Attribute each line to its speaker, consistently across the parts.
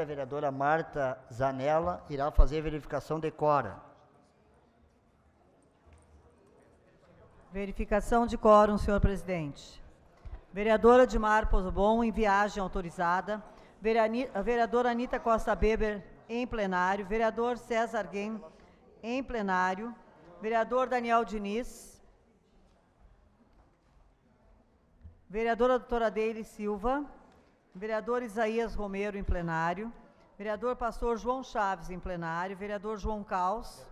Speaker 1: a vereadora Marta Zanella,
Speaker 2: irá fazer a verificação de quora. Verificação de quórum, senhor presidente. Vereadora Dimar Pozobon, em viagem autorizada. Vereadora Anita Costa Beber, em plenário. Vereador César Guem, em plenário. Vereador Daniel Diniz. Vereadora doutora Deile Silva vereador Isaías Romero em plenário, vereador pastor João Chaves em plenário, vereador João Caos,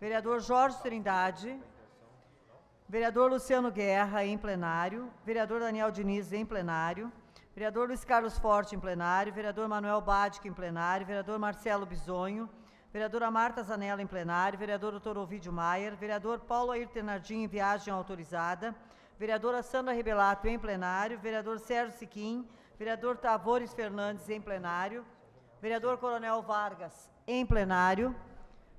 Speaker 2: vereador Jorge Trindade, vereador Luciano Guerra em plenário, vereador Daniel Diniz em plenário, vereador Luiz Carlos Forte em plenário, vereador Manuel Badic em plenário, vereador Marcelo Bisonho, vereadora Marta Zanella em plenário, vereador Dr. Ovidio Maier, vereador Paulo Ayrton Nardim em viagem autorizada, vereadora Sandra Rebelato em plenário, vereador Sérgio Siquim, Vereador Tavores Fernandes, em plenário. Vereador Coronel Vargas, em plenário.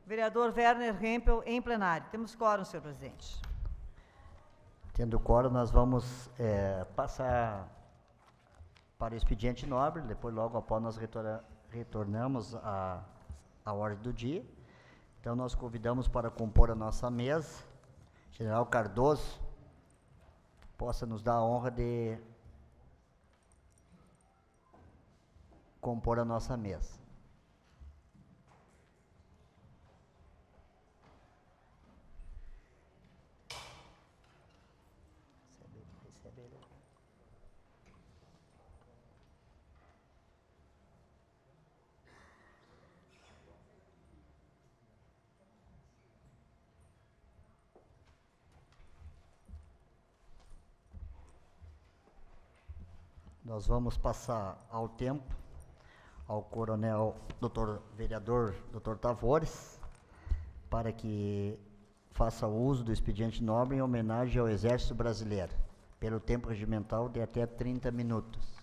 Speaker 2: Vereador Werner Hempel, em plenário. Temos quórum, senhor presidente.
Speaker 1: Tendo quórum, nós vamos é, passar para o expediente nobre, depois, logo após, nós retorna, retornamos à, à ordem do dia. Então, nós convidamos para compor a nossa mesa, General Cardoso, possa nos dar a honra de compor a nossa mesa. Nós vamos passar ao tempo ao coronel doutor vereador doutor Tavares para que faça uso do expediente nobre em homenagem ao Exército Brasileiro, pelo tempo regimental de até 30 minutos.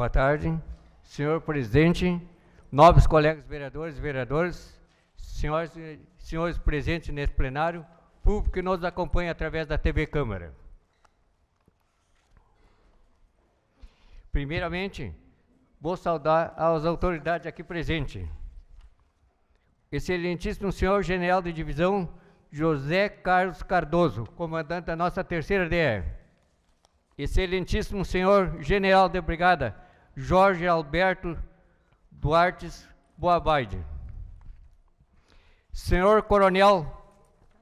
Speaker 3: Boa tarde. Senhor presidente, nobres colegas vereadores e vereadoras, senhores, senhores presentes nesse plenário, público que nos acompanha através da TV Câmara. Primeiramente, vou saudar as autoridades aqui presentes. Excelentíssimo senhor general de divisão José Carlos Cardoso, comandante da nossa terceira DE. Excelentíssimo senhor general de brigada Jorge Alberto Duartes Boabaide. Senhor Coronel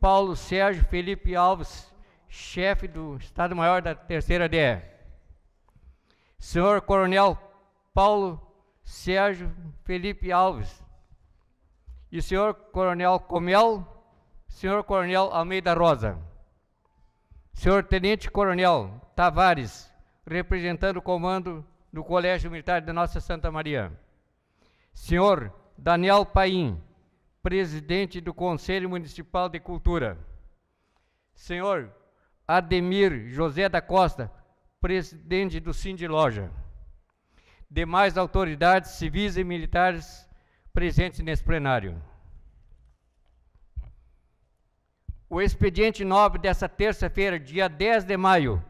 Speaker 3: Paulo Sérgio Felipe Alves, chefe do Estado-Maior da Terceira DR. Senhor Coronel Paulo Sérgio Felipe Alves. E senhor Coronel Comel, senhor Coronel Almeida Rosa. Senhor Tenente Coronel Tavares, representando o Comando do Colégio Militar de Nossa Santa Maria. Senhor Daniel Paim, presidente do Conselho Municipal de Cultura. Senhor Ademir José da Costa, presidente do Cindy Loja. Demais autoridades civis e militares presentes nesse plenário. O expediente nobre dessa terça-feira, dia 10 de maio,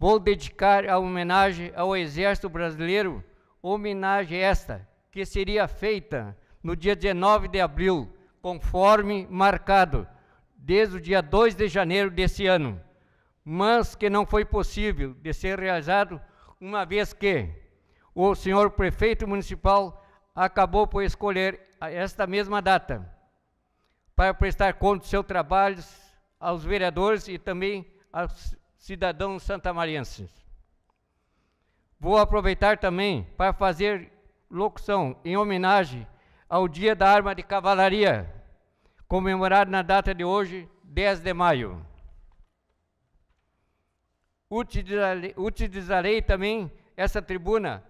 Speaker 3: Vou dedicar a homenagem ao Exército Brasileiro, homenagem esta que seria feita no dia 19 de abril, conforme marcado, desde o dia 2 de janeiro desse ano, mas que não foi possível de ser realizado, uma vez que o senhor prefeito municipal acabou por escolher esta mesma data para prestar conta de seus trabalhos aos vereadores e também aos cidadãos santamarienses. Vou aproveitar também para fazer locução em homenagem ao Dia da Arma de Cavalaria, comemorado na data de hoje, 10 de maio. Utilizarei, utilizarei também essa tribuna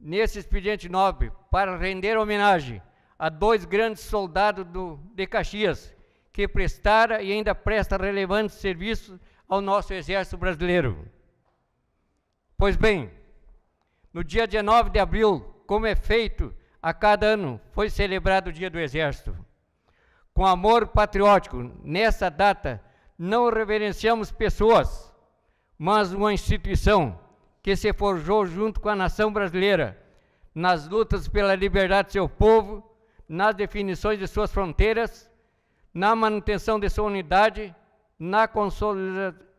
Speaker 3: nesse expediente nobre para render homenagem a dois grandes soldados do, de Caxias que prestaram e ainda presta relevantes serviços ao nosso Exército Brasileiro. Pois bem, no dia 19 de abril, como é feito a cada ano, foi celebrado o Dia do Exército. Com amor patriótico, nessa data, não reverenciamos pessoas, mas uma instituição que se forjou junto com a nação brasileira nas lutas pela liberdade de seu povo, nas definições de suas fronteiras, na manutenção de sua unidade na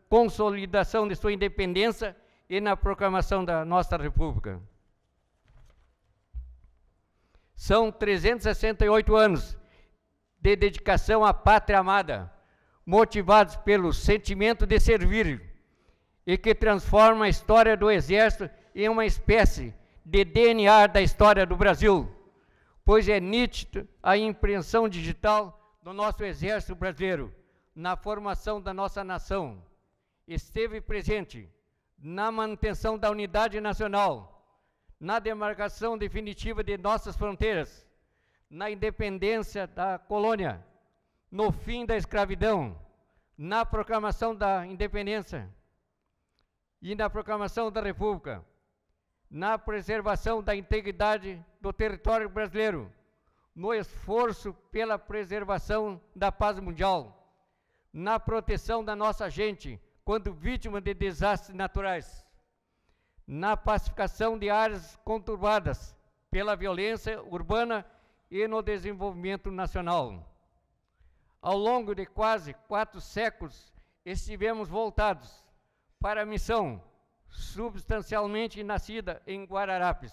Speaker 3: consolidação de sua independência e na proclamação da nossa República. São 368 anos de dedicação à pátria amada, motivados pelo sentimento de servir e que transforma a história do Exército em uma espécie de DNA da história do Brasil, pois é nítida a impressão digital do nosso Exército brasileiro na formação da nossa nação, esteve presente na manutenção da unidade nacional, na demarcação definitiva de nossas fronteiras, na independência da colônia, no fim da escravidão, na proclamação da independência e na proclamação da República, na preservação da integridade do território brasileiro, no esforço pela preservação da paz mundial na proteção da nossa gente quando vítima de desastres naturais, na pacificação de áreas conturbadas pela violência urbana e no desenvolvimento nacional. Ao longo de quase quatro séculos, estivemos voltados para a missão substancialmente nascida em Guararapes,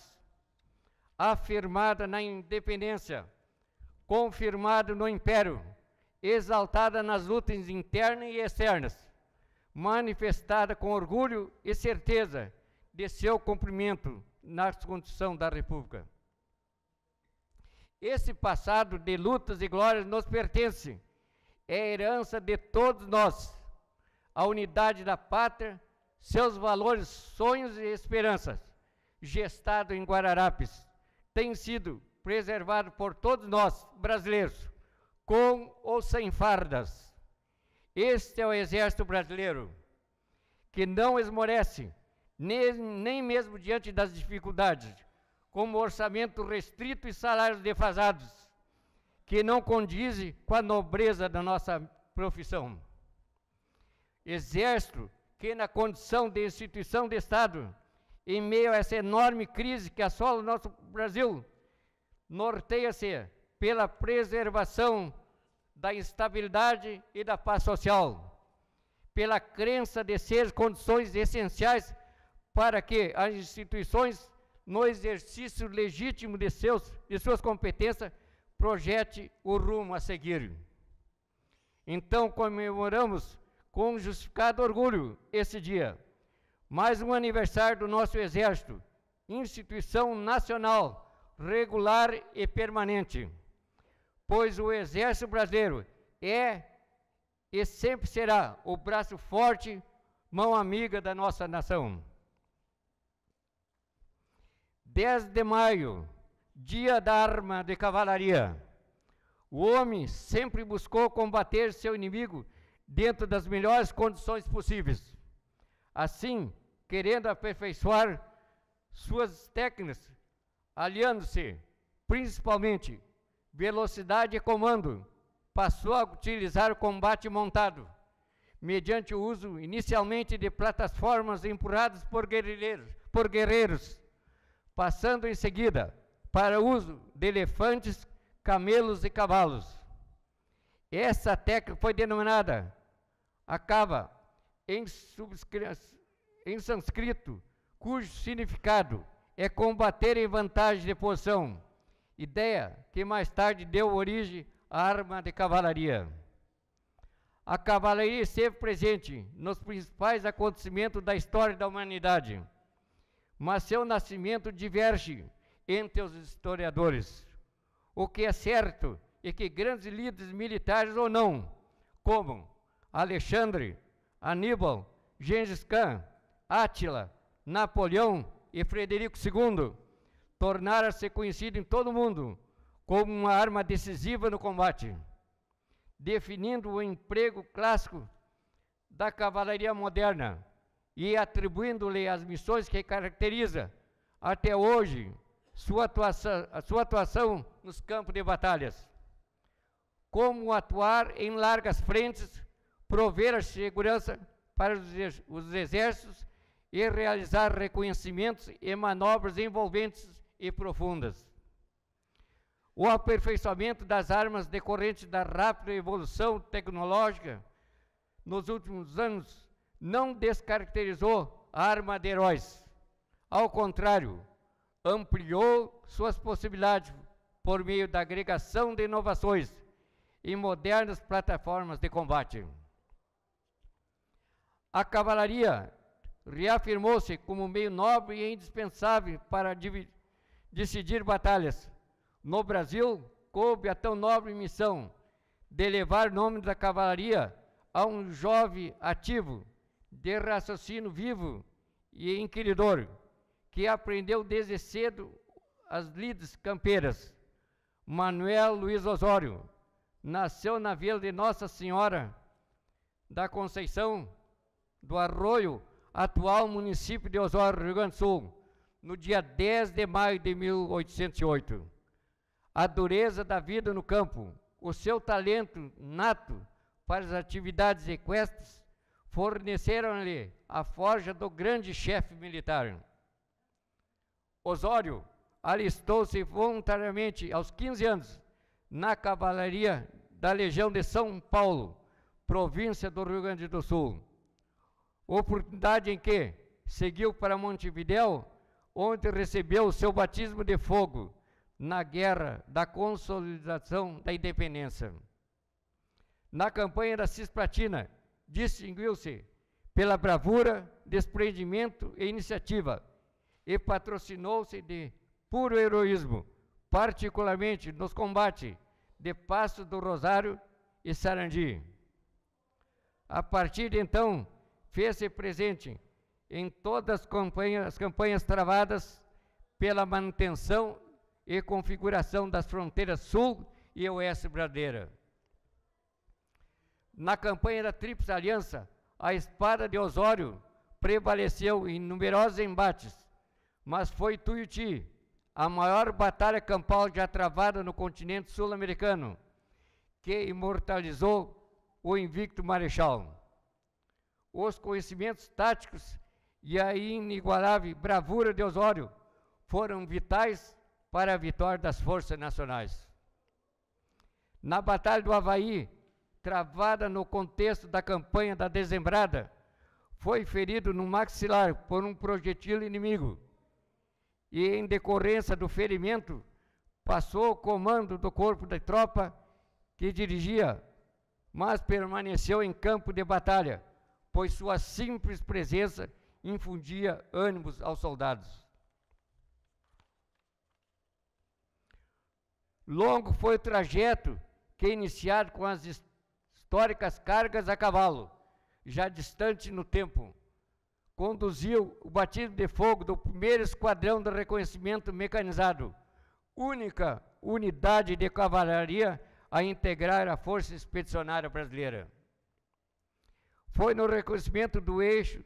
Speaker 3: afirmada na independência, confirmada no império exaltada nas lutas internas e externas, manifestada com orgulho e certeza de seu cumprimento na Constituição da República. Esse passado de lutas e glórias nos pertence, é herança de todos nós. A unidade da pátria, seus valores, sonhos e esperanças, gestado em Guararapes, tem sido preservado por todos nós, brasileiros com ou sem fardas. Este é o exército brasileiro, que não esmorece, nem, nem mesmo diante das dificuldades, como orçamento restrito e salários defasados, que não condiz com a nobreza da nossa profissão. Exército que, na condição de instituição de Estado, em meio a essa enorme crise que assola o nosso Brasil, norteia-se pela preservação da estabilidade e da paz social, pela crença de ser condições essenciais para que as instituições, no exercício legítimo de, seus, de suas competências, projete o rumo a seguir. Então comemoramos com justificado orgulho esse dia, mais um aniversário do nosso Exército, instituição nacional, regular e permanente pois o Exército Brasileiro é e sempre será o braço forte, mão amiga da nossa nação. 10 de maio, dia da arma de cavalaria. O homem sempre buscou combater seu inimigo dentro das melhores condições possíveis. Assim, querendo aperfeiçoar suas técnicas, aliando-se principalmente velocidade e comando, passou a utilizar o combate montado, mediante o uso inicialmente de plataformas empurradas por guerrilheiros, por guerreiros, passando em seguida para o uso de elefantes, camelos e cavalos. Essa técnica foi denominada acaba em, em sânscrito, cujo significado é combater em vantagem de posição ideia que mais tarde deu origem à arma de cavalaria. A cavalaria esteve presente nos principais acontecimentos da história da humanidade, mas seu nascimento diverge entre os historiadores. O que é certo é que grandes líderes militares ou não, como Alexandre, Aníbal, Gengis Khan, Átila, Napoleão e Frederico II, tornara-se conhecido em todo o mundo como uma arma decisiva no combate, definindo o emprego clássico da cavalaria moderna e atribuindo-lhe as missões que caracteriza até hoje sua atuação, sua atuação nos campos de batalhas. Como atuar em largas frentes, prover a segurança para os exércitos e realizar reconhecimentos e manobras envolventes e profundas. O aperfeiçoamento das armas decorrente da rápida evolução tecnológica nos últimos anos não descaracterizou a arma de heróis. Ao contrário, ampliou suas possibilidades por meio da agregação de inovações e modernas plataformas de combate. A cavalaria reafirmou-se como meio nobre e indispensável para dividir decidir batalhas. No Brasil, coube a tão nobre missão de levar o nome da cavalaria a um jovem ativo, de raciocínio vivo e inquiridor, que aprendeu desde cedo as lides campeiras. Manuel Luiz Osório nasceu na vila de Nossa Senhora da Conceição do Arroio, atual município de Osório, Rio Grande do Sul, no dia 10 de maio de 1808. A dureza da vida no campo, o seu talento nato para as atividades equestres forneceram-lhe a forja do grande chefe militar. Osório alistou-se voluntariamente aos 15 anos na cavalaria da Legião de São Paulo, província do Rio Grande do Sul. Oportunidade em que seguiu para Montevidéu onde recebeu o seu batismo de fogo na guerra da consolidação da independência. Na campanha da Cisplatina, distinguiu-se pela bravura, desprendimento e iniciativa e patrocinou-se de puro heroísmo, particularmente nos combates de Passo do Rosário e Sarandi. A partir de então, fez-se presente em todas as campanhas, as campanhas travadas pela manutenção e configuração das fronteiras Sul e Oeste Brasileira. Na campanha da Tríplice Aliança, a espada de Osório prevaleceu em numerosos embates, mas foi Tuiuti, a maior batalha campal já travada no continente sul-americano, que imortalizou o invicto marechal. Os conhecimentos táticos e a inigualável bravura de Osório foram vitais para a vitória das forças nacionais. Na Batalha do Havaí, travada no contexto da campanha da Desembrada, foi ferido no maxilar por um projetil inimigo e, em decorrência do ferimento, passou o comando do corpo da tropa que dirigia, mas permaneceu em campo de batalha, pois sua simples presença infundia ânimos aos soldados. Longo foi o trajeto que é iniciado com as históricas cargas a cavalo, já distante no tempo, conduziu o batido de fogo do primeiro esquadrão de reconhecimento mecanizado, única unidade de cavalaria a integrar a Força Expedicionária Brasileira. Foi no reconhecimento do eixo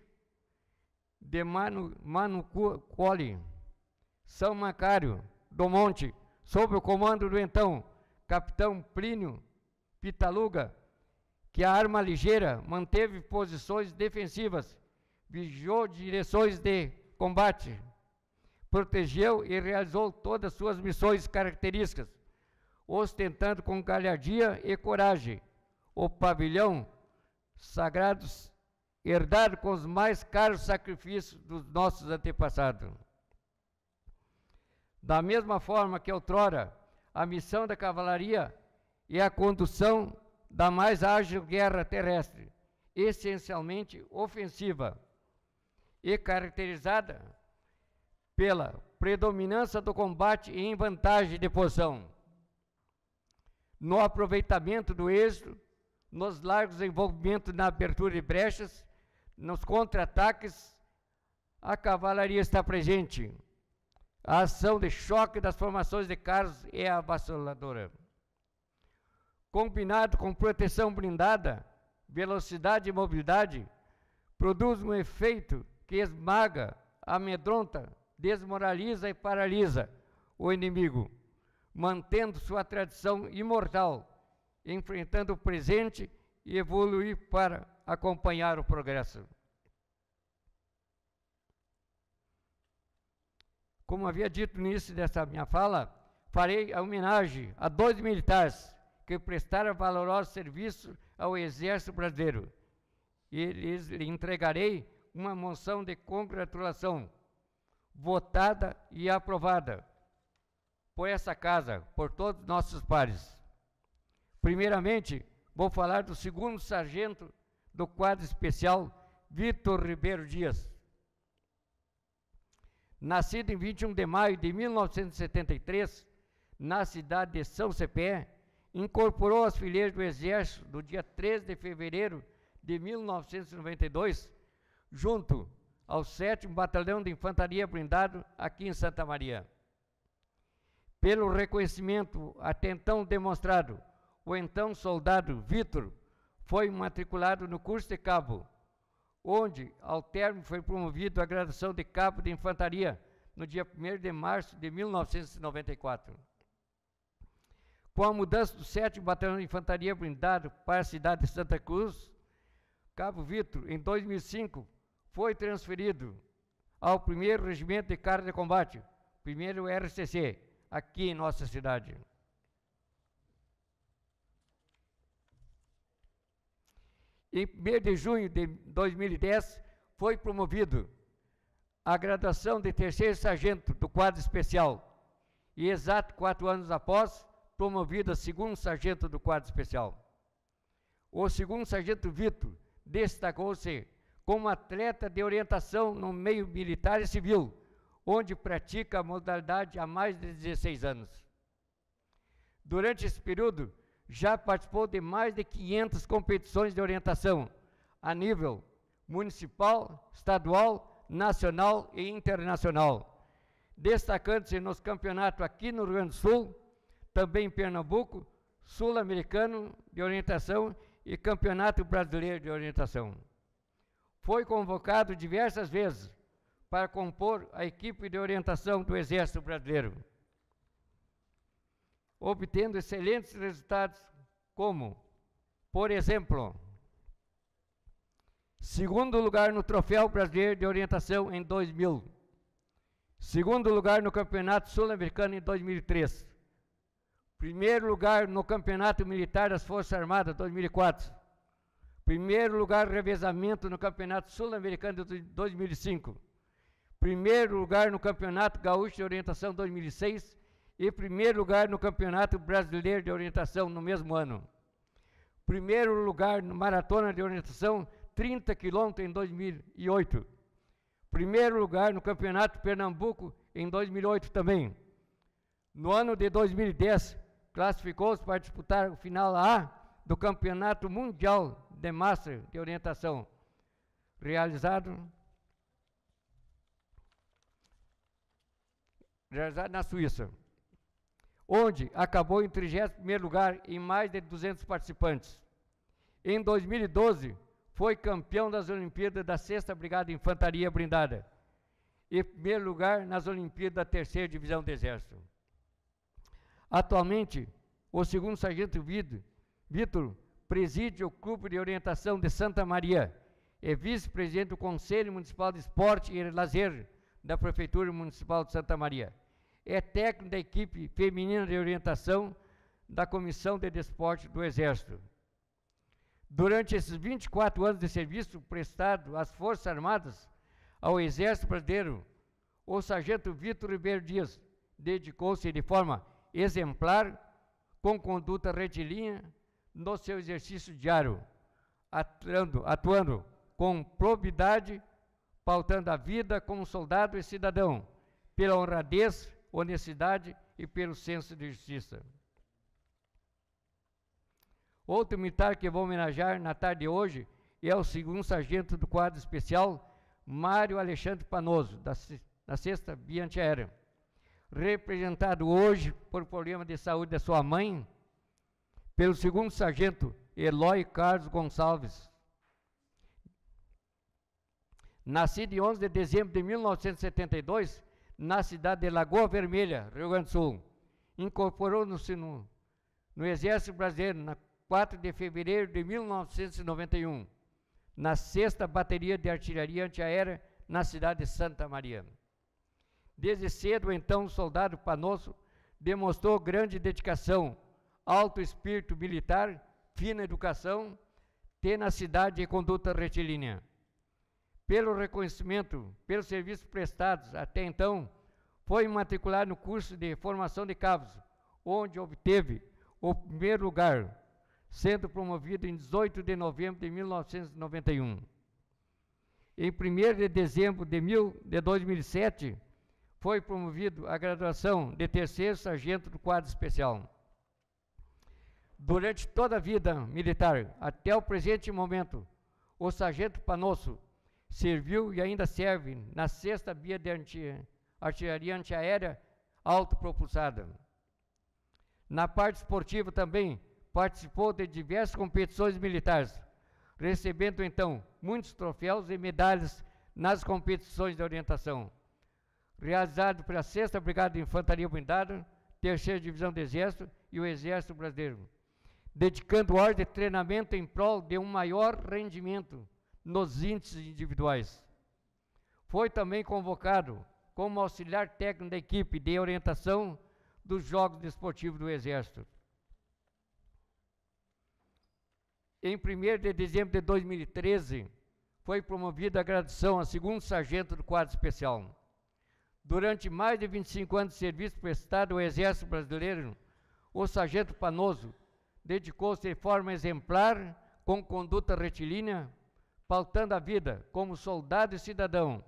Speaker 3: de Manu, Manucoli, São Macário do Monte, sob o comando do então capitão Plínio Pitaluga, que a arma ligeira manteve posições defensivas, vigiou direções de combate, protegeu e realizou todas suas missões características, ostentando com galhardia e coragem o pavilhão sagrados herdado com os mais caros sacrifícios dos nossos antepassados. Da mesma forma que outrora, a missão da cavalaria é a condução da mais ágil guerra terrestre, essencialmente ofensiva e caracterizada pela predominância do combate em vantagem de posição, no aproveitamento do êxito, nos largos envolvimentos na abertura de brechas nos contra-ataques, a cavalaria está presente. A ação de choque das formações de carros é avassaladora. Combinado com proteção blindada, velocidade e mobilidade, produz um efeito que esmaga, amedronta, desmoraliza e paralisa o inimigo, mantendo sua tradição imortal, enfrentando o presente e evoluir para acompanhar o progresso. Como havia dito no início dessa minha fala, farei a homenagem a dois militares que prestaram valoroso serviço ao Exército Brasileiro. E lhes entregarei uma moção de congratulação, votada e aprovada por essa casa, por todos nossos pares. Primeiramente, vou falar do segundo sargento do quadro especial Vitor Ribeiro Dias. Nascido em 21 de maio de 1973, na cidade de São Cepé, incorporou as fileiras do Exército no dia 3 de fevereiro de 1992, junto ao 7 Batalhão de Infantaria Blindado, aqui em Santa Maria. Pelo reconhecimento até então demonstrado, o então soldado Vitor foi matriculado no curso de cabo, onde, ao término, foi promovido à graduação de cabo de infantaria no dia 1 de março de 1994. Com a mudança do 7 Batalhão de Infantaria Blindado para a cidade de Santa Cruz, Cabo Vitor, em 2005, foi transferido ao 1 Regimento de carga de Combate, 1 RCC, aqui em nossa cidade. Em 1 de junho de 2010, foi promovido à graduação de terceiro sargento do quadro especial e, exato quatro anos após, promovido a segundo sargento do quadro especial. O segundo sargento Vitor destacou-se como atleta de orientação no meio militar e civil, onde pratica a modalidade há mais de 16 anos. Durante esse período, já participou de mais de 500 competições de orientação a nível municipal, estadual, nacional e internacional, destacando-se nos campeonatos aqui no Rio Grande do Sul, também em Pernambuco, Sul-Americano de Orientação e Campeonato Brasileiro de Orientação. Foi convocado diversas vezes para compor a equipe de orientação do Exército Brasileiro obtendo excelentes resultados, como, por exemplo, segundo lugar no Troféu Brasileiro de Orientação em 2000, segundo lugar no Campeonato Sul-Americano em 2003, primeiro lugar no Campeonato Militar das Forças Armadas 2004, primeiro lugar revezamento no Campeonato Sul-Americano de 2005, primeiro lugar no Campeonato Gaúcho de Orientação 2006 e primeiro lugar no Campeonato Brasileiro de Orientação no mesmo ano. Primeiro lugar no Maratona de Orientação 30 km em 2008. Primeiro lugar no Campeonato Pernambuco em 2008 também. No ano de 2010, classificou-se para disputar o final A do Campeonato Mundial de Massa de Orientação, realizado, realizado na Suíça onde acabou em 31 lugar em mais de 200 participantes. Em 2012, foi campeão das Olimpíadas da 6 Brigada Infantaria Brindada e primeiro lugar nas Olimpíadas da 3 Divisão do Exército. Atualmente, o segundo sargento Vitor preside o Clube de Orientação de Santa Maria e é vice-presidente do Conselho Municipal de Esporte e Lazer da Prefeitura Municipal de Santa Maria é técnico da equipe feminina de orientação da Comissão de Desporto do Exército. Durante esses 24 anos de serviço prestado às Forças Armadas, ao Exército Brasileiro, o sargento Vitor Ribeiro Dias dedicou-se de forma exemplar, com conduta retilínea, no seu exercício diário, atuando, atuando com probidade, pautando a vida como soldado e cidadão, pela honradez, honestidade e pelo senso de justiça. Outro militar que vou homenagear na tarde de hoje é o segundo sargento do quadro especial, Mário Alexandre Panoso, da, da sexta Via Antiaérea. Representado hoje por problema de saúde da sua mãe, pelo segundo sargento Eloy Carlos Gonçalves. Nascido em 11 de dezembro de 1972, na cidade de Lagoa Vermelha, Rio Grande do Sul. Incorporou-se no, no, Exército Brasileiro na 4 de fevereiro de 1991, na 6 Bateria de Artilharia Antiaérea, na cidade de Santa Maria. Desde cedo, então, o soldado Panosso demonstrou grande dedicação, alto espírito militar, fina educação, tenacidade e conduta retilínea pelo reconhecimento pelos serviços prestados até então, foi matriculado no curso de formação de cabos, onde obteve o primeiro lugar, sendo promovido em 18 de novembro de 1991. Em 1 de dezembro de, mil, de 2007, foi promovido à graduação de terceiro sargento do quadro especial. Durante toda a vida militar, até o presente momento, o sargento Panosso serviu e ainda serve na sexta Via de anti, Artilharia Antiaérea Autopropulsada. Na parte esportiva também participou de diversas competições militares, recebendo então muitos troféus e medalhas nas competições de orientação. Realizado pela 6 Brigada de Infantaria Blindada, 3 Divisão do Exército e o Exército Brasileiro, dedicando horas de treinamento em prol de um maior rendimento nos índices individuais. Foi também convocado como auxiliar técnico da equipe de orientação dos Jogos Desportivos do Exército. Em 1 de dezembro de 2013, foi promovida a graduação a segundo sargento do quadro especial. Durante mais de 25 anos de serviço prestado ao Exército Brasileiro, o sargento Panoso dedicou-se de forma exemplar, com conduta retilínea, pautando a vida como soldado e cidadão,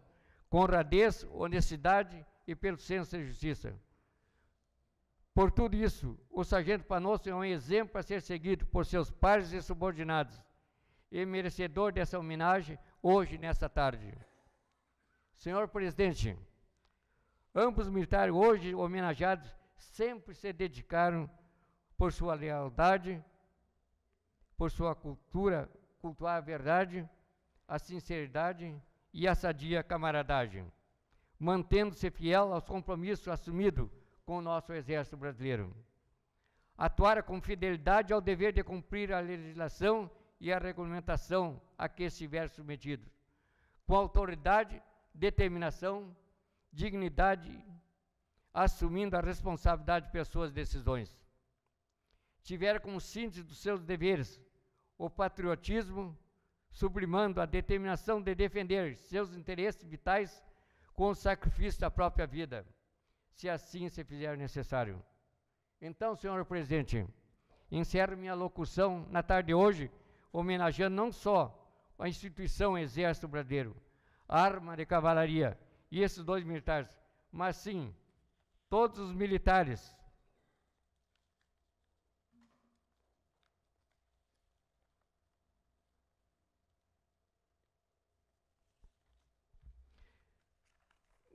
Speaker 3: com honradez, honestidade e pelo senso de justiça. Por tudo isso, o sargento Panosso é um exemplo a ser seguido por seus pares e subordinados, e merecedor dessa homenagem hoje, nesta tarde. Senhor presidente, ambos militares hoje homenageados sempre se dedicaram por sua lealdade, por sua cultura, cultuar a verdade a sinceridade e a sadia camaradagem, mantendo-se fiel aos compromissos assumidos com o nosso Exército Brasileiro. Atuara com fidelidade ao dever de cumprir a legislação e a regulamentação a que estiver submetido, com autoridade, determinação, dignidade, assumindo a responsabilidade de pessoas e decisões. Tiveram como síntese dos seus deveres o patriotismo, sublimando a determinação de defender seus interesses vitais com o sacrifício da própria vida, se assim se fizer necessário. Então, senhor presidente, encerro minha locução na tarde de hoje, homenageando não só a instituição Exército Brasileiro, arma de cavalaria e esses dois militares, mas sim todos os militares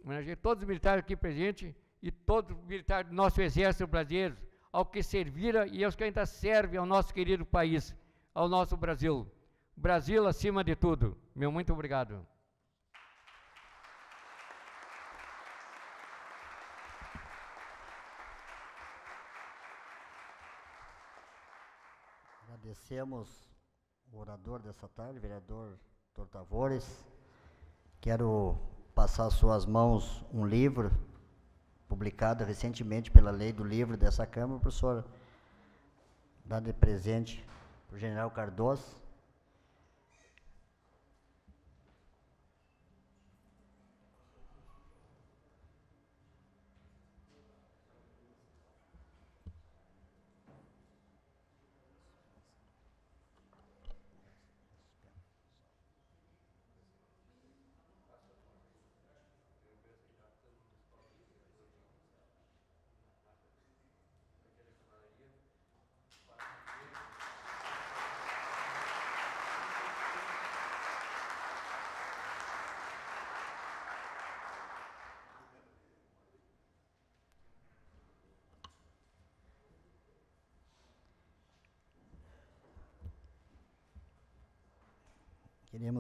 Speaker 3: homenageei todos os militares aqui presentes e todos os militares do nosso exército brasileiro, ao que serviram e aos que ainda servem ao nosso querido país, ao nosso Brasil. Brasil acima de tudo. Meu muito obrigado.
Speaker 1: Agradecemos o orador dessa tarde, o vereador Tortavores. Quero passar às suas mãos um livro publicado recentemente pela lei do livro dessa Câmara, professor, dado de presente para o general Cardoso,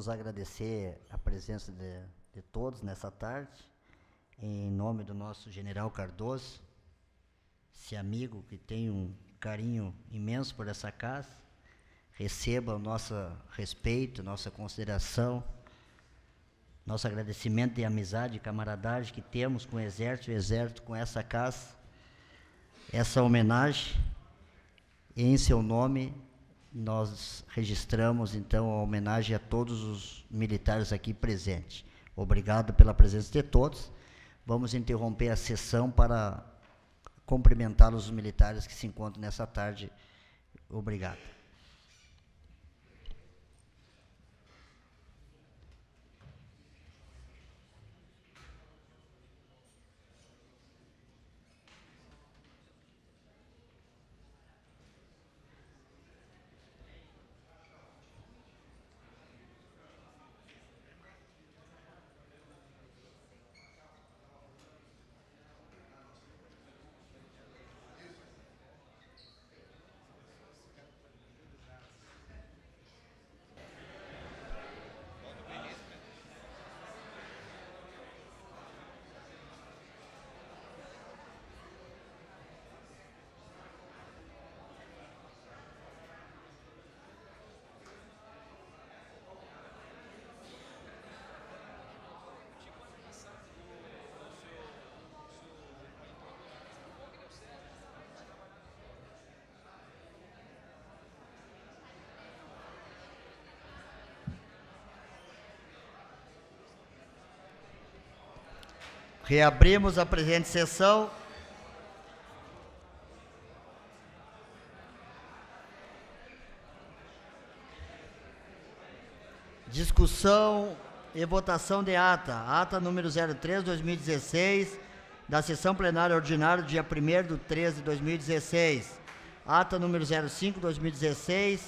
Speaker 1: Queremos agradecer a presença de, de todos nessa tarde, em nome do nosso general Cardoso, esse amigo que tem um carinho imenso por essa casa. Receba o nosso respeito, nossa consideração, nosso agradecimento e amizade e camaradagem que temos com o Exército, o Exército com essa casa, essa homenagem. em seu nome, nós registramos então a homenagem a todos os militares aqui presentes. Obrigado pela presença de todos. Vamos interromper a sessão para cumprimentar os militares que se encontram nessa tarde. Obrigado. Reabrimos a presente sessão. Discussão e votação de ata. Ata número 03-2016, da sessão plenária ordinária, dia 1 de 13 de 2016. Ata número 05-2016,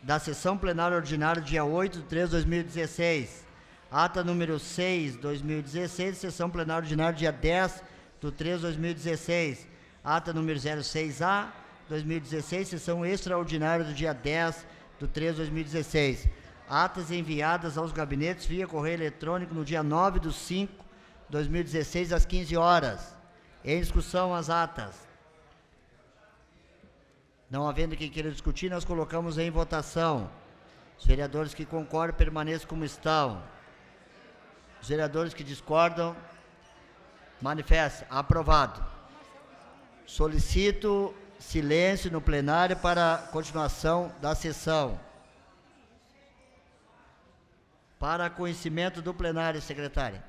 Speaker 1: da sessão plenária ordinária, dia 8 de 13 de 2016. Ata número 6, 2016, sessão plenária ordinária, dia 10 de 3 de 2016. Ata número 06A, 2016, sessão extraordinária do dia 10 de 3 de 2016. Atas enviadas aos gabinetes via correio eletrônico no dia 9 de 5 de 2016, às 15 horas. Em discussão as atas. Não havendo quem queira discutir, nós colocamos em votação. Os vereadores que concordam permaneçam como estão. Os vereadores que discordam, manifesta. Aprovado. Solicito silêncio no plenário para continuação da sessão. Para conhecimento do plenário, secretária.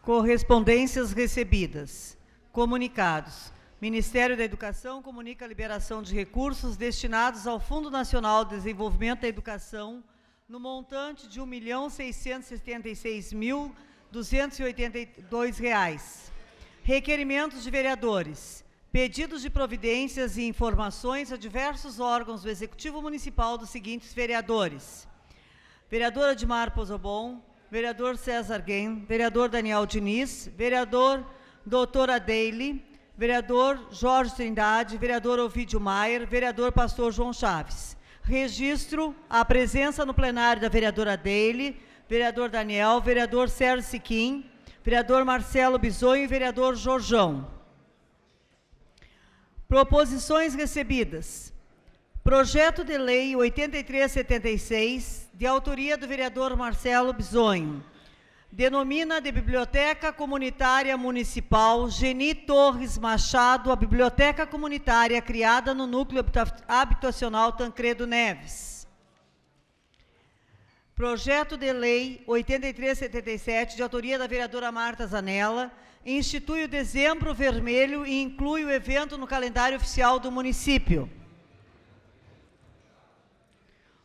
Speaker 2: Correspondências recebidas. Comunicados. Ministério da Educação comunica a liberação de recursos destinados ao Fundo Nacional de Desenvolvimento da Educação no montante de R$ 1.676.282. Requerimentos de vereadores. Pedidos de providências e informações a diversos órgãos do Executivo Municipal dos seguintes vereadores. Vereadora Dimar Pozobon, vereador César Guem, vereador Daniel Diniz, vereador doutora Daly, vereador Jorge Trindade, vereador Ovidio Maier, vereador pastor João Chaves. Registro a presença no plenário da vereadora Deile, vereador Daniel, vereador Sérgio Siquim, vereador Marcelo Bisonho e vereador Jorjão. Proposições recebidas. Projeto de Lei 8376, de autoria do vereador Marcelo Bisonho. Denomina de Biblioteca Comunitária Municipal Geni Torres Machado a biblioteca comunitária criada no Núcleo Habitacional Tancredo Neves. Projeto de Lei 8377, de autoria da vereadora Marta Zanella, institui o Dezembro Vermelho e inclui o evento no calendário oficial do município.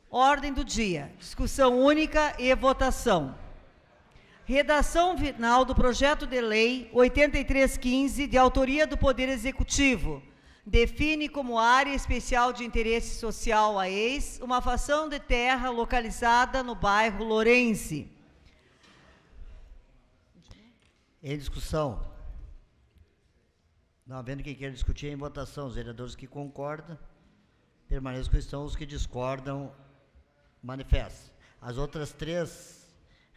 Speaker 2: Ordem do dia, discussão única e votação. Redação final do projeto de lei 8315, de autoria do Poder Executivo. Define como área especial de interesse social a ex uma fação de terra localizada no bairro Lourense.
Speaker 1: Em discussão. Não havendo quem queira discutir, em votação. Os vereadores que concordam, permaneçam que estão. Os que discordam, manifestem. As outras três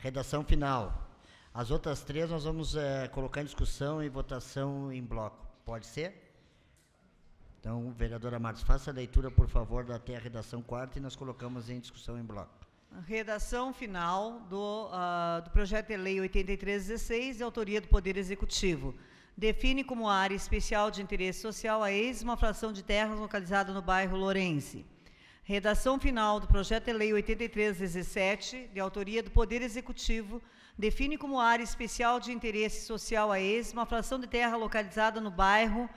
Speaker 1: redação final. As outras três nós vamos é, colocar em discussão e votação em bloco. Pode ser? Então, vereadora Marques, faça a leitura, por favor, da até a redação quarta e nós colocamos em discussão em bloco.
Speaker 2: Redação final do, uh, do projeto de lei 8316, de autoria do Poder Executivo. Define como área especial de interesse social a ex-uma fração de terras localizada no bairro Lourense. Redação final do projeto de lei 8317, de autoria do Poder Executivo, define como área especial de interesse social a ex uma fração de terra localizada no bairro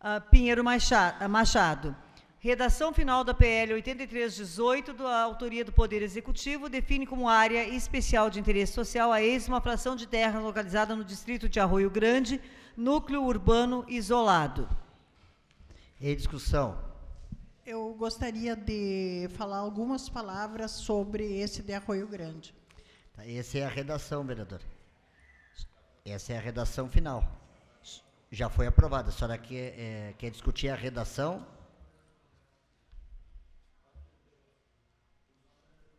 Speaker 2: uh, Pinheiro Machado. Redação final da PL 8318, da autoria do Poder Executivo, define como área especial de interesse social a ex uma fração de terra localizada no distrito de Arroio Grande, núcleo urbano isolado. Em discussão
Speaker 4: eu gostaria de falar algumas palavras sobre esse de Arroio Grande.
Speaker 1: Tá, Essa é a redação, vereador. Essa é a redação final. Já foi aprovada. A senhora quer, é, quer discutir a redação?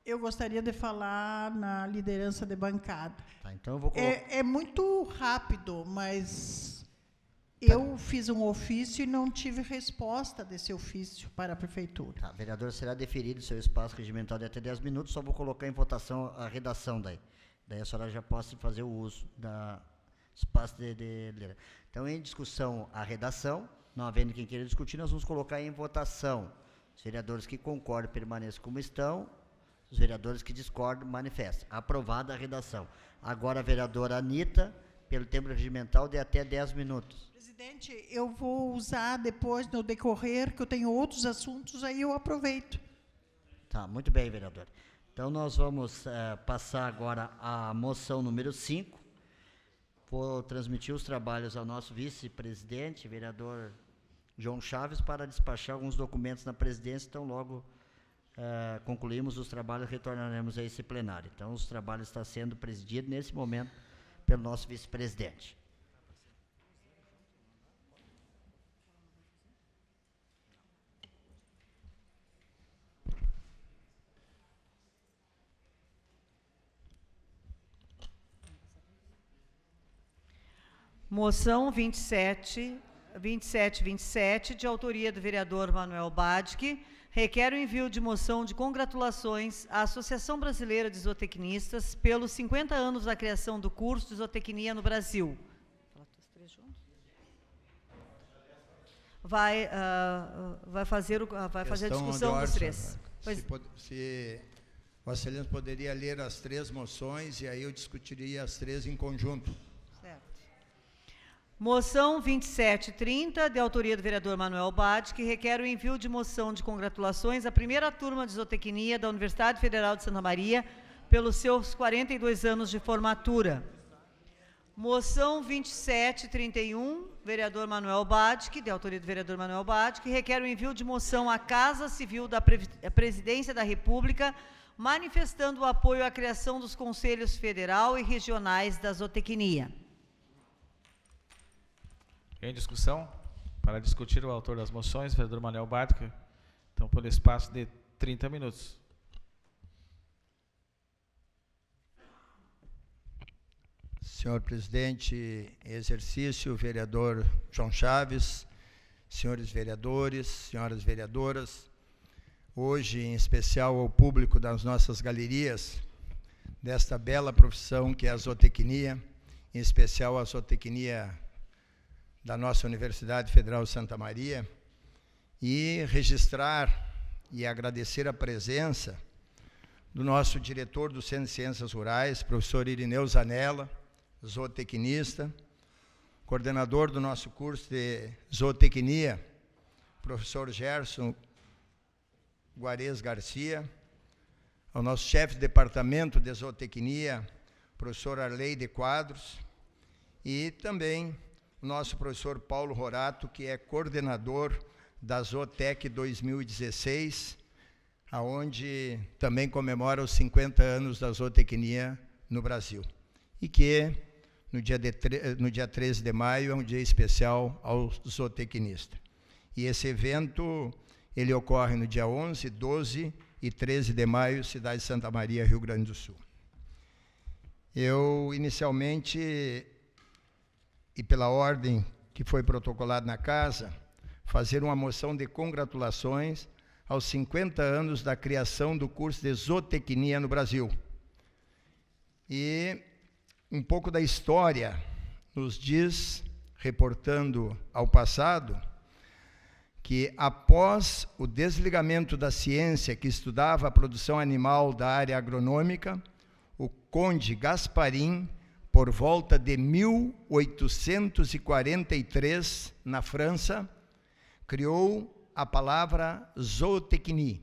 Speaker 4: Eu gostaria de falar na liderança de bancada. Tá, então eu vou colocar... é, é muito rápido, mas eu fiz um ofício e não tive resposta desse ofício
Speaker 1: para a prefeitura. Tá, vereadora, será deferido seu espaço regimental de até 10 minutos, só vou colocar em votação a redação daí. Daí a senhora já possa fazer o uso do espaço de, de... Então, em discussão, a redação, não havendo quem queira discutir, nós vamos colocar em votação. Os vereadores que concordam permaneçam como estão, os vereadores que discordam manifestam. Aprovada a redação. Agora, a vereadora Anitta, pelo tempo regimental de até 10 minutos
Speaker 4: presidente, eu vou usar depois no decorrer, que eu tenho outros assuntos, aí eu aproveito.
Speaker 1: Tá, muito bem, vereador. Então nós vamos é, passar agora a moção número 5. Vou transmitir os trabalhos ao nosso vice-presidente, vereador João Chaves, para despachar alguns documentos na presidência, então logo é, concluímos os trabalhos, retornaremos a esse plenário. Então os trabalhos estão sendo presididos nesse momento pelo nosso vice-presidente.
Speaker 2: Moção 27, 27, 27, de autoria do vereador Manuel Badke requer o envio de moção de congratulações à Associação Brasileira de Zootecnistas pelos 50 anos da criação do curso de zootecnia no Brasil. Vai, uh, vai, fazer, o, ah, vai fazer a discussão dos três.
Speaker 5: Né? Se, se Vossa Excelência poderia ler as três moções e aí eu discutiria as três em conjunto. Moção 2730, de autoria do vereador Manuel
Speaker 2: Bade, que requer o envio de moção de congratulações à primeira turma de zootecnia da Universidade Federal de Santa Maria pelos seus 42 anos de formatura. Moção 2731, vereador Manuel Badke, de autoria do vereador Manuel Badic, requer o envio de moção à Casa Civil da eh, Presidência da República, manifestando o apoio à criação dos conselhos federal e regionais da zootecnia.
Speaker 6: Em discussão, para discutir o autor das moções, vereador Manuel Bartke, então por espaço de 30 minutos.
Speaker 5: Senhor presidente em exercício, vereador João Chaves, senhores vereadores, senhoras vereadoras, hoje em especial ao público das nossas galerias, desta bela profissão que é a zootecnia, em especial a zootecnia da nossa Universidade Federal de Santa Maria e registrar e agradecer a presença do nosso diretor do Centro de Ciências Rurais, professor Irineu Zanella, zootecnista, coordenador do nosso curso de zootecnia, professor Gerson Guarez Garcia, ao nosso chefe de departamento de zootecnia, professor Arley de Quadros, e também o nosso professor Paulo Rorato, que é coordenador da Zotec 2016, aonde também comemora os 50 anos da zootecnia no Brasil. E que no dia, de, no dia 13 de maio é um dia especial ao zootecnista. E esse evento ele ocorre no dia 11, 12 e 13 de maio, cidade de Santa Maria, Rio Grande do Sul. Eu inicialmente e pela ordem que foi protocolada na casa, fazer uma moção de congratulações aos 50 anos da criação do curso de zootecnia no Brasil. E um pouco da história nos diz, reportando ao passado, que após o desligamento da ciência que estudava a produção animal da área agronômica, o conde Gasparim por volta de 1843, na França, criou a palavra zootecnia,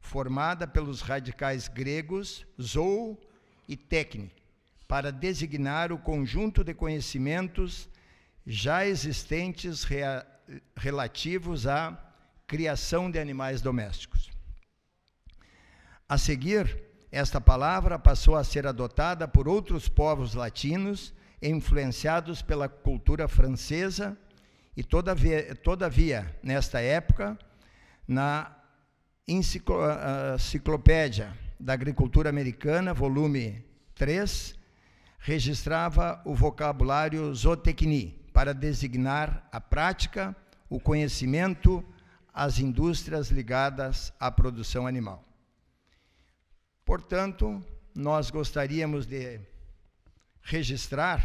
Speaker 5: formada pelos radicais gregos zoo e técnica, para designar o conjunto de conhecimentos já existentes rea, relativos à criação de animais domésticos. A seguir, esta palavra passou a ser adotada por outros povos latinos influenciados pela cultura francesa e todavia, todavia nesta época, na ah, ah, Enciclopédia da Agricultura Americana, volume 3, registrava o vocabulário zootecnia para designar a prática, o conhecimento, as indústrias ligadas à produção animal. Portanto, nós gostaríamos de registrar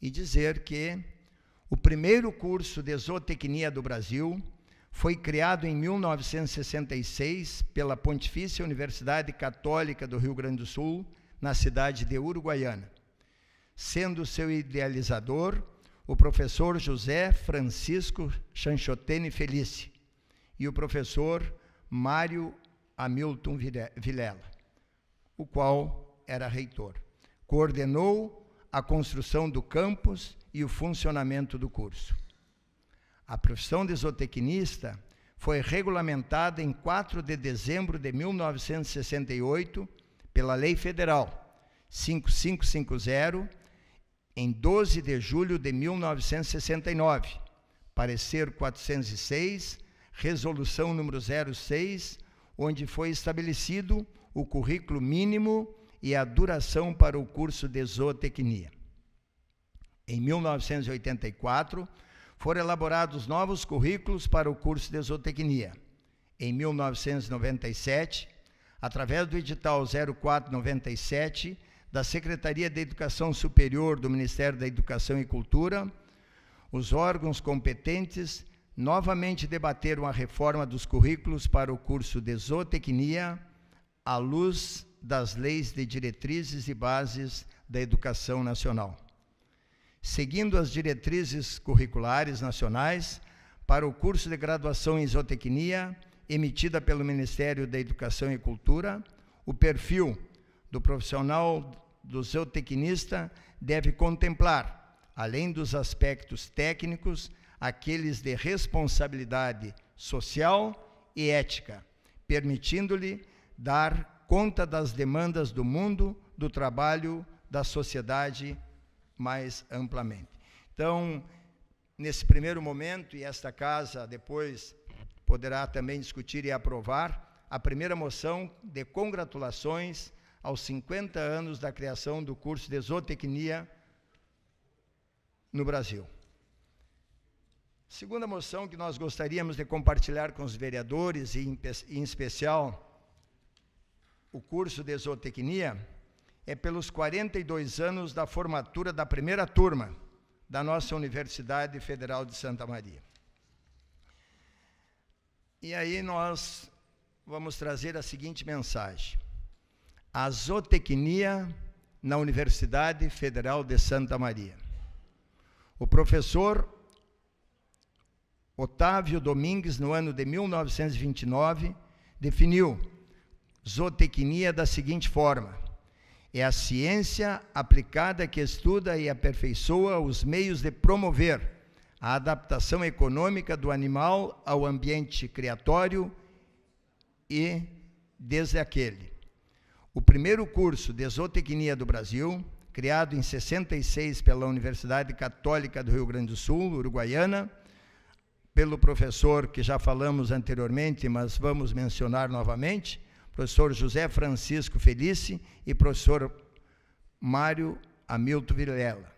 Speaker 5: e dizer que o primeiro curso de zootecnia do Brasil foi criado em 1966 pela Pontifícia Universidade Católica do Rio Grande do Sul, na cidade de Uruguaiana, sendo seu idealizador o professor José Francisco Chanchotene Felice e o professor Mário Hamilton Vilela o qual era reitor. Coordenou a construção do campus e o funcionamento do curso. A profissão de zootecnista foi regulamentada em 4 de dezembro de 1968 pela Lei Federal 5550, em 12 de julho de 1969, parecer 406, resolução número 06, onde foi estabelecido o currículo mínimo e a duração para o curso de zootecnia. Em 1984, foram elaborados novos currículos para o curso de zootecnia. Em 1997, através do edital 0497 da Secretaria de Educação Superior do Ministério da Educação e Cultura, os órgãos competentes novamente debateram a reforma dos currículos para o curso de zootecnia à luz das leis de diretrizes e bases da educação nacional, seguindo as diretrizes curriculares nacionais para o curso de graduação em zootecnia emitida pelo Ministério da Educação e Cultura, o perfil do profissional do zootecnista deve contemplar, além dos aspectos técnicos, aqueles de responsabilidade social e ética, permitindo-lhe dar conta das demandas do mundo, do trabalho, da sociedade mais amplamente. Então, nesse primeiro momento, e esta casa depois poderá também discutir e aprovar, a primeira moção de congratulações aos 50 anos da criação do curso de zootecnia no Brasil. Segunda moção que nós gostaríamos de compartilhar com os vereadores e, em especial, o curso de zootecnia é pelos 42 anos da formatura da primeira turma da nossa Universidade Federal de Santa Maria. E aí nós vamos trazer a seguinte mensagem: a zootecnia na Universidade Federal de Santa Maria. O professor Otávio Domingues, no ano de 1929, definiu Zootecnia da seguinte forma: é a ciência aplicada que estuda e aperfeiçoa os meios de promover a adaptação econômica do animal ao ambiente criatório e desde aquele. O primeiro curso de zootecnia do Brasil, criado em 66 pela Universidade Católica do Rio Grande do Sul, Uruguaiana, pelo professor que já falamos anteriormente, mas vamos mencionar novamente, professor José Francisco Felice e professor Mário Hamilton Vilela.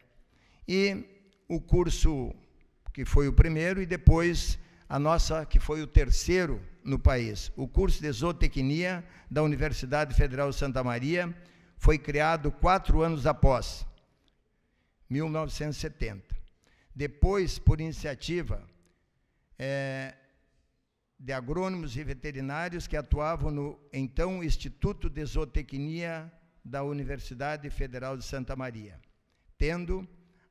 Speaker 5: E o curso que foi o primeiro e depois a nossa que foi o terceiro no país. O curso de zootecnia da Universidade Federal de Santa Maria foi criado quatro anos após 1970. Depois, por iniciativa é, de agrônomos e veterinários que atuavam no então Instituto de Zootecnia da Universidade Federal de Santa Maria, tendo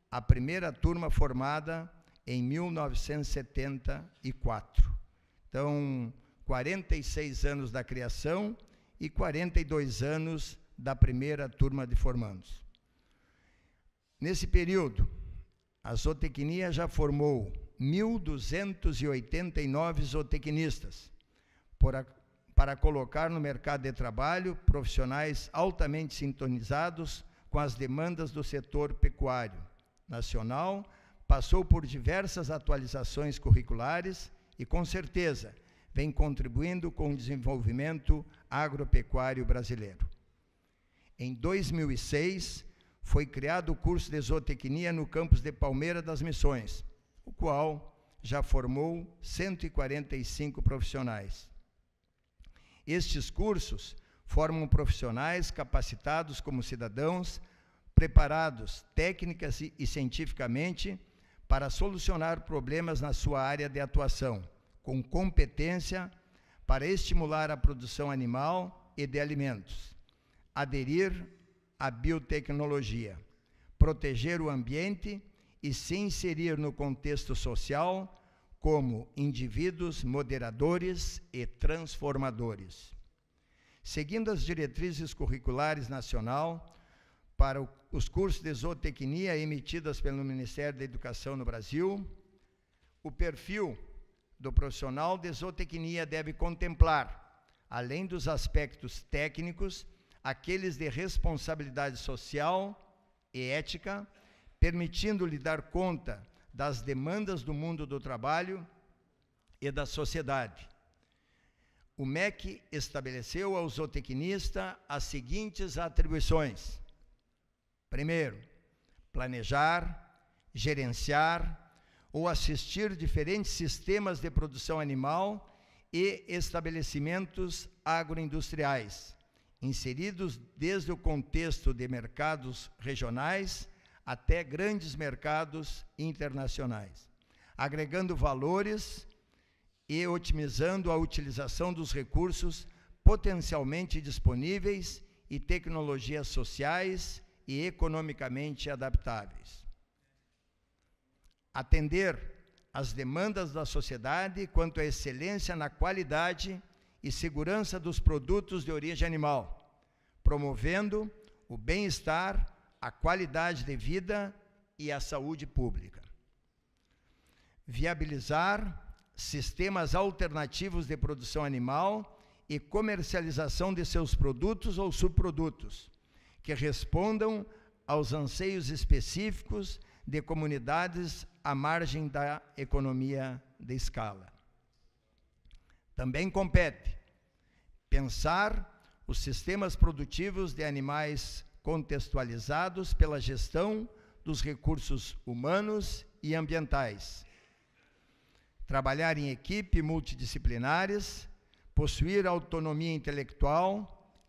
Speaker 5: a primeira turma formada em 1974. Então, 46 anos da criação e 42 anos da primeira turma de formandos. Nesse período, a zootecnia já formou 1.289 zootecnistas a, para colocar no mercado de trabalho profissionais altamente sintonizados com as demandas do setor pecuário nacional, passou por diversas atualizações curriculares e, com certeza, vem contribuindo com o desenvolvimento agropecuário brasileiro. Em 2006, foi criado o curso de zootecnia no campus de Palmeira das Missões, o qual já formou 145 profissionais. Estes cursos formam profissionais capacitados como cidadãos, preparados técnicas e cientificamente para solucionar problemas na sua área de atuação, com competência para estimular a produção animal e de alimentos, aderir à biotecnologia, proteger o ambiente e se inserir no contexto social como indivíduos moderadores e transformadores. Seguindo as diretrizes curriculares nacional para os cursos de zootecnia emitidas pelo Ministério da Educação no Brasil, o perfil do profissional de zootecnia deve contemplar, além dos aspectos técnicos, aqueles de responsabilidade social e ética, permitindo-lhe dar conta das demandas do mundo do trabalho e da sociedade. O MEC estabeleceu ao zootecnista as seguintes atribuições: primeiro, planejar, gerenciar ou assistir diferentes sistemas de produção animal e estabelecimentos agroindustriais, inseridos desde o contexto de mercados regionais até grandes mercados internacionais, agregando valores e otimizando a utilização dos recursos potencialmente disponíveis e tecnologias sociais e economicamente adaptáveis. Atender às demandas da sociedade quanto à excelência na qualidade e segurança dos produtos de origem animal, promovendo o bem-estar a qualidade de vida e a saúde pública. Viabilizar sistemas alternativos de produção animal e comercialização de seus produtos ou subprodutos, que respondam aos anseios específicos de comunidades à margem da economia de escala. Também compete pensar os sistemas produtivos de animais contextualizados pela gestão dos recursos humanos e ambientais. Trabalhar em equipe multidisciplinares, possuir autonomia intelectual,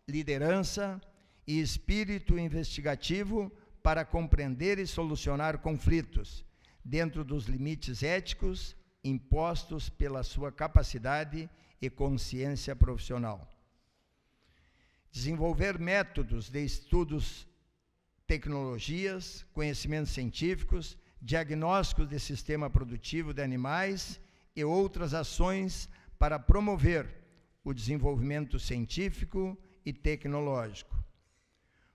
Speaker 5: liderança e espírito investigativo para compreender e solucionar conflitos, dentro dos limites éticos impostos pela sua capacidade e consciência profissional desenvolver métodos de estudos, tecnologias, conhecimentos científicos, diagnósticos de sistema produtivo de animais e outras ações para promover o desenvolvimento científico e tecnológico.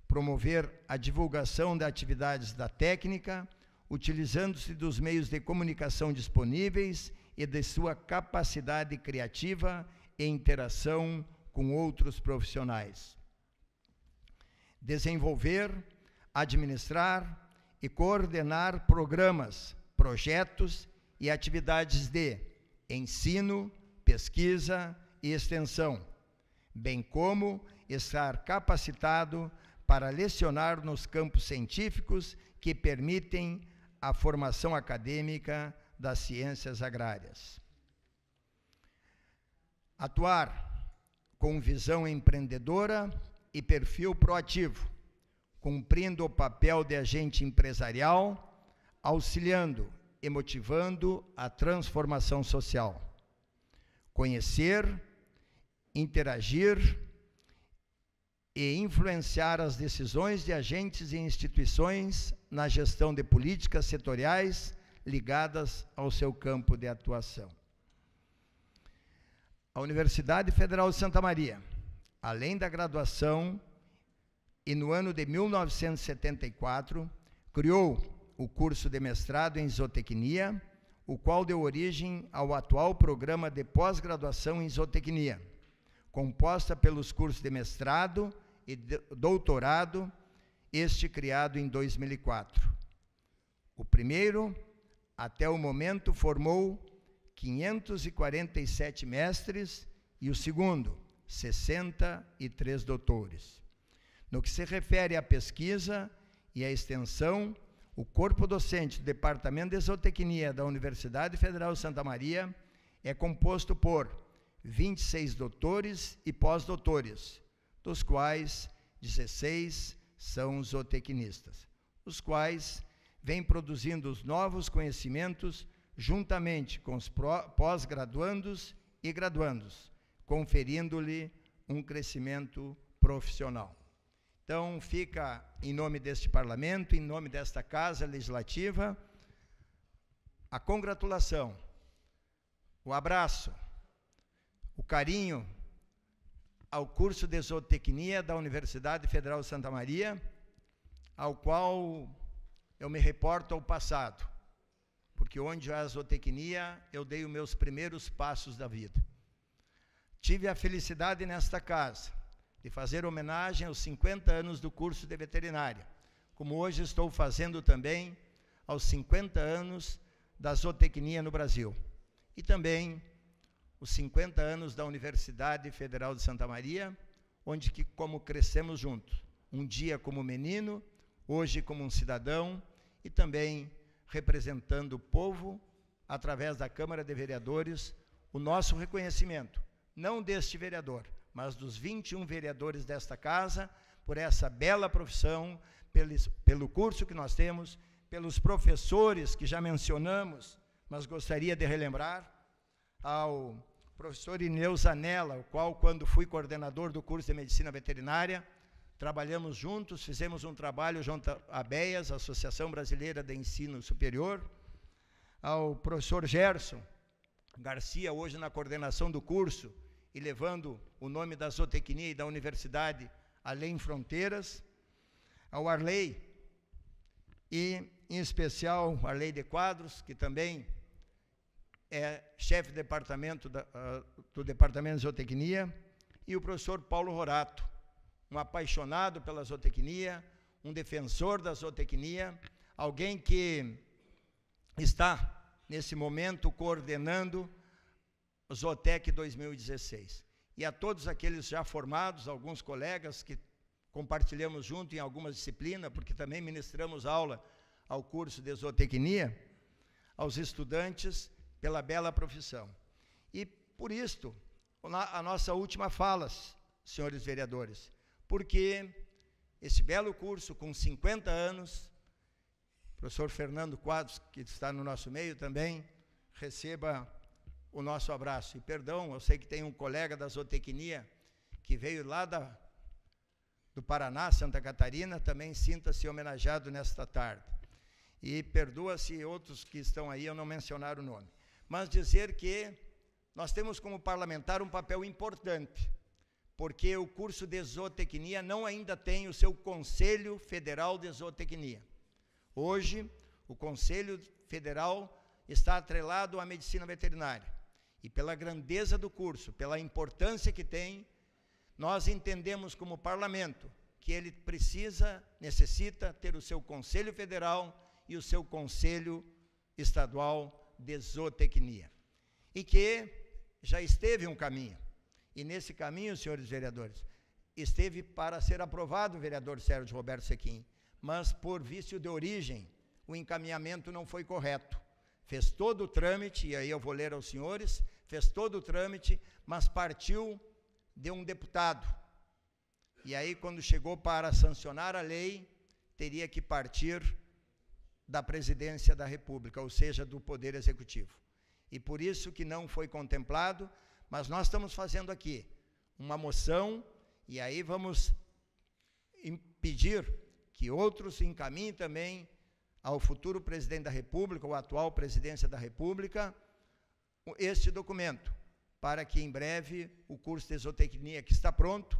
Speaker 5: Promover a divulgação de atividades da técnica, utilizando-se dos meios de comunicação disponíveis e de sua capacidade criativa e interação com outros profissionais. Desenvolver, administrar e coordenar programas, projetos e atividades de ensino, pesquisa e extensão, bem como estar capacitado para lecionar nos campos científicos que permitem a formação acadêmica das ciências agrárias. Atuar com visão empreendedora e perfil proativo, cumprindo o papel de agente empresarial, auxiliando e motivando a transformação social. Conhecer, interagir e influenciar as decisões de agentes e instituições na gestão de políticas setoriais ligadas ao seu campo de atuação a Universidade Federal de Santa Maria, além da graduação, e no ano de 1974, criou o curso de mestrado em zootecnia, o qual deu origem ao atual programa de pós-graduação em zootecnia, composta pelos cursos de mestrado e doutorado, este criado em 2004. O primeiro, até o momento, formou 547 mestres e o segundo, 63 doutores. No que se refere à pesquisa e à extensão, o corpo docente do Departamento de Zootecnia da Universidade Federal de Santa Maria é composto por 26 doutores e pós-doutores, dos quais 16 são zootecnistas, os quais vêm produzindo os novos conhecimentos juntamente com os pós-graduandos e graduandos, conferindo-lhe um crescimento profissional. Então, fica em nome deste parlamento, em nome desta casa legislativa, a congratulação, o abraço, o carinho ao curso de zootecnia da Universidade Federal de Santa Maria, ao qual eu me reporto ao passado, que onde a zootecnia, eu dei os meus primeiros passos da vida. Tive a felicidade nesta casa de fazer homenagem aos 50 anos do curso de veterinária, como hoje estou fazendo também aos 50 anos da zootecnia no Brasil. E também os 50 anos da Universidade Federal de Santa Maria, onde que como crescemos juntos, um dia como menino, hoje como um cidadão e também representando o povo, através da Câmara de Vereadores, o nosso reconhecimento, não deste vereador, mas dos 21 vereadores desta casa, por essa bela profissão, pelo curso que nós temos, pelos professores que já mencionamos, mas gostaria de relembrar, ao professor Ineu Zanella, o qual, quando fui coordenador do curso de Medicina Veterinária, trabalhamos juntos, fizemos um trabalho junto à BEAS, Associação Brasileira de Ensino Superior, ao professor Gerson Garcia, hoje na coordenação do curso e levando o nome da zootecnia e da universidade além fronteiras, ao Arley, e em especial ao Arley de Quadros, que também é chefe de departamento da, ah, do Departamento de Zootecnia, e o professor Paulo Rorato, um apaixonado pela zootecnia, um defensor da zootecnia, alguém que está nesse momento coordenando Zootec 2016. E a todos aqueles já formados, alguns colegas que compartilhamos junto em algumas disciplinas, porque também ministramos aula ao curso de zootecnia, aos estudantes pela bela profissão. E por isto, a nossa última fala, senhores vereadores, porque esse belo curso, com 50 anos, o professor Fernando Quadros, que está no nosso meio também, receba o nosso abraço. E perdão, eu sei que tem um colega da zootecnia que veio lá da, do Paraná, Santa Catarina, também sinta-se homenageado nesta tarde. E perdoa-se outros que estão aí, eu não mencionar o nome. Mas dizer que nós temos como parlamentar um papel importante porque o curso de zootecnia não ainda tem o seu Conselho Federal de Zootecnia. Hoje, o Conselho Federal está atrelado à medicina veterinária. E pela grandeza do curso, pela importância que tem, nós entendemos como parlamento que ele precisa, necessita ter o seu Conselho Federal e o seu Conselho Estadual de Zootecnia. E que já esteve um caminho. E nesse caminho, senhores vereadores, esteve para ser aprovado o vereador Sérgio Roberto Sequim, mas por vício de origem, o encaminhamento não foi correto. Fez todo o trâmite, e aí eu vou ler aos senhores, fez todo o trâmite, mas partiu de um deputado. E aí, quando chegou para sancionar a lei, teria que partir da presidência da República, ou seja, do Poder Executivo. E por isso que não foi contemplado, mas nós estamos fazendo aqui uma moção e aí vamos pedir que outros se encaminhem também ao futuro presidente da República, ou atual presidência da República, este documento, para que em breve o curso de exotecnia que está pronto,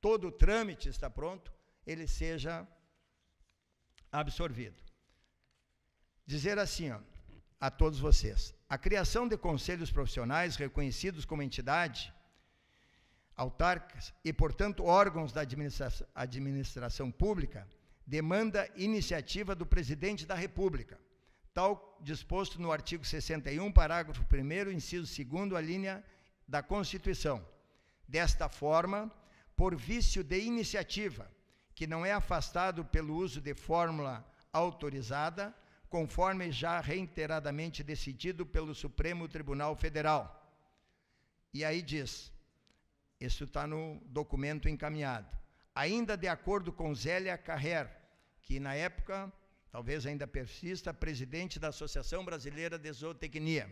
Speaker 5: todo o trâmite está pronto, ele seja absorvido. Dizer assim ó, a todos vocês, a criação de conselhos profissionais reconhecidos como entidade autarcas e, portanto, órgãos da administração, administração pública demanda iniciativa do presidente da República, tal disposto no artigo 61, parágrafo 1, inciso 2, a linha da Constituição. Desta forma, por vício de iniciativa, que não é afastado pelo uso de fórmula autorizada, conforme já reiteradamente decidido pelo Supremo Tribunal Federal. E aí diz: isso está no documento encaminhado. Ainda de acordo com Zélia Carrer, que na época, talvez ainda persista, presidente da Associação Brasileira de Zootecnia.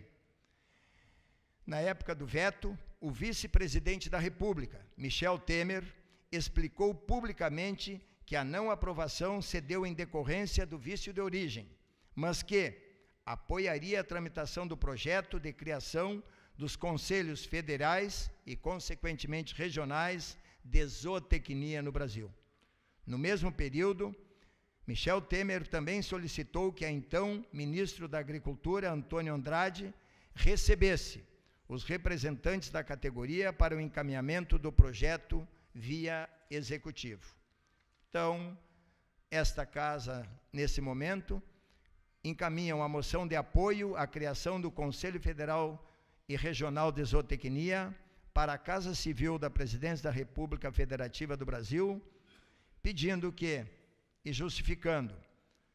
Speaker 5: Na época do veto, o vice-presidente da República, Michel Temer, explicou publicamente que a não aprovação se deu em decorrência do vício de origem, mas que apoiaria a tramitação do projeto de criação dos conselhos federais e, consequentemente, regionais de zootecnia no Brasil. No mesmo período, Michel Temer também solicitou que a então ministro da Agricultura, Antônio Andrade, recebesse os representantes da categoria para o encaminhamento do projeto via executivo. Então, esta casa, nesse momento, encaminham a moção de apoio à criação do Conselho Federal e Regional de Zootecnia para a Casa Civil da Presidência da República Federativa do Brasil, pedindo que, e justificando,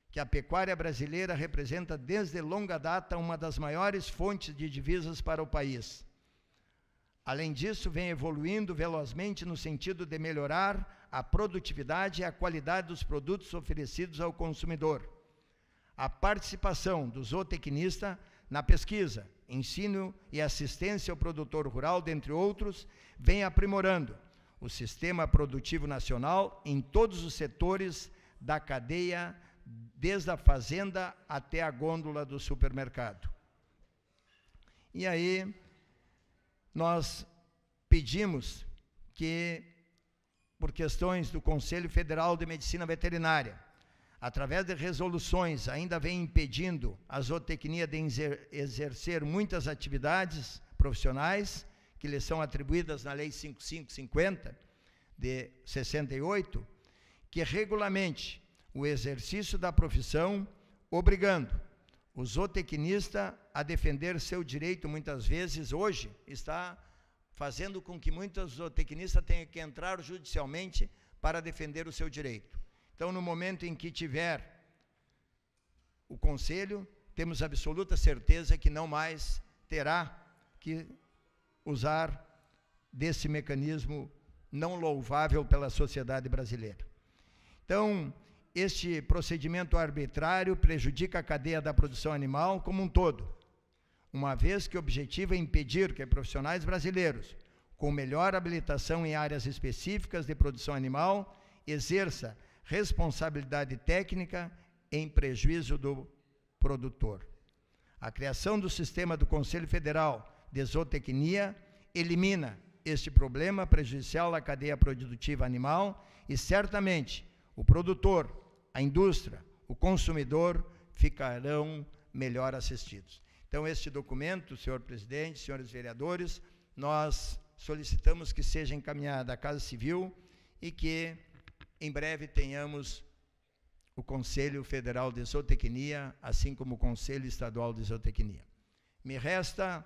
Speaker 5: que a pecuária brasileira representa desde longa data uma das maiores fontes de divisas para o país. Além disso, vem evoluindo velozmente no sentido de melhorar a produtividade e a qualidade dos produtos oferecidos ao consumidor a participação do zootecnista na pesquisa, ensino e assistência ao produtor rural, dentre outros, vem aprimorando o sistema produtivo nacional em todos os setores da cadeia, desde a fazenda até a gôndola do supermercado. E aí, nós pedimos que, por questões do Conselho Federal de Medicina Veterinária, através de resoluções, ainda vem impedindo a zootecnia de exercer muitas atividades profissionais que lhe são atribuídas na Lei 5550 de 68, que regulamente o exercício da profissão, obrigando o zootecnista a defender seu direito, muitas vezes, hoje, está fazendo com que muitos zootecnistas tenham que entrar judicialmente para defender o seu direito. Então, no momento em que tiver o conselho, temos absoluta certeza que não mais terá que usar desse mecanismo não louvável pela sociedade brasileira. Então, este procedimento arbitrário prejudica a cadeia da produção animal como um todo, uma vez que o objetivo é impedir que profissionais brasileiros, com melhor habilitação em áreas específicas de produção animal, exerça responsabilidade técnica em prejuízo do produtor. A criação do sistema do Conselho Federal de Zootecnia elimina este problema prejudicial à cadeia produtiva animal e certamente o produtor, a indústria, o consumidor ficarão melhor assistidos. Então, este documento, senhor presidente, senhores vereadores, nós solicitamos que seja encaminhado à Casa Civil e que em breve tenhamos o Conselho Federal de Zootecnia, assim como o Conselho Estadual de Zootecnia. Me resta,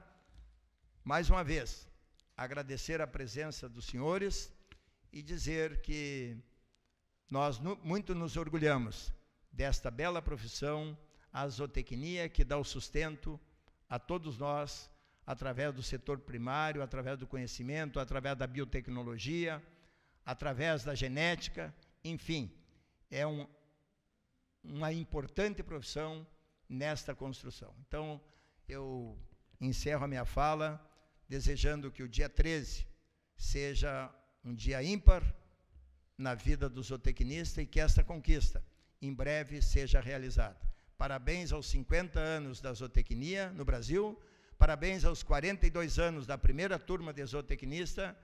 Speaker 5: mais uma vez, agradecer a presença dos senhores e dizer que nós muito nos orgulhamos desta bela profissão, a zootecnia que dá o sustento a todos nós, através do setor primário, através do conhecimento, através da biotecnologia, através da genética enfim, é um, uma importante profissão nesta construção. Então, eu encerro a minha fala desejando que o dia 13 seja um dia ímpar na vida do zootecnista e que esta conquista em breve seja realizada. Parabéns aos 50 anos da zootecnia no Brasil, parabéns aos 42 anos da primeira turma de zootecnista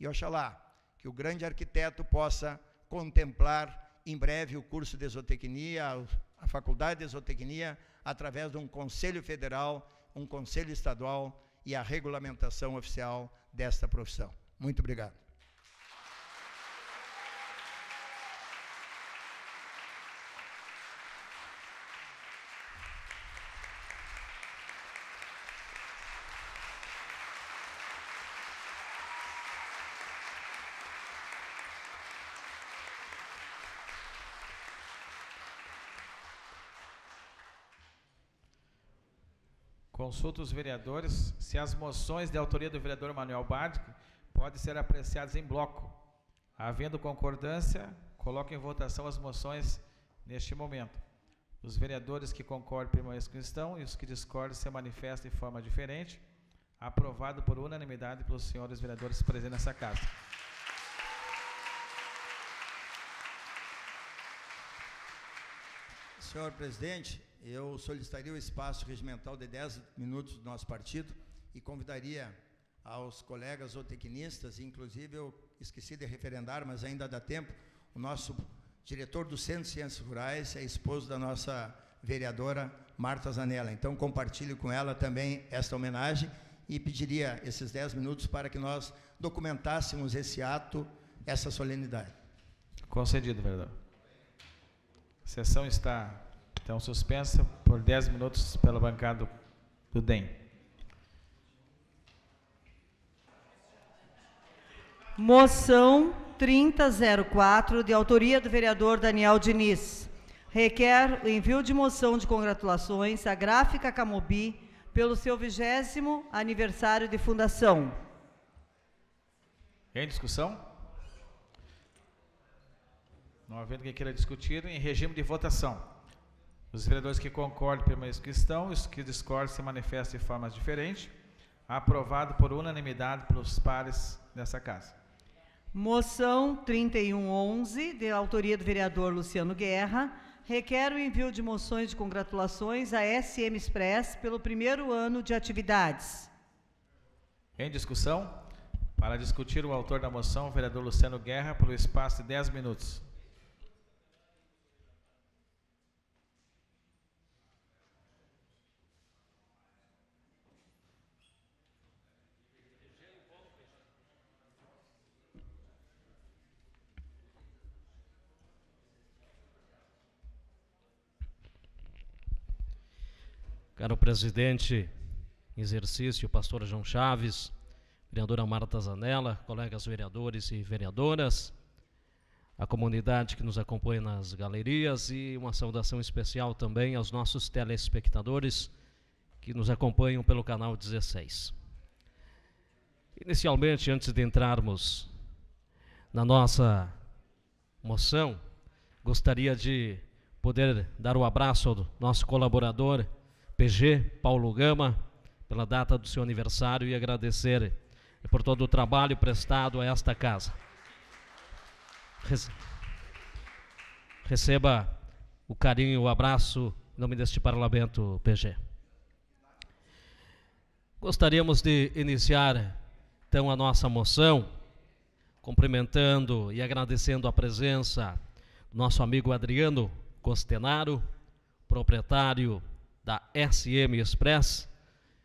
Speaker 5: e oxalá que o grande arquiteto possa contemplar em breve o curso de zootecnia, a Faculdade de Zootecnia, através de um conselho federal, um conselho estadual e a regulamentação oficial desta profissão. Muito obrigado.
Speaker 6: Consulta os vereadores se as moções de autoria do vereador Manuel Bardic podem ser apreciadas em bloco. Havendo concordância, coloco em votação as moções neste momento. Os vereadores que concordem permaneçam que estão e os que discordem se manifestam de forma diferente. Aprovado por unanimidade pelos senhores vereadores presentes nessa casa.
Speaker 5: Senhor presidente, eu solicitaria o espaço regimental de 10 minutos do nosso partido e convidaria aos colegas ou inclusive eu esqueci de referendar, mas ainda dá tempo, o nosso diretor do Centro de Ciências Rurais é esposo da nossa vereadora Marta Zanella. Então, compartilho com ela também esta homenagem e pediria esses 10 minutos para que nós documentássemos esse ato, essa solenidade.
Speaker 6: Concedido, vereador. A sessão está então, suspensa por 10 minutos pela bancada do DEM.
Speaker 2: Moção 3004, de autoria do vereador Daniel Diniz. Requer o envio de moção de congratulações à gráfica Camobi pelo seu vigésimo aniversário de fundação.
Speaker 6: Em discussão? Não havendo quem queira discutir, em regime de votação. Os vereadores que concordam permaneçam que estão, os que discordam se manifestam de formas diferentes. Aprovado por unanimidade pelos pares dessa casa.
Speaker 2: Moção 3111, de autoria do vereador Luciano Guerra, requer o envio de moções de congratulações à SM Express pelo primeiro ano de atividades.
Speaker 6: Em discussão, para discutir o autor da moção, o vereador Luciano Guerra, pelo espaço de 10 minutos.
Speaker 7: Caro presidente em exercício, pastor João Chaves, vereadora Marta Zanella, colegas vereadores e vereadoras, a comunidade que nos acompanha nas galerias e uma saudação especial também aos nossos telespectadores que nos acompanham pelo canal 16. Inicialmente, antes de entrarmos na nossa moção, gostaria de poder dar o um abraço ao nosso colaborador PG Paulo Gama, pela data do seu aniversário e agradecer por todo o trabalho prestado a esta casa. Receba o carinho, o abraço em nome deste parlamento, PG. Gostaríamos de iniciar então a nossa moção, cumprimentando e agradecendo a presença do nosso amigo Adriano Costenaro, proprietário da SM Express,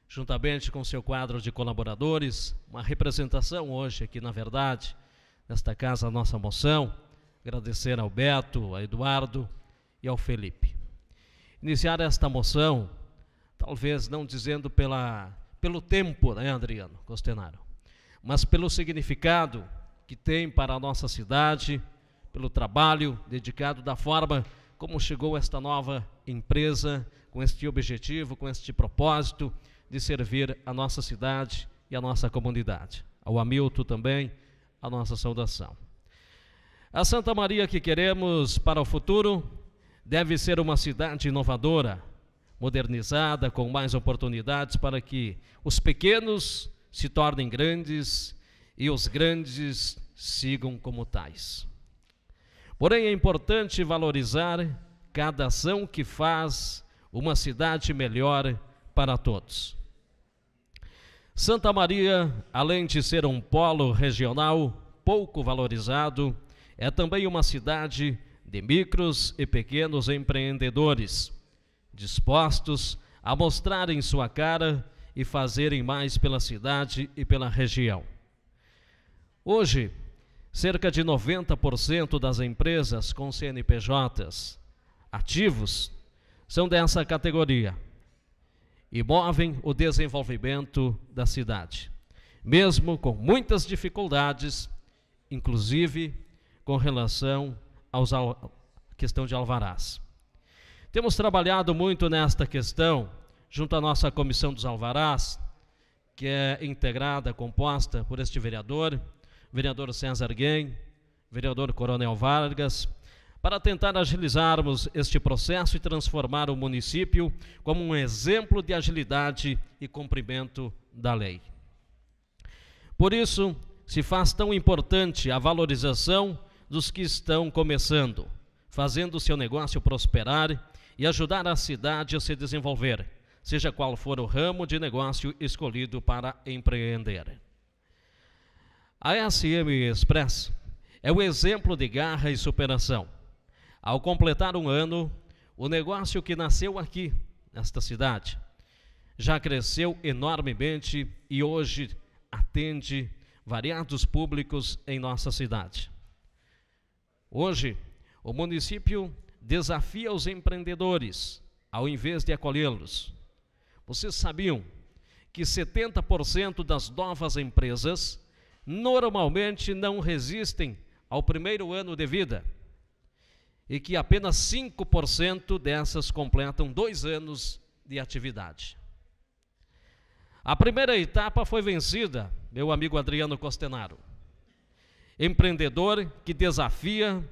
Speaker 7: juntamente com seu quadro de colaboradores, uma representação hoje aqui, na verdade, nesta casa, a nossa moção. Agradecer ao Beto, a Eduardo e ao Felipe. Iniciar esta moção, talvez não dizendo pela, pelo tempo, né, Adriano Costenaro, mas pelo significado que tem para a nossa cidade, pelo trabalho dedicado da forma como chegou esta nova empresa com este objetivo, com este propósito de servir a nossa cidade e a nossa comunidade. Ao Hamilton também, a nossa saudação. A Santa Maria que queremos para o futuro deve ser uma cidade inovadora, modernizada, com mais oportunidades para que os pequenos se tornem grandes e os grandes sigam como tais. Porém, é importante valorizar cada ação que faz uma cidade melhor para todos. Santa Maria, além de ser um polo regional pouco valorizado, é também uma cidade de micros e pequenos empreendedores, dispostos a mostrarem sua cara e fazerem mais pela cidade e pela região. Hoje, cerca de 90% das empresas com CNPJs ativos são dessa categoria e movem o desenvolvimento da cidade, mesmo com muitas dificuldades, inclusive com relação à questão de alvarás. Temos trabalhado muito nesta questão junto à nossa comissão dos alvarás, que é integrada, composta por este vereador, vereador César Guem, vereador Coronel Vargas, para tentar agilizarmos este processo e transformar o município como um exemplo de agilidade e cumprimento da lei. Por isso, se faz tão importante a valorização dos que estão começando, fazendo o seu negócio prosperar e ajudar a cidade a se desenvolver, seja qual for o ramo de negócio escolhido para empreender. A SM Express é o exemplo de garra e superação ao completar um ano, o negócio que nasceu aqui, nesta cidade, já cresceu enormemente e hoje atende variados públicos em nossa cidade. Hoje, o município desafia os empreendedores, ao invés de acolhê-los. Vocês sabiam que 70% das novas empresas normalmente não resistem ao primeiro ano de vida? e que apenas 5% dessas completam dois anos de atividade. A primeira etapa foi vencida, meu amigo Adriano Costenaro. Empreendedor que desafia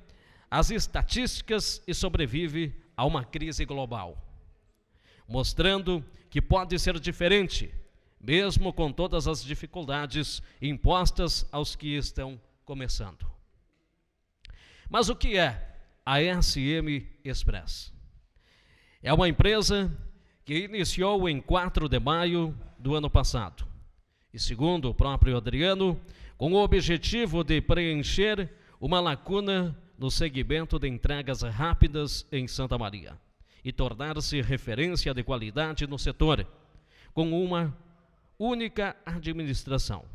Speaker 7: as estatísticas e sobrevive a uma crise global, mostrando que pode ser diferente, mesmo com todas as dificuldades impostas aos que estão começando. Mas o que é a SM Express. É uma empresa que iniciou em 4 de maio do ano passado. E segundo o próprio Adriano, com o objetivo de preencher uma lacuna no segmento de entregas rápidas em Santa Maria e tornar-se referência de qualidade no setor, com uma única administração,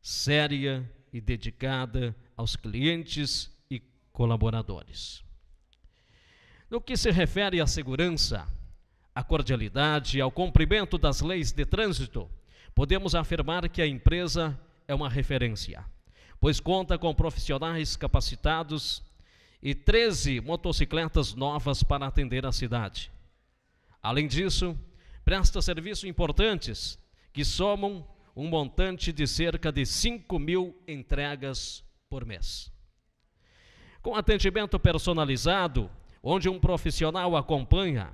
Speaker 7: séria e dedicada aos clientes colaboradores. No que se refere à segurança, à cordialidade e ao cumprimento das leis de trânsito, podemos afirmar que a empresa é uma referência, pois conta com profissionais capacitados e 13 motocicletas novas para atender a cidade. Além disso, presta serviços importantes que somam um montante de cerca de 5 mil entregas por mês com atendimento personalizado, onde um profissional acompanha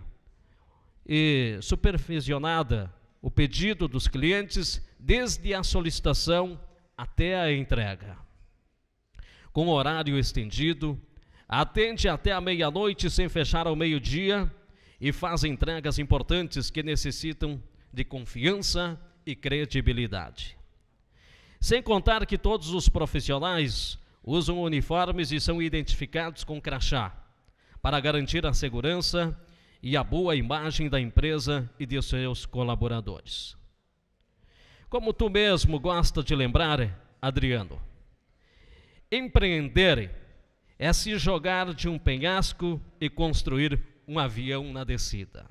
Speaker 7: e supervisionada o pedido dos clientes desde a solicitação até a entrega. Com horário estendido, atende até a meia-noite sem fechar ao meio-dia e faz entregas importantes que necessitam de confiança e credibilidade. Sem contar que todos os profissionais usam uniformes e são identificados com crachá para garantir a segurança e a boa imagem da empresa e de seus colaboradores. Como tu mesmo gosta de lembrar, Adriano, empreender é se jogar de um penhasco e construir um avião na descida.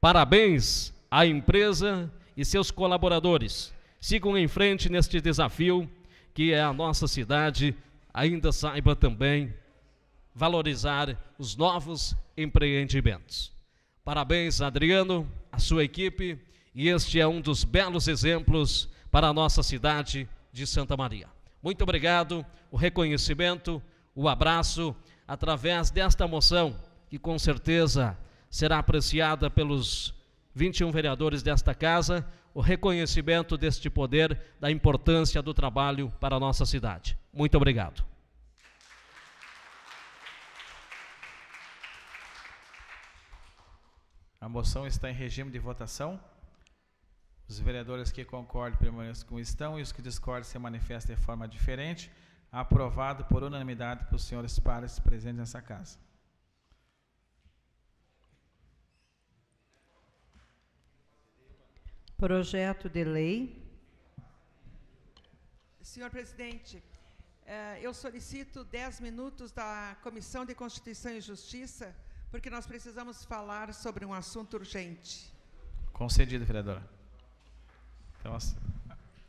Speaker 7: Parabéns à empresa e seus colaboradores. Sigam em frente neste desafio que é a nossa cidade ainda saiba também valorizar os novos empreendimentos. Parabéns, Adriano, a sua equipe, e este é um dos belos exemplos para a nossa cidade de Santa Maria. Muito obrigado, o reconhecimento, o abraço, através desta moção, que com certeza será apreciada pelos 21 vereadores desta casa, o reconhecimento deste poder, da importância do trabalho para a nossa cidade. Muito obrigado.
Speaker 6: A moção está em regime de votação. Os vereadores que concordam permaneçam como estão e os que discordam se manifestam de forma diferente. Aprovado por unanimidade por senhores pares presentes nessa casa.
Speaker 2: Projeto de lei.
Speaker 4: Senhor presidente, eh, eu solicito 10 minutos da Comissão de Constituição e Justiça, porque nós precisamos falar sobre um assunto urgente.
Speaker 6: Concedido, vereadora. Então, assim.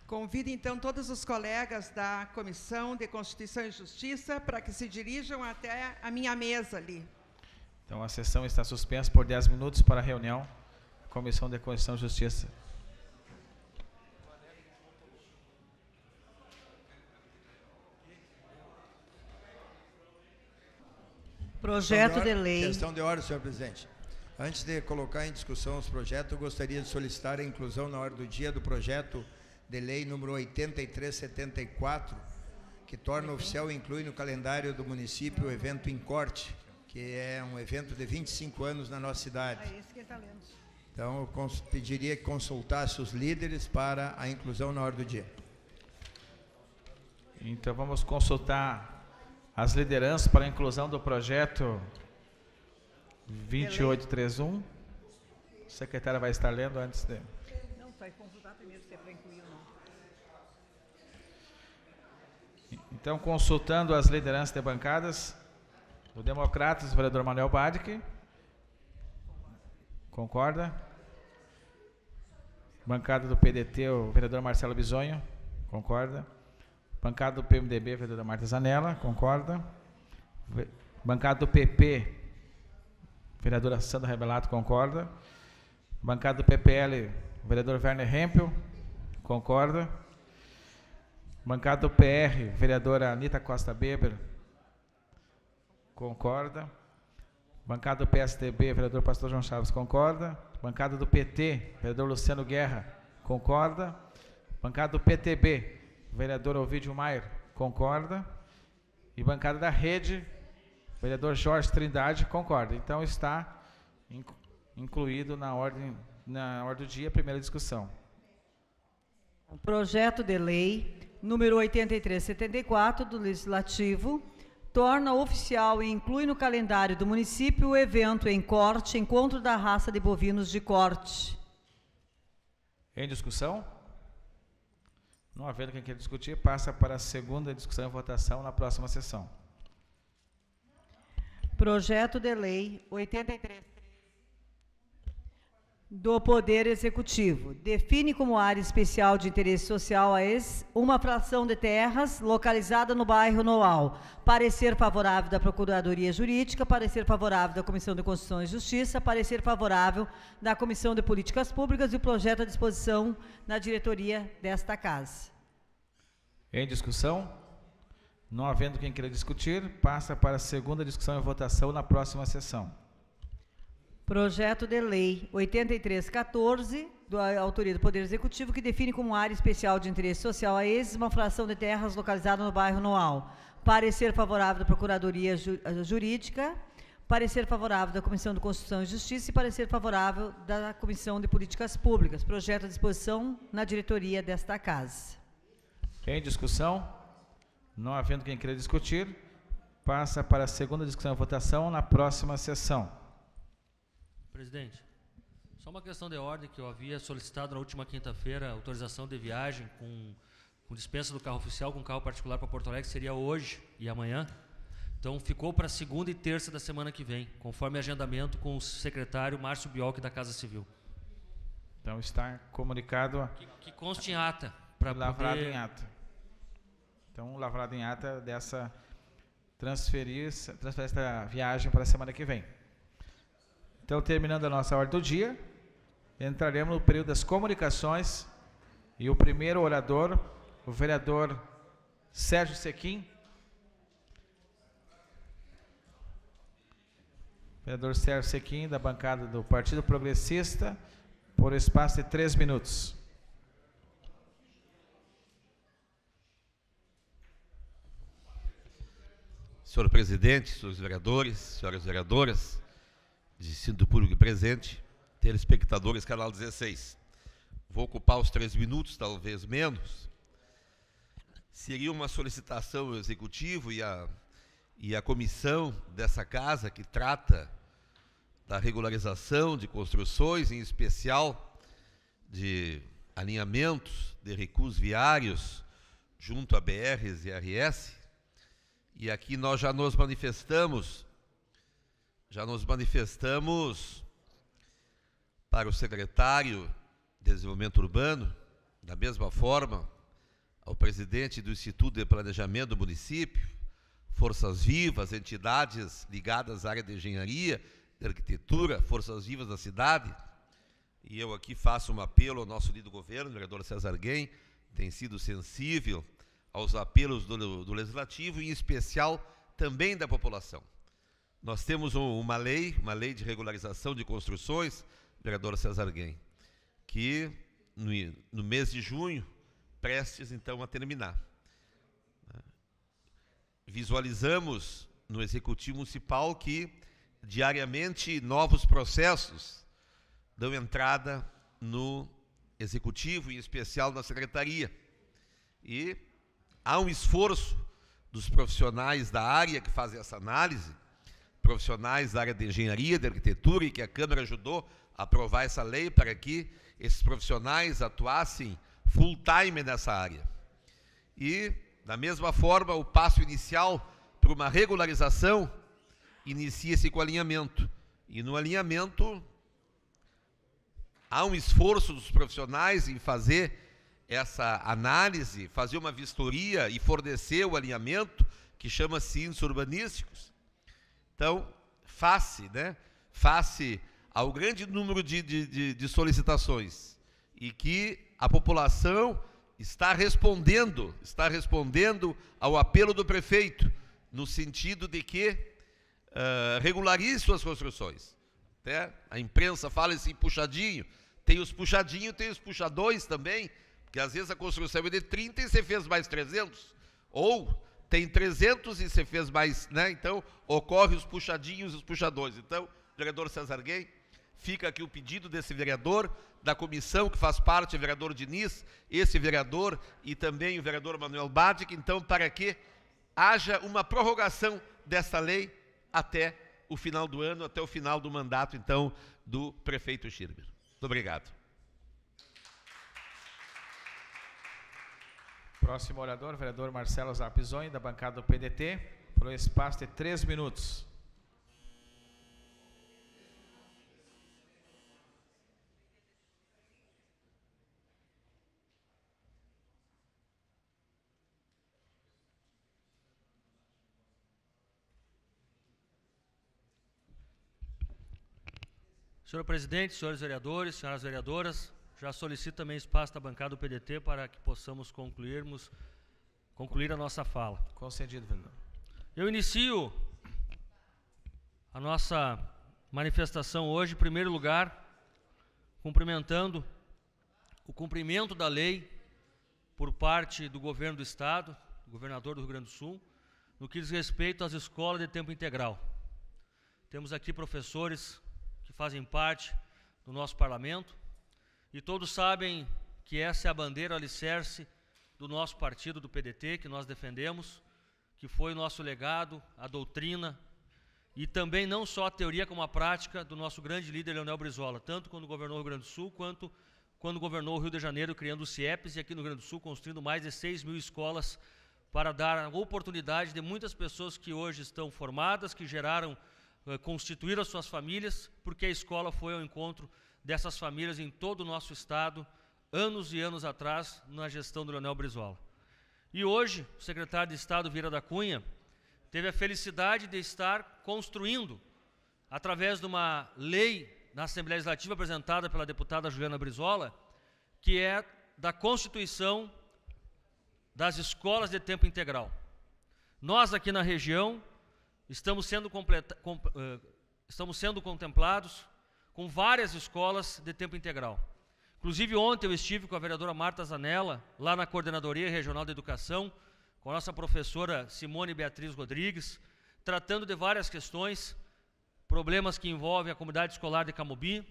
Speaker 4: Convido então todos os colegas da Comissão de Constituição e Justiça para que se dirijam
Speaker 8: até a minha mesa ali.
Speaker 6: Então, a sessão está suspensa por 10 minutos para a reunião Comissão de Constituição e Justiça.
Speaker 5: Projeto de, de lei. Questão de ordem, senhor presidente. Antes de colocar em discussão os projetos, gostaria de solicitar a inclusão na ordem do dia do projeto de lei número 8374, que torna oficial e inclui no calendário do município o evento em corte, que é um evento de 25 anos na nossa cidade.
Speaker 9: É esse que está lendo.
Speaker 5: Então, eu pediria que consultasse os líderes para a inclusão na ordem do dia. Então, vamos consultar as lideranças
Speaker 6: para a inclusão do projeto 2831. A secretária vai estar lendo antes de.
Speaker 2: Não, vai consultar primeiro se é para incluir ou
Speaker 6: não. Então, consultando as lideranças de bancadas, o Democratas, o vereador Manuel Badic. Concorda? Bancada do PDT, o vereador Marcelo Bisonho. Concorda? Bancada do PMDB, vereadora Marta Zanella, concorda? Bancada do PP, vereadora Sandra Rebelato, concorda? Bancada do PPL, vereador Werner Hempel, concorda? Bancada do PR, vereadora Anitta Costa Beber, concorda? Bancada do PSDB, vereador Pastor João Chaves, concorda? Bancada do PT, vereador Luciano Guerra, concorda? Bancada do PTB, Vereador Ovidio Maier, concorda. E bancada da rede, vereador Jorge Trindade, concorda. Então está incluído na ordem, na ordem do dia, primeira discussão.
Speaker 2: Projeto de lei número 8374 do Legislativo torna oficial e inclui no calendário do município o evento em corte Encontro da Raça de Bovinos de Corte.
Speaker 6: Em discussão? Não havendo quem queira discutir, passa para a segunda discussão e votação na próxima sessão.
Speaker 2: Projeto de Lei 83 do Poder Executivo. Define como área especial de interesse social a ex uma fração de terras localizada no bairro Noal. Parecer favorável da Procuradoria Jurídica, parecer favorável da Comissão de Constituição e Justiça, parecer favorável da Comissão de Políticas Públicas e o projeto à disposição na diretoria desta casa.
Speaker 6: Em discussão? Não havendo quem queira discutir, passa para a segunda discussão e votação na próxima sessão.
Speaker 2: Projeto de Lei 8314, do, eh, autoria do Poder Executivo, que define como área especial de interesse social a uma fração de terras localizada no bairro Noal. Parecer favorável da Procuradoria eh, Jurídica, parecer favorável da Comissão de Constituição e Justiça e parecer favorável da Comissão de Políticas Públicas. Projeto à disposição na diretoria desta casa.
Speaker 6: Em discussão? Não havendo quem queira discutir, passa para a segunda discussão e votação na próxima sessão.
Speaker 10: Presidente, só uma questão de ordem que eu havia solicitado na última quinta-feira autorização de viagem com, com dispensa do carro oficial com carro particular para Porto Alegre seria hoje e amanhã. Então ficou para segunda e terça da semana que vem, conforme agendamento com o secretário Márcio Bioc da Casa Civil. Então está comunicado. Que, que conste em ata. Lavrado
Speaker 6: poder... em ata. Então, lavrado em ata dessa transferir, transferir essa viagem para a semana que vem. Então, terminando a nossa hora do dia, entraremos no período das comunicações e o primeiro orador, o vereador Sérgio Sequim. Vereador Sérgio Sequim, da bancada do Partido Progressista, por espaço de três minutos.
Speaker 11: Senhor presidente, senhores vereadores, senhoras vereadoras, de Sinto Público presente, telespectadores, canal 16. Vou ocupar os três minutos, talvez menos. Seria uma solicitação ao Executivo e à, e à comissão dessa casa que trata da regularização de construções, em especial de alinhamentos de recursos viários junto a BRs e RS. E aqui nós já nos manifestamos já nos manifestamos para o secretário de Desenvolvimento Urbano, da mesma forma, ao presidente do Instituto de Planejamento do município, forças vivas, entidades ligadas à área de engenharia, de arquitetura, forças vivas da cidade. E eu aqui faço um apelo ao nosso líder do governo, o vereador César Guem, tem sido sensível aos apelos do, do Legislativo e, em especial, também da população. Nós temos uma lei, uma lei de regularização de construções, vereadora César Guem, que no, no mês de junho, prestes então a terminar. Visualizamos no Executivo Municipal que diariamente novos processos dão entrada no Executivo, em especial na Secretaria. E há um esforço dos profissionais da área que fazem essa análise profissionais da área de engenharia, de arquitetura, e que a Câmara ajudou a aprovar essa lei para que esses profissionais atuassem full time nessa área. E, da mesma forma, o passo inicial para uma regularização inicia-se com alinhamento. E no alinhamento há um esforço dos profissionais em fazer essa análise, fazer uma vistoria e fornecer o alinhamento, que chama-se índices urbanísticos, então, face, né? Face ao grande número de, de, de, de solicitações e que a população está respondendo, está respondendo ao apelo do prefeito, no sentido de que uh, regularize suas construções. Até a imprensa fala esse puxadinho, tem os puxadinhos, tem os puxadores também, porque às vezes a construção é de 30 e você fez mais 300, ou tem 300 e você fez mais, né? Então, ocorre os puxadinhos e os puxadores. Então, vereador Cesar Gay, fica aqui o pedido desse vereador, da comissão que faz parte, o vereador Diniz, esse vereador e também o vereador Manuel Badic, então, para que haja uma prorrogação dessa lei até o final do ano, até o final do mandato, então, do prefeito Schirmer. Muito obrigado.
Speaker 6: Próximo orador, vereador Marcelo Zapizoni, da bancada do PDT, por um espaço de três minutos.
Speaker 10: Senhor presidente, senhores vereadores, senhoras vereadoras, já solicito também espaço da bancada do PDT para que possamos concluirmos, concluir a nossa fala. Qual o sentido, Fernando? Eu inicio a nossa manifestação hoje, em primeiro lugar, cumprimentando o cumprimento da lei por parte do governo do Estado, do governador do Rio Grande do Sul, no que diz respeito às escolas de tempo integral. Temos aqui professores que fazem parte do nosso parlamento, e todos sabem que essa é a bandeira alicerce do nosso partido, do PDT, que nós defendemos, que foi o nosso legado, a doutrina, e também não só a teoria como a prática do nosso grande líder Leonel Brizola, tanto quando governou o Rio Grande do Sul, quanto quando governou o Rio de Janeiro, criando o CIEPs e aqui no Rio Grande do Sul construindo mais de 6 mil escolas para dar oportunidade de muitas pessoas que hoje estão formadas, que geraram, eh, constituíram as suas famílias, porque a escola foi ao encontro dessas famílias em todo o nosso estado, anos e anos atrás, na gestão do Leonel Brizola. E hoje, o secretário de Estado Vira da Cunha teve a felicidade de estar construindo, através de uma lei na Assembleia Legislativa apresentada pela deputada Juliana Brizola, que é da constituição das escolas de tempo integral. Nós aqui na região estamos sendo, completa, com, uh, estamos sendo contemplados com várias escolas de tempo integral. Inclusive, ontem eu estive com a vereadora Marta Zanella, lá na Coordenadoria Regional da Educação, com a nossa professora Simone Beatriz Rodrigues, tratando de várias questões, problemas que envolvem a comunidade escolar de Camobi,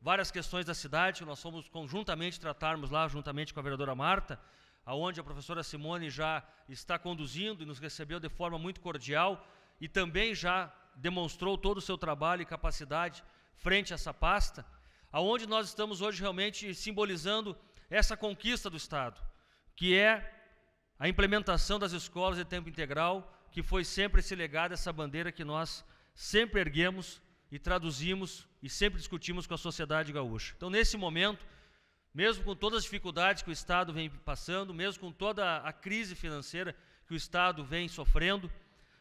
Speaker 10: várias questões da cidade, que nós fomos conjuntamente tratarmos lá, juntamente com a vereadora Marta, aonde a professora Simone já está conduzindo e nos recebeu de forma muito cordial e também já demonstrou todo o seu trabalho e capacidade frente a essa pasta, aonde nós estamos hoje realmente simbolizando essa conquista do Estado, que é a implementação das escolas de tempo integral, que foi sempre esse legado, essa bandeira que nós sempre erguemos e traduzimos e sempre discutimos com a sociedade gaúcha. Então, nesse momento, mesmo com todas as dificuldades que o Estado vem passando, mesmo com toda a crise financeira que o Estado vem sofrendo,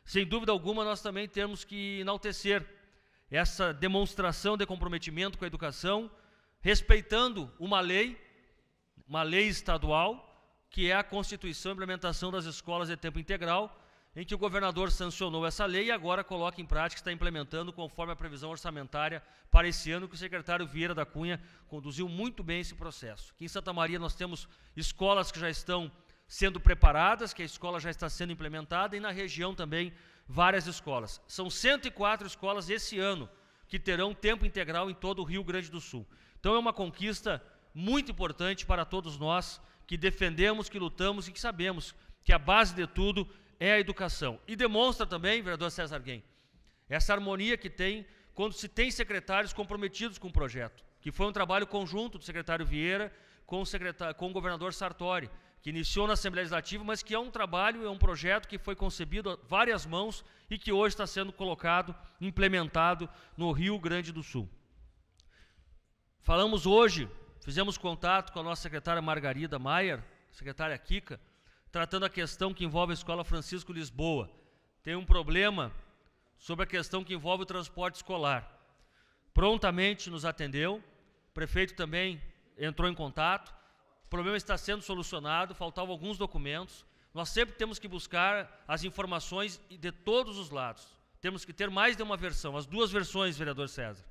Speaker 10: sem dúvida alguma nós também temos que enaltecer essa demonstração de comprometimento com a educação, respeitando uma lei, uma lei estadual, que é a constituição e implementação das escolas de tempo integral, em que o governador sancionou essa lei e agora coloca em prática, está implementando conforme a previsão orçamentária para esse ano, que o secretário Vieira da Cunha conduziu muito bem esse processo. Aqui em Santa Maria nós temos escolas que já estão sendo preparadas, que a escola já está sendo implementada, e na região também várias escolas. São 104 escolas esse ano que terão tempo integral em todo o Rio Grande do Sul. Então é uma conquista muito importante para todos nós que defendemos, que lutamos e que sabemos que a base de tudo é a educação. E demonstra também, vereador César Arguém, essa harmonia que tem quando se tem secretários comprometidos com o projeto, que foi um trabalho conjunto do secretário Vieira com o, secretário, com o governador Sartori que iniciou na Assembleia Legislativa, mas que é um trabalho, é um projeto que foi concebido a várias mãos e que hoje está sendo colocado, implementado no Rio Grande do Sul. Falamos hoje, fizemos contato com a nossa secretária Margarida Maier, secretária Kika, tratando a questão que envolve a Escola Francisco Lisboa. Tem um problema sobre a questão que envolve o transporte escolar. Prontamente nos atendeu, o prefeito também entrou em contato, o problema está sendo solucionado, faltavam alguns documentos. Nós sempre temos que buscar as informações de todos os lados. Temos que ter mais de uma versão, as duas versões, vereador César.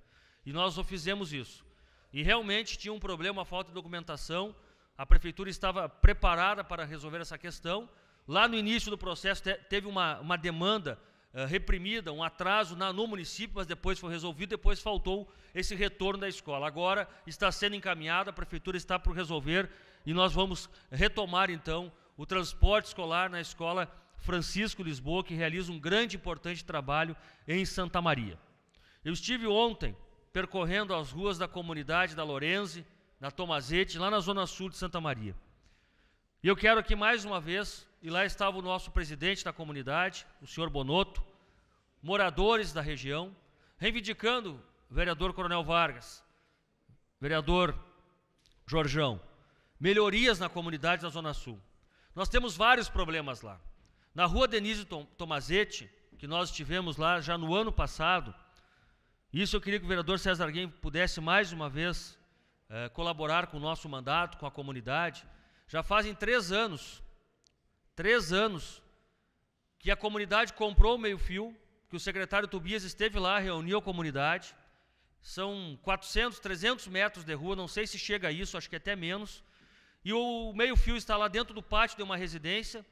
Speaker 10: E nós fizemos isso. E realmente tinha um problema, uma falta de documentação. A prefeitura estava preparada para resolver essa questão. Lá no início do processo te teve uma, uma demanda uh, reprimida, um atraso na, no município, mas depois foi resolvido, depois faltou esse retorno da escola. Agora está sendo encaminhada, a prefeitura está para resolver e nós vamos retomar então o transporte escolar na escola Francisco Lisboa, que realiza um grande e importante trabalho em Santa Maria. Eu estive ontem percorrendo as ruas da comunidade da Lorenze, na Tomazete, lá na zona sul de Santa Maria. E eu quero aqui mais uma vez, e lá estava o nosso presidente da comunidade, o senhor Bonotto, moradores da região, reivindicando vereador Coronel Vargas, vereador Jorjão, melhorias na comunidade da Zona Sul. Nós temos vários problemas lá. Na rua Denise Tomazete, Tomazetti, que nós estivemos lá já no ano passado, isso eu queria que o vereador César Arguém pudesse mais uma vez eh, colaborar com o nosso mandato, com a comunidade. Já fazem três anos, três anos, que a comunidade comprou o meio-fio, que o secretário Tobias esteve lá, reuniu a comunidade. São 400, 300 metros de rua, não sei se chega a isso, acho que até menos e o meio-fio está lá dentro do pátio de uma residência.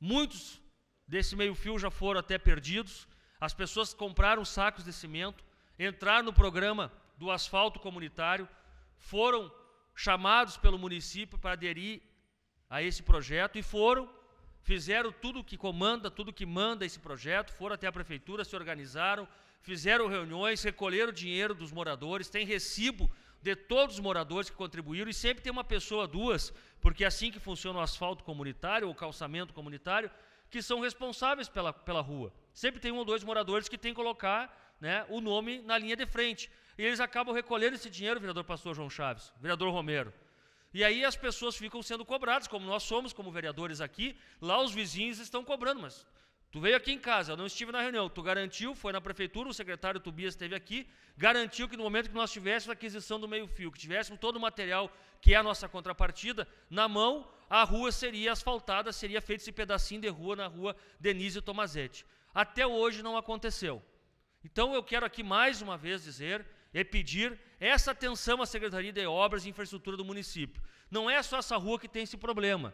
Speaker 10: Muitos desse meio-fio já foram até perdidos. As pessoas compraram sacos de cimento, entraram no programa do asfalto comunitário, foram chamados pelo município para aderir a esse projeto e foram, fizeram tudo que comanda, tudo que manda esse projeto, foram até a prefeitura, se organizaram, fizeram reuniões, recolheram dinheiro dos moradores, tem recibo de todos os moradores que contribuíram, e sempre tem uma pessoa, duas, porque é assim que funciona o asfalto comunitário ou calçamento comunitário, que são responsáveis pela, pela rua. Sempre tem um ou dois moradores que tem que colocar né, o nome na linha de frente. E eles acabam recolhendo esse dinheiro, vereador pastor João Chaves, vereador Romero. E aí as pessoas ficam sendo cobradas, como nós somos como vereadores aqui, lá os vizinhos estão cobrando, mas Tu veio aqui em casa, eu não estive na reunião, tu garantiu, foi na prefeitura, o secretário Tobias esteve aqui, garantiu que no momento que nós tivéssemos a aquisição do meio-fio, que tivéssemos todo o material que é a nossa contrapartida na mão, a rua seria asfaltada, seria feito esse pedacinho de rua na rua Denise Tomazetti. Até hoje não aconteceu. Então eu quero aqui mais uma vez dizer e pedir essa atenção à Secretaria de Obras e Infraestrutura do município. Não é só essa rua que tem esse problema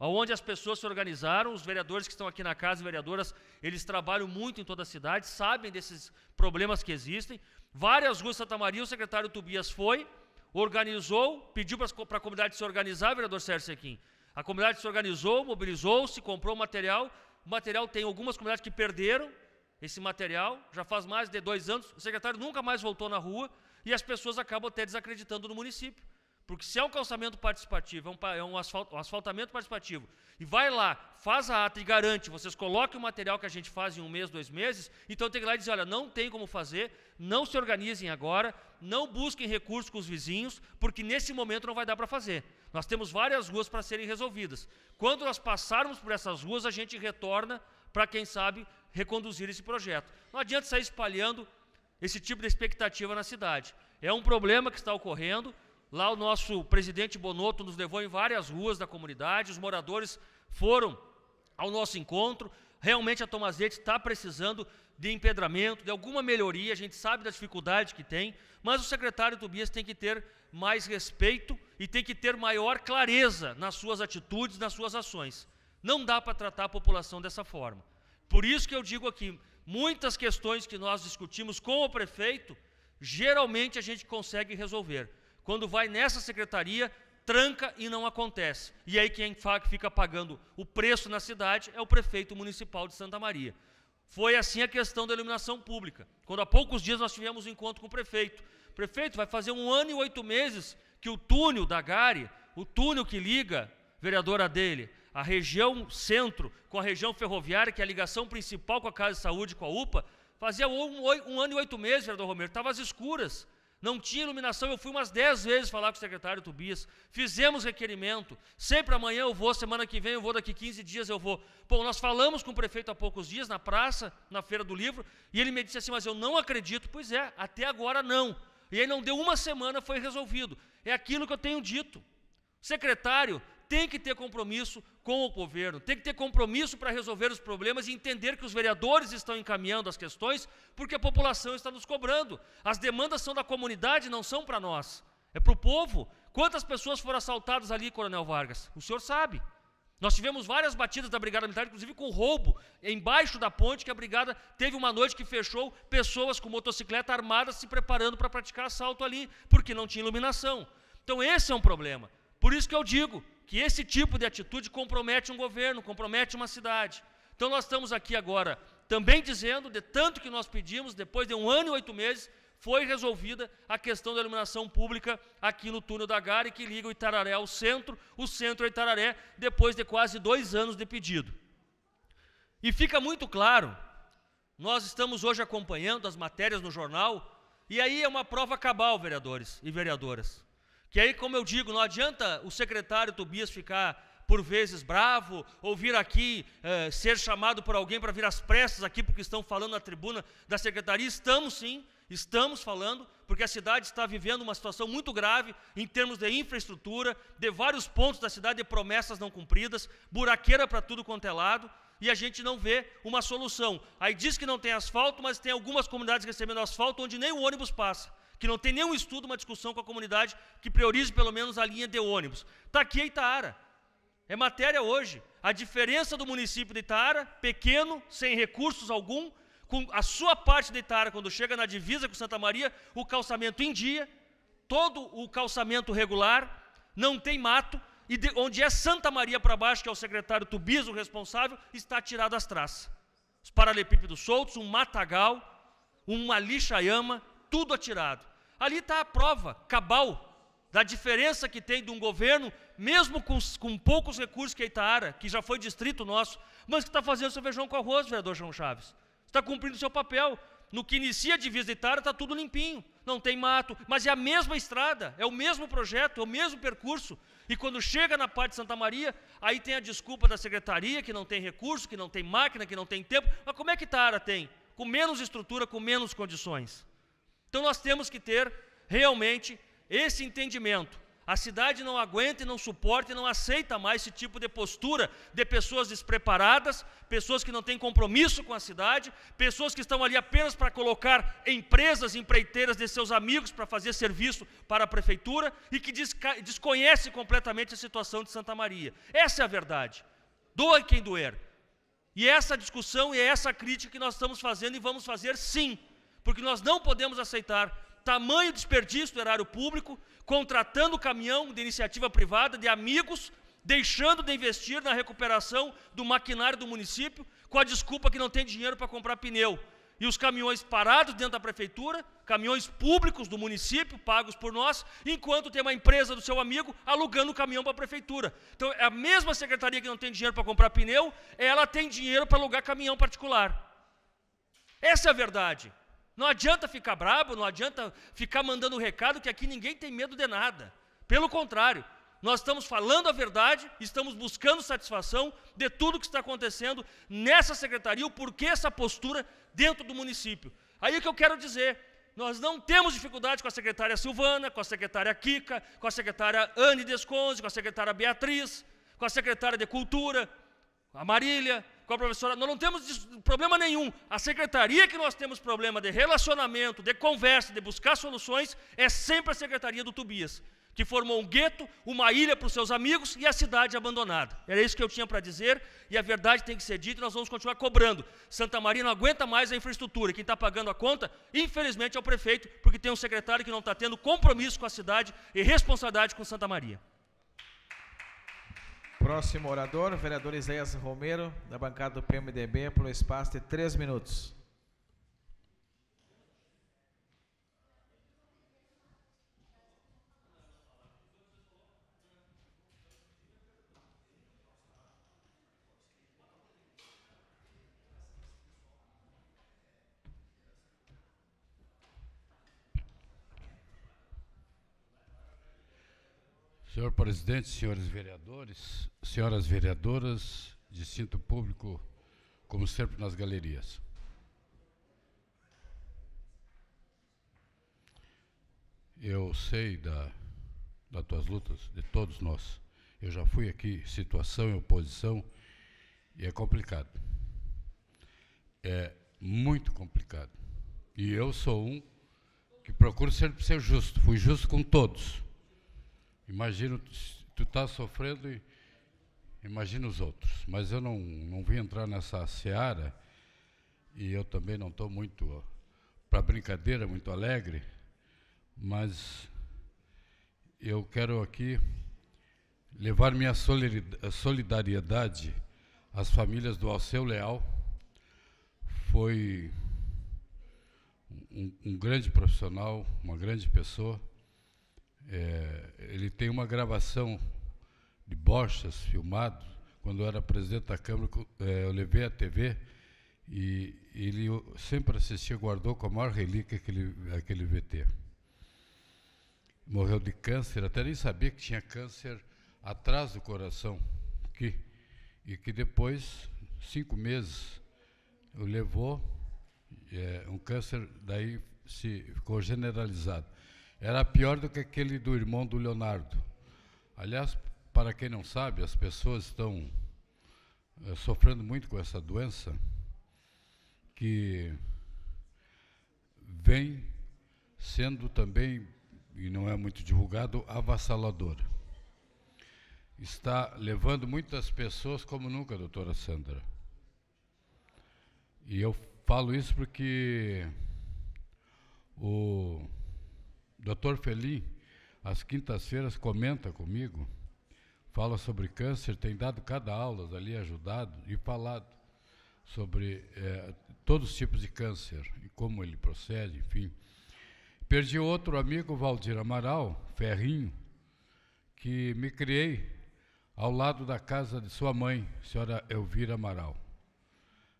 Speaker 10: onde as pessoas se organizaram, os vereadores que estão aqui na casa, vereadoras, eles trabalham muito em toda a cidade, sabem desses problemas que existem. Várias ruas de Santa Maria, o secretário Tobias foi, organizou, pediu para a comunidade se organizar, vereador Sérgio Sequim. A comunidade se organizou, mobilizou-se, comprou material. O material tem algumas comunidades que perderam esse material, já faz mais de dois anos. O secretário nunca mais voltou na rua e as pessoas acabam até desacreditando no município. Porque se é um calçamento participativo, é um, é um, um asfaltamento participativo, e vai lá, faz a ata e garante, vocês coloquem o material que a gente faz em um mês, dois meses, então tem que ir lá e dizer, olha, não tem como fazer, não se organizem agora, não busquem recursos com os vizinhos, porque nesse momento não vai dar para fazer. Nós temos várias ruas para serem resolvidas. Quando nós passarmos por essas ruas, a gente retorna para, quem sabe, reconduzir esse projeto. Não adianta sair espalhando esse tipo de expectativa na cidade. É um problema que está ocorrendo, Lá o nosso presidente Bonotto nos levou em várias ruas da comunidade, os moradores foram ao nosso encontro. Realmente a Tomazete está precisando de empedramento, de alguma melhoria, a gente sabe da dificuldade que tem, mas o secretário Tobias tem que ter mais respeito e tem que ter maior clareza nas suas atitudes, nas suas ações. Não dá para tratar a população dessa forma. Por isso que eu digo aqui, muitas questões que nós discutimos com o prefeito, geralmente a gente consegue resolver. Quando vai nessa secretaria, tranca e não acontece. E aí quem fica pagando o preço na cidade é o prefeito municipal de Santa Maria. Foi assim a questão da iluminação pública. Quando há poucos dias nós tivemos um encontro com o prefeito. prefeito, vai fazer um ano e oito meses que o túnel da Gare, o túnel que liga, vereadora dele, a região centro com a região ferroviária, que é a ligação principal com a Casa de Saúde, com a UPA, fazia um, um ano e oito meses, vereador Romero, estava às escuras não tinha iluminação. Eu fui umas dez vezes falar com o secretário Tubias, fizemos requerimento. Sempre amanhã eu vou, semana que vem eu vou, daqui 15 dias eu vou. Bom, nós falamos com o prefeito há poucos dias, na praça, na Feira do Livro, e ele me disse assim: Mas eu não acredito. Pois é, até agora não. E aí não deu uma semana, foi resolvido. É aquilo que eu tenho dito. secretário tem que ter compromisso com o governo, tem que ter compromisso para resolver os problemas e entender que os vereadores estão encaminhando as questões, porque a população está nos cobrando. As demandas são da comunidade, não são para nós, é para o povo. Quantas pessoas foram assaltadas ali, Coronel Vargas? O senhor sabe. Nós tivemos várias batidas da Brigada Militar, inclusive com roubo, embaixo da ponte, que a Brigada teve uma noite que fechou pessoas com motocicleta armadas se preparando para praticar assalto ali, porque não tinha iluminação. Então, esse é um problema. Por isso que eu digo, que esse tipo de atitude compromete um governo, compromete uma cidade. Então nós estamos aqui agora também dizendo, de tanto que nós pedimos, depois de um ano e oito meses, foi resolvida a questão da iluminação pública aqui no túnel da Gare, que liga o Itararé ao centro, o centro ao é Itararé, depois de quase dois anos de pedido. E fica muito claro, nós estamos hoje acompanhando as matérias no jornal, e aí é uma prova cabal, vereadores e vereadoras. Que aí, como eu digo, não adianta o secretário Tobias ficar por vezes bravo, ou vir aqui eh, ser chamado por alguém para vir às pressas aqui, porque estão falando na tribuna da secretaria. Estamos sim, estamos falando, porque a cidade está vivendo uma situação muito grave em termos de infraestrutura, de vários pontos da cidade de promessas não cumpridas, buraqueira para tudo quanto é lado e a gente não vê uma solução. Aí diz que não tem asfalto, mas tem algumas comunidades recebendo asfalto onde nem o ônibus passa que não tem nenhum estudo, uma discussão com a comunidade que priorize pelo menos a linha de ônibus. Está aqui a Itaara. É matéria hoje. A diferença do município de Itaara, pequeno, sem recursos algum, com a sua parte de Itaara, quando chega na divisa com Santa Maria, o calçamento em dia, todo o calçamento regular, não tem mato, e de, onde é Santa Maria para baixo, que é o secretário Tubias, o responsável, está tirado as traças. Os paralepípedos soltos, um matagal, uma lixaiama, tudo atirado. Ali está a prova cabal da diferença que tem de um governo, mesmo com, com poucos recursos que é Itaara, que já foi distrito nosso, mas que está fazendo seu feijão com arroz, vereador João Chaves. Está cumprindo seu papel. No que inicia a divisa de Itaara está tudo limpinho, não tem mato, mas é a mesma estrada, é o mesmo projeto, é o mesmo percurso. E quando chega na parte de Santa Maria, aí tem a desculpa da secretaria, que não tem recurso, que não tem máquina, que não tem tempo. Mas como é que Itaara tem? Com menos estrutura, com menos condições. Então nós temos que ter realmente esse entendimento. A cidade não aguenta e não suporta e não aceita mais esse tipo de postura de pessoas despreparadas, pessoas que não têm compromisso com a cidade, pessoas que estão ali apenas para colocar empresas empreiteiras de seus amigos para fazer serviço para a prefeitura e que desconhece completamente a situação de Santa Maria. Essa é a verdade. Doa quem doer. E essa discussão e essa crítica que nós estamos fazendo e vamos fazer sim porque nós não podemos aceitar tamanho desperdício do erário público, contratando caminhão de iniciativa privada, de amigos, deixando de investir na recuperação do maquinário do município, com a desculpa que não tem dinheiro para comprar pneu. E os caminhões parados dentro da prefeitura, caminhões públicos do município, pagos por nós, enquanto tem uma empresa do seu amigo alugando o caminhão para a prefeitura. Então, é a mesma secretaria que não tem dinheiro para comprar pneu, ela tem dinheiro para alugar caminhão particular. Essa é a verdade. Não adianta ficar brabo, não adianta ficar mandando recado, que aqui ninguém tem medo de nada. Pelo contrário, nós estamos falando a verdade, estamos buscando satisfação de tudo que está acontecendo nessa secretaria, o porquê essa postura dentro do município. Aí o que eu quero dizer, nós não temos dificuldade com a secretária Silvana, com a secretária Kika, com a secretária Anne Desconze, com a secretária Beatriz, com a secretária de Cultura, a Marília, com a professora, nós não temos problema nenhum. A secretaria que nós temos problema de relacionamento, de conversa, de buscar soluções, é sempre a secretaria do Tobias, que formou um gueto, uma ilha para os seus amigos e a cidade abandonada. Era isso que eu tinha para dizer, e a verdade tem que ser dita, e nós vamos continuar cobrando. Santa Maria não aguenta mais a infraestrutura, quem está pagando a conta, infelizmente, é o prefeito, porque tem um secretário que não está tendo compromisso com a cidade e responsabilidade com Santa Maria.
Speaker 6: Próximo orador, vereador Isaías Romero, da bancada do PMDB, por um espaço de três minutos.
Speaker 12: Senhor presidente, senhores vereadores, senhoras vereadoras, distinto público, como sempre nas galerias. Eu sei da, das tuas lutas, de todos nós. Eu já fui aqui, situação e oposição, e é complicado. É muito complicado. E eu sou um que procuro sempre ser justo. Fui justo com todos. Imagino, tu estás sofrendo, e imagina os outros. Mas eu não, não vim entrar nessa seara e eu também não estou muito para brincadeira, muito alegre, mas eu quero aqui levar minha solidariedade às famílias do Alceu Leal. Foi um, um grande profissional, uma grande pessoa é, ele tem uma gravação de Borchas filmado quando eu era presidente da Câmara, é, eu levei a TV e ele sempre assistia, guardou com a maior relíquia aquele, aquele VT. Morreu de câncer, até nem sabia que tinha câncer atrás do coração. e que depois, cinco meses, o levou é, um câncer, daí se ficou generalizado. Era pior do que aquele do irmão do Leonardo. Aliás, para quem não sabe, as pessoas estão é, sofrendo muito com essa doença que vem sendo também, e não é muito divulgado, avassaladora. Está levando muitas pessoas como nunca, doutora Sandra. E eu falo isso porque o Dr. Felim, às quintas-feiras, comenta comigo, fala sobre câncer, tem dado cada aula ali, ajudado e falado sobre eh, todos os tipos de câncer e como ele procede, enfim. Perdi outro amigo, Valdir Amaral, Ferrinho, que me criei ao lado da casa de sua mãe, senhora Elvira Amaral.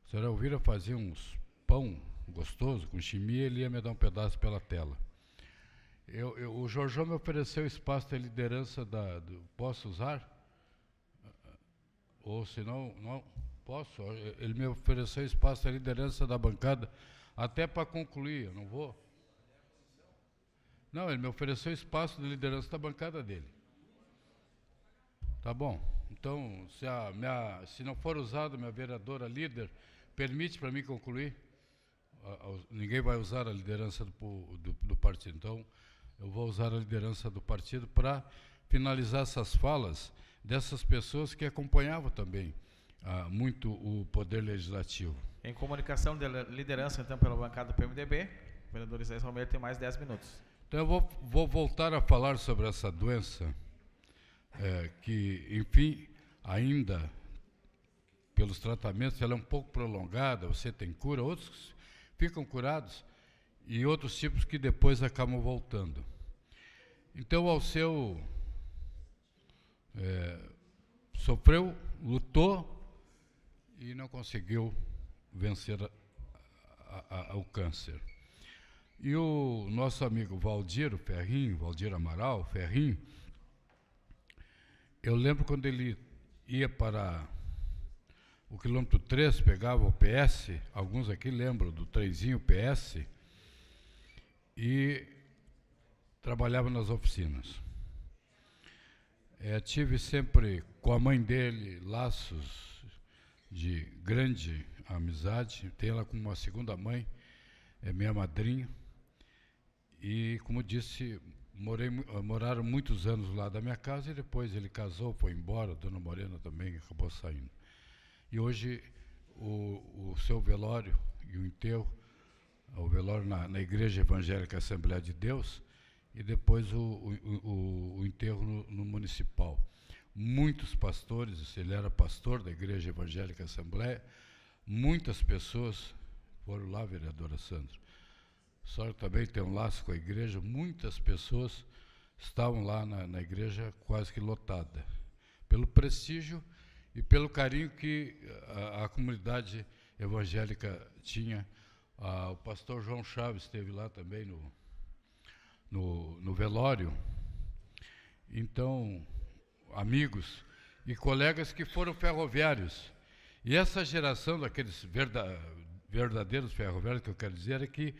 Speaker 12: A senhora Elvira fazia uns pão gostoso com chimia, ele ia me dar um pedaço pela tela. Eu, eu, o Jorge me ofereceu espaço da liderança da. Do, posso usar? Ou se não, não posso. Ele me ofereceu espaço da liderança da bancada, até para concluir, eu não vou. Não, ele me ofereceu espaço de liderança da bancada dele. Tá bom. Então, se, a minha, se não for usado, minha vereadora líder, permite para mim concluir? ninguém vai usar a liderança do, do, do partido. Então, eu vou usar a liderança do partido para finalizar essas falas dessas pessoas que acompanhavam também ah, muito o Poder Legislativo.
Speaker 6: Em comunicação de liderança, então, pela bancada do PMDB, o vereador Isaías Romero tem mais 10 minutos.
Speaker 12: Então, eu vou, vou, voltar a falar sobre essa doença, é, que, enfim, ainda pelos tratamentos, ela é um pouco prolongada, você tem cura, outros ficam curados, e outros tipos que depois acabam voltando. Então, ao seu é, sofreu, lutou e não conseguiu vencer a, a, a, o câncer. E o nosso amigo Valdir Ferrinho, Valdir Amaral Ferrinho, eu lembro quando ele ia para o quilômetro 3, pegava o PS, alguns aqui lembram do trenzinho PS, e trabalhava nas oficinas. É, tive sempre com a mãe dele laços de grande amizade, tenho ela como uma segunda mãe, é minha madrinha. E, como disse, morei, ah, moraram muitos anos lá da minha casa e depois ele casou, foi embora, a dona Morena também acabou saindo. E hoje o, o seu velório e o enterro ao velório na, na Igreja Evangélica Assembleia de Deus e depois o, o, o, o enterro no, no, municipal. Muitos pastores, ele era pastor da Igreja Evangélica Assembleia, muitas pessoas foram lá, vereadora Sandra. A senhora também tem um laço com a igreja, muitas pessoas estavam lá na, na igreja quase que lotada, pelo prestígio e pelo carinho que a, a comunidade evangélica tinha ah, o pastor João Chaves esteve lá também no, no, no velório. Então, amigos e colegas que foram ferroviários. E essa geração daqueles verda, verdadeiros ferroviários que eu quero dizer é que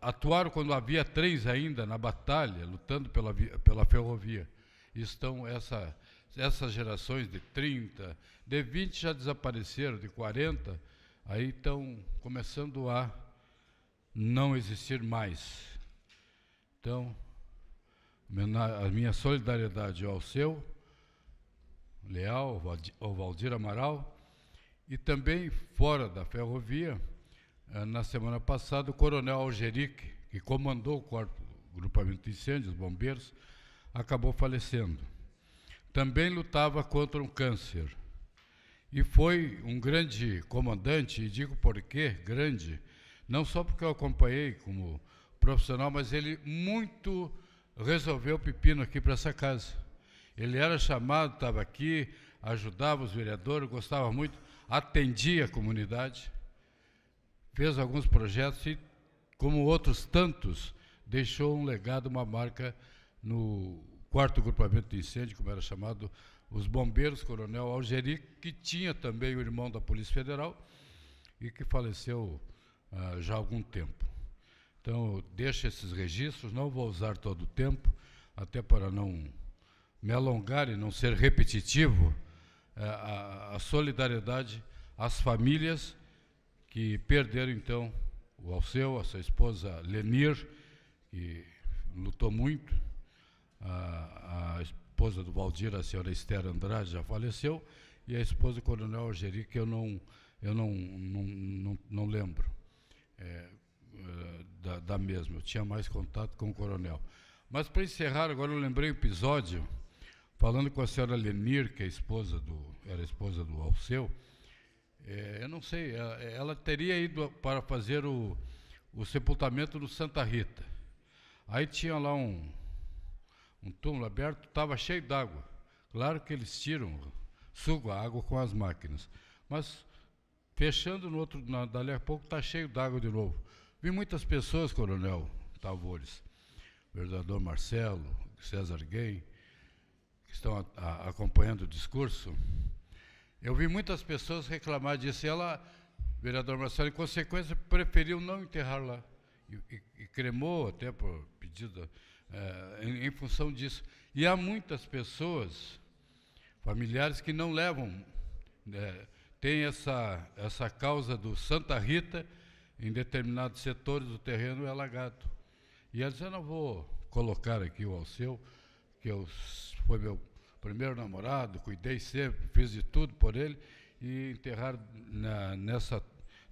Speaker 12: atuaram quando havia três ainda na batalha, lutando pela, pela ferrovia. Estão essa, essas gerações de 30, de 20 já desapareceram, de 40 aí estão começando a não existir mais. Então, a minha solidariedade ao seu, Leal, ao Valdir Amaral, e também fora da ferrovia, eh, na semana passada, o coronel Algerique, que comandou o corpo do grupamento de incêndios, bombeiros, acabou falecendo. Também lutava contra um câncer. E foi um grande comandante, e digo por quê grande, não só porque eu acompanhei como profissional, mas ele muito resolveu o pepino aqui para essa casa. Ele era chamado, estava aqui, ajudava os vereadores, gostava muito, atendia a comunidade, fez alguns projetos e, como outros tantos, deixou um legado, uma marca no quarto grupamento de incêndio, como era chamado, os bombeiros, coronel Algeri, que tinha também o irmão da Polícia Federal e que faleceu ah, já há algum tempo. Então, deixo esses registros, não vou usar todo o tempo, até para não me alongar e não ser repetitivo, eh, a, a solidariedade às famílias que perderam, então, o Alceu, a sua esposa Lenir, que lutou muito, a, a esposa do Valdir, a senhora Esther Andrade, já faleceu, e a esposa do Coronel Algeri, que eu não, eu não, não, não, não lembro é, é da, da mesma. Eu tinha mais contato com o Coronel. Mas para encerrar, agora eu lembrei o episódio, falando com a senhora Lenir, que é esposa do, era esposa do Alceu, é, eu não sei, ela, ela, teria ido para fazer o, o sepultamento do Santa Rita. Aí tinha lá um, um túmulo aberto, estava cheio d'água. Claro que eles tiram, sugam a água com as máquinas. Mas fechando no outro, na, dali a pouco, está cheio d'água de novo. Vi muitas pessoas, Coronel Tavores, vereador Marcelo, César Gay, que estão a, a, acompanhando o discurso. Eu vi muitas pessoas reclamar disso. E ela, vereador Marcelo, em consequência, preferiu não enterrar lá. E, e, e cremou, até por pedido eh, em, em função disso. E há muitas pessoas, familiares, que não levam, é, tem essa, essa causa do Santa Rita, em determinados setores do terreno é alagado. E eles eu não vou colocar aqui o Alceu, que eu, foi meu primeiro namorado, cuidei sempre, fiz de tudo por ele, e enterrar na, nessa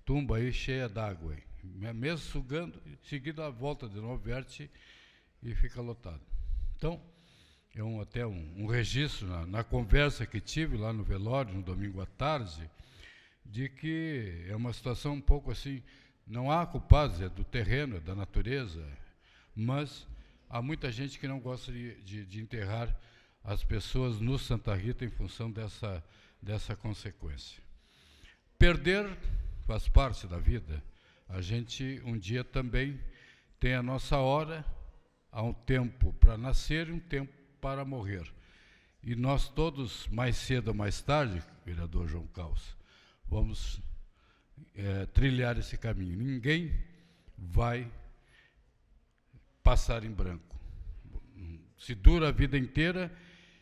Speaker 12: tumba aí cheia d'água. Mesmo sugando, seguido a volta de novo, verte e fica lotado. Então, é um, até um, um registro na, na, conversa que tive lá no velório, no domingo à tarde, de que é uma situação um pouco assim, não há culpados, é do terreno, é da natureza, mas há muita gente que não gosta de, de, de enterrar as pessoas no Santa Rita em função dessa, dessa consequência. Perder faz parte da vida. A gente um dia também tem a nossa hora, Há um tempo para nascer e um tempo para morrer. E nós todos, mais cedo ou mais tarde, vereador João Caos, vamos é, trilhar esse caminho. Ninguém vai passar em branco. Se dura a vida inteira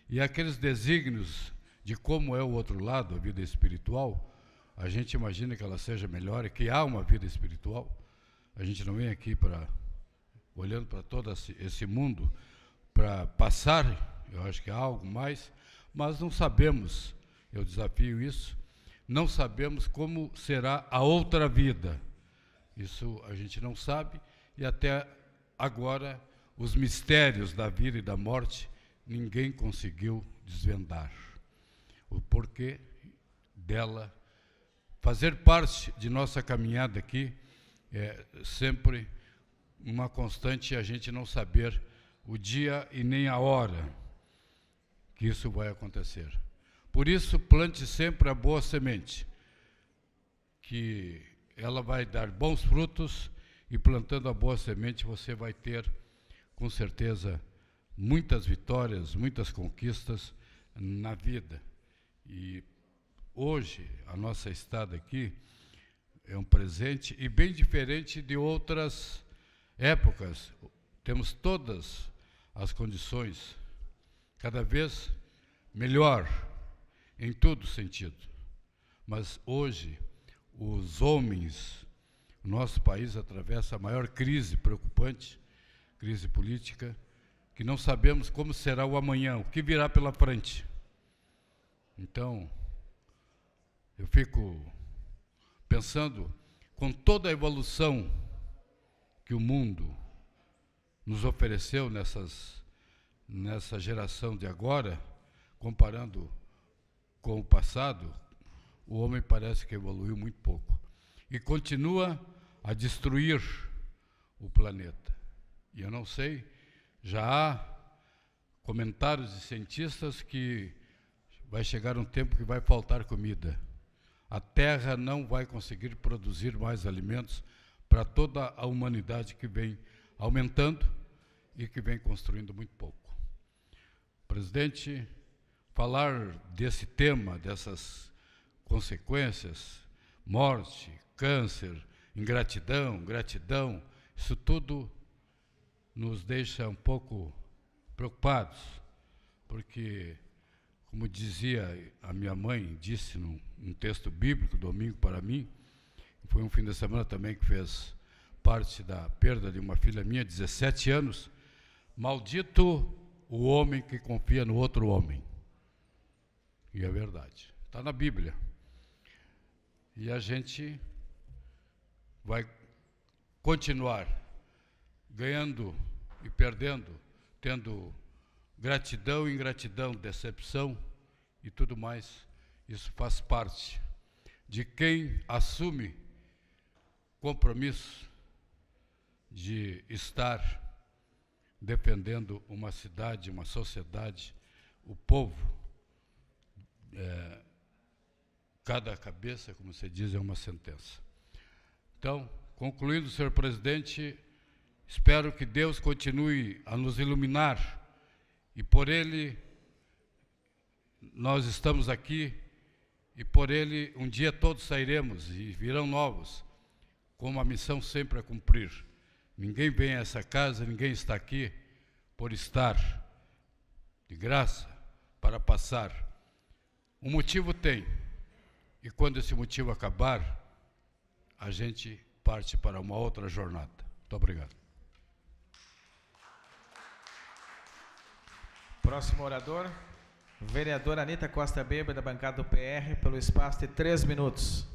Speaker 12: e aqueles desígnios de como é o outro lado, a vida espiritual, a gente imagina que ela seja melhor e que há uma vida espiritual. A gente não vem aqui para olhando para todo esse mundo, para passar, eu acho que há é algo mais, mas não sabemos, eu desafio isso, não sabemos como será a outra vida. Isso a gente não sabe e até agora os mistérios da vida e da morte ninguém conseguiu desvendar. O porquê dela fazer parte de nossa caminhada aqui é sempre uma constante a gente não saber o dia e nem a hora que isso vai acontecer. Por isso, plante sempre a boa semente, que ela vai dar bons frutos e plantando a boa semente você vai ter, com certeza, muitas vitórias, muitas conquistas na vida. E hoje, a nossa estada aqui é um presente e bem diferente de outras épocas, temos todas as condições, cada vez melhor em todo sentido. Mas hoje, os homens, o nosso país atravessa a maior crise preocupante, crise política, que não sabemos como será o amanhã, o que virá pela frente. Então, eu fico pensando com toda a evolução que o mundo nos ofereceu nessas, nessa geração de agora, comparando com o passado, o homem parece que evoluiu muito pouco. E continua a destruir o planeta. E eu não sei, já há comentários de cientistas que vai chegar um tempo que vai faltar comida. A terra não vai conseguir produzir mais alimentos para toda a humanidade que vem aumentando e que vem construindo muito pouco. Presidente, falar desse tema, dessas consequências, morte, câncer, ingratidão, gratidão, isso tudo nos deixa um pouco preocupados, porque, como dizia a minha mãe, disse num, num texto bíblico, domingo para mim, foi um fim de semana também que fez parte da perda de uma filha minha, 17 anos. Maldito o homem que confia no outro homem. E é verdade. Está na Bíblia. E a gente vai continuar ganhando e perdendo, tendo gratidão, ingratidão, decepção e tudo mais. Isso faz parte de quem assume compromisso de estar defendendo uma cidade, uma sociedade, o povo. É, cada cabeça, como se diz, é uma sentença. Então, concluindo, senhor presidente, espero que Deus continue a nos iluminar e por Ele nós estamos aqui e por Ele um dia todos sairemos e virão novos como a missão sempre a é cumprir. Ninguém vem a essa casa, ninguém está aqui por estar de graça para passar. Um motivo tem, e quando esse motivo acabar, a gente parte para uma outra jornada. Muito obrigado.
Speaker 6: Próximo orador, vereadora Anitta Costa Beba, da bancada do PR, pelo espaço de três minutos.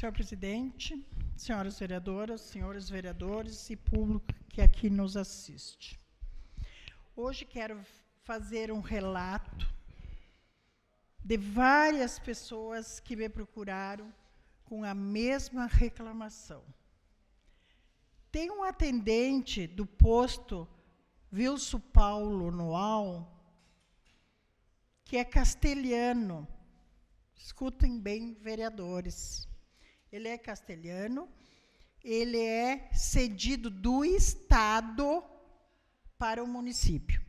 Speaker 4: Senhor presidente, senhoras vereadoras, senhores vereadores e público que aqui nos assiste. Hoje quero fazer um relato de várias pessoas que me procuraram com a mesma reclamação. Tem um atendente do posto Vilso Paulo Noal, que é castelhano. Escutem bem, vereadores. Ele é castelhano, ele é cedido do Estado para o município.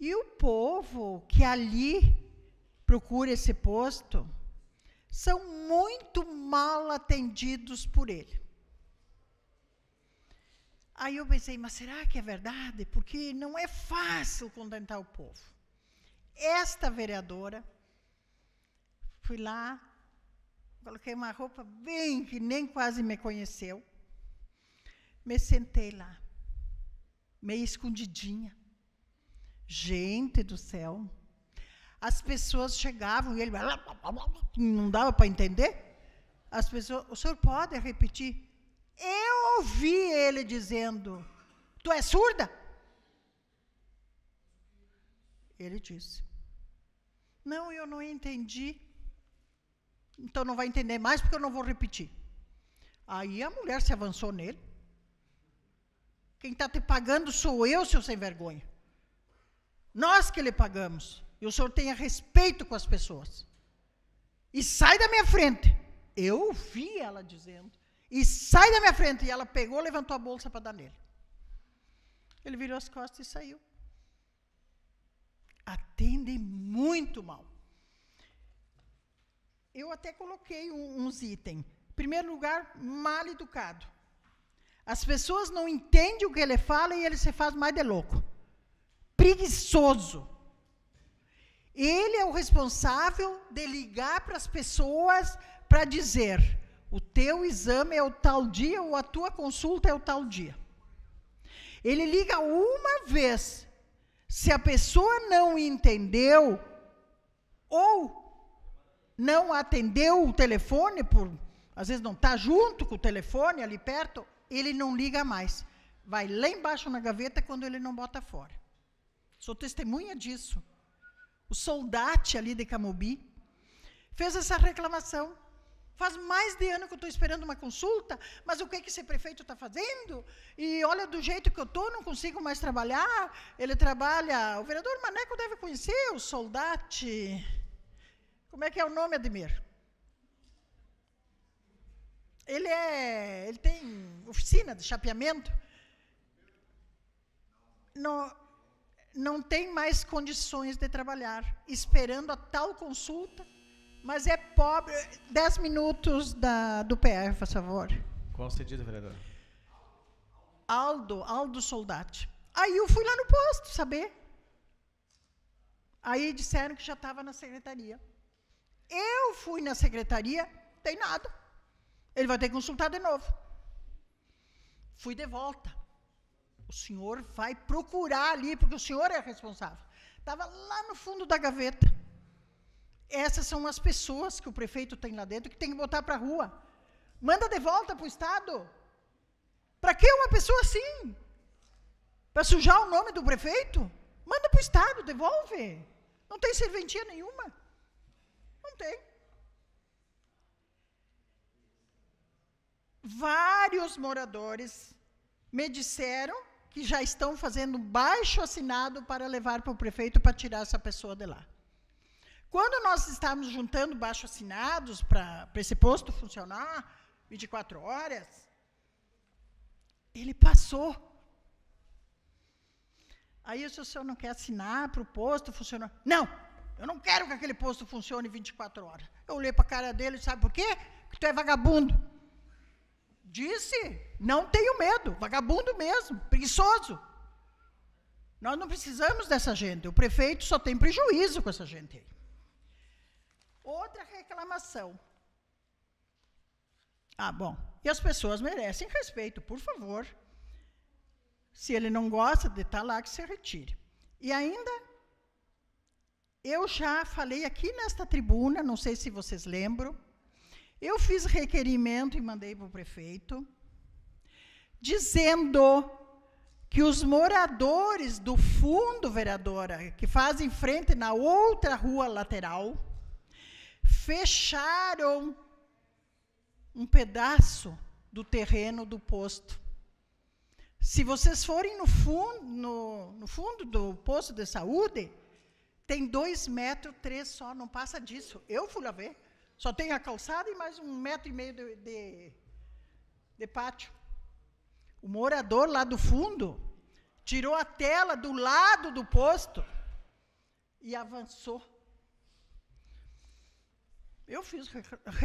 Speaker 4: E o povo que ali procura esse posto são muito mal atendidos por ele. Aí eu pensei, mas será que é verdade? Porque não é fácil contentar o povo. Esta vereadora Fui lá, coloquei uma roupa bem que nem quase me conheceu. Me sentei lá, meio escondidinha. Gente do céu. As pessoas chegavam e ele não dava para entender. As pessoas, o senhor pode repetir? Eu ouvi ele dizendo: "Tu é surda?" Ele disse: "Não, eu não entendi." Então não vai entender mais porque eu não vou repetir. Aí a mulher se avançou nele. Quem está te pagando sou eu, seu sem vergonha. Nós que lhe pagamos. E o senhor tenha respeito com as pessoas. E sai da minha frente. Eu ouvi ela dizendo. E sai da minha frente. E ela pegou, levantou a bolsa para dar nele. Ele virou as costas e saiu. Atendem muito mal eu até coloquei um, uns itens. Em primeiro lugar, mal educado. As pessoas não entendem o que ele fala e ele se faz mais de louco. Preguiçoso. Ele é o responsável de ligar para as pessoas para dizer: o teu exame é o tal dia ou a tua consulta é o tal dia. Ele liga uma vez. Se a pessoa não entendeu ou não atendeu o telefone, por, às vezes não está junto com o telefone ali perto, ele não liga mais. Vai lá embaixo na gaveta quando ele não bota fora. Sou testemunha disso. O soldate ali de Camobi fez essa reclamação. Faz mais de ano que eu estou esperando uma consulta, mas o que, que esse prefeito está fazendo? E olha, do jeito que eu estou, não consigo mais trabalhar. Ele trabalha. O vereador Maneco deve conhecer o soldate. Como é que é o nome, Ademir? Ele é, ele tem oficina de chapeamento. Não, não tem mais condições de trabalhar, esperando a tal consulta, mas é pobre. Dez minutos da, do PR, por favor.
Speaker 6: Concedido, vereador.
Speaker 4: Aldo, Aldo Soldati. Aí eu fui lá no posto saber. Aí disseram que já estava na secretaria. Eu fui na secretaria, tem nada. Ele vai ter que consultar de novo. Fui de volta. O senhor vai procurar ali, porque o senhor é responsável. Estava lá no fundo da gaveta. Essas são as pessoas que o prefeito tem lá dentro que tem que botar para a rua. Manda de volta para o Estado. Para que uma pessoa assim? Para sujar o nome do prefeito? Manda para o Estado, devolve. Não tem serventia nenhuma. Não tem. Vários moradores me disseram que já estão fazendo baixo assinado para levar para o prefeito para tirar essa pessoa de lá. Quando nós estávamos juntando baixo assinados para, para esse posto funcionar, 24 horas, ele passou. Aí o senhor não quer assinar para o posto funcionar? Não, eu não quero que aquele posto funcione 24 horas. Eu olhei para a cara dele, sabe por quê? Que tu é vagabundo. Disse, não tenho medo, vagabundo mesmo, preguiçoso. Nós não precisamos dessa gente. O prefeito só tem prejuízo com essa gente. Aí. Outra reclamação. Ah, bom. E as pessoas merecem respeito, por favor. Se ele não gosta de estar tá lá, que se retire. E ainda eu já falei aqui nesta tribuna, não sei se vocês lembram, eu fiz requerimento e mandei para o prefeito, dizendo que os moradores do fundo, vereadora, que fazem frente na outra rua lateral, fecharam um pedaço do terreno do posto. Se vocês forem no fundo, no, no fundo do posto de saúde, tem dois metros, três só, não passa disso. Eu fui lá ver. Só tem a calçada e mais um metro e meio de, de, de pátio. O morador lá do fundo tirou a tela do lado do posto e avançou. Eu fiz,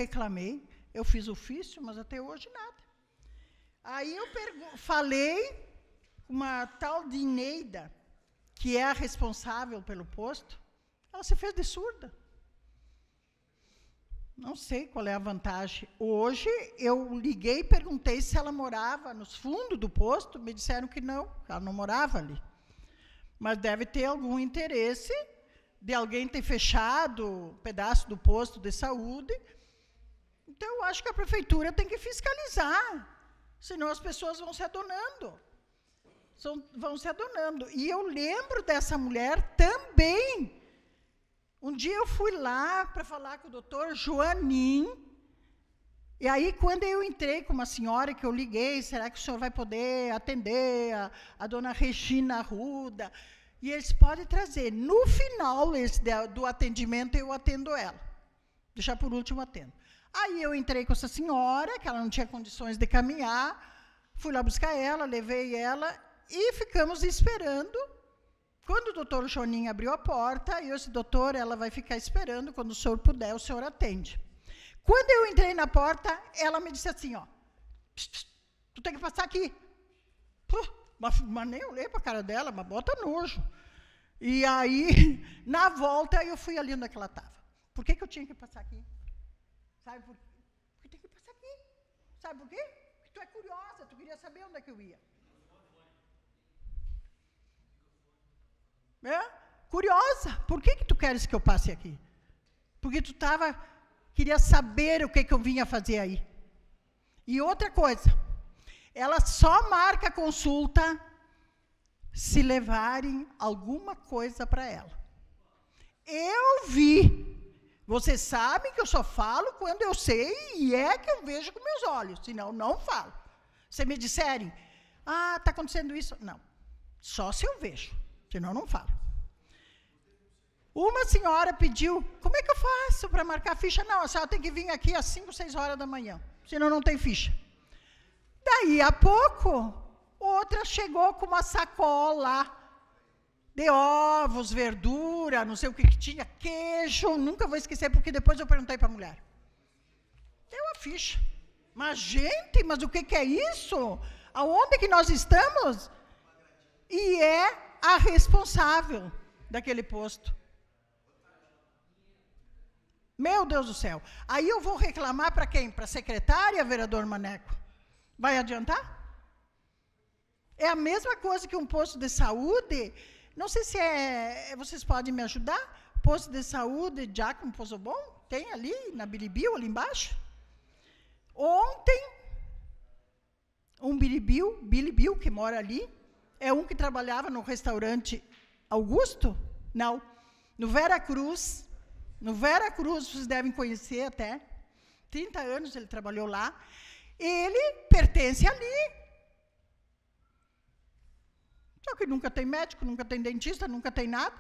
Speaker 4: reclamei, eu fiz ofício, mas até hoje nada. Aí eu falei, uma tal de Neida, que é a responsável pelo posto, ela se fez de surda. Não sei qual é a vantagem. Hoje eu liguei e perguntei se ela morava nos fundos do posto, me disseram que não, ela não morava ali. Mas deve ter algum interesse de alguém ter fechado um pedaço do posto de saúde. Então eu acho que a prefeitura tem que fiscalizar, senão as pessoas vão se adonando são, vão se adornando. E eu lembro dessa mulher também. Um dia eu fui lá para falar com o doutor Joanim, e aí, quando eu entrei com uma senhora que eu liguei, será que o senhor vai poder atender a, a dona Regina Ruda? E eles podem trazer. No final esse, do atendimento, eu atendo ela. Deixar por último, atendo. Aí eu entrei com essa senhora, que ela não tinha condições de caminhar, fui lá buscar ela, levei ela, e ficamos esperando. Quando o doutor Jonin abriu a porta, eu disse, doutor, ela vai ficar esperando, quando o senhor puder, o senhor atende. Quando eu entrei na porta, ela me disse assim, ó, pss, pss, tu tem que passar aqui. mas, mas nem olhei para a cara dela, mas bota nojo. E aí, na volta, eu fui ali onde é ela estava. Por que, que eu tinha que passar aqui? Sabe por quê? Porque tem que passar aqui. Sabe por quê? Porque tu é curiosa, tu queria saber onde é que eu ia. Né? Curiosa, por que, que tu queres que eu passe aqui? Porque tu estava, queria saber o que, que eu vinha fazer aí. E outra coisa, ela só marca consulta se levarem alguma coisa para ela. Eu vi. Vocês sabem que eu só falo quando eu sei e é que eu vejo com meus olhos, senão não falo. Se me disserem, ah, está acontecendo isso. Não, só se eu vejo senão não falo. Uma senhora pediu, como é que eu faço para marcar ficha? Não, a senhora tem que vir aqui às 5, 6 horas da manhã, senão não tem ficha. Daí a pouco, outra chegou com uma sacola de ovos, verdura, não sei o que, que tinha, queijo, nunca vou esquecer, porque depois eu perguntei para a mulher. Deu a ficha. Mas, gente, mas o que, que é isso? Aonde que nós estamos? E é a responsável daquele posto. Meu Deus do céu. Aí eu vou reclamar para quem? Para a secretária, vereador Maneco. Vai adiantar? É a mesma coisa que um posto de saúde. Não sei se é. é vocês podem me ajudar? Posto de saúde, Giacomo Pozobon? Tem ali na Bilibil, ali embaixo? Ontem, um Biribil, Bilibil, que mora ali, é um que trabalhava no restaurante Augusto? Não. No Vera Cruz. No Vera Cruz, vocês devem conhecer até. 30 anos ele trabalhou lá. Ele pertence ali. Só que nunca tem médico, nunca tem dentista, nunca tem nada.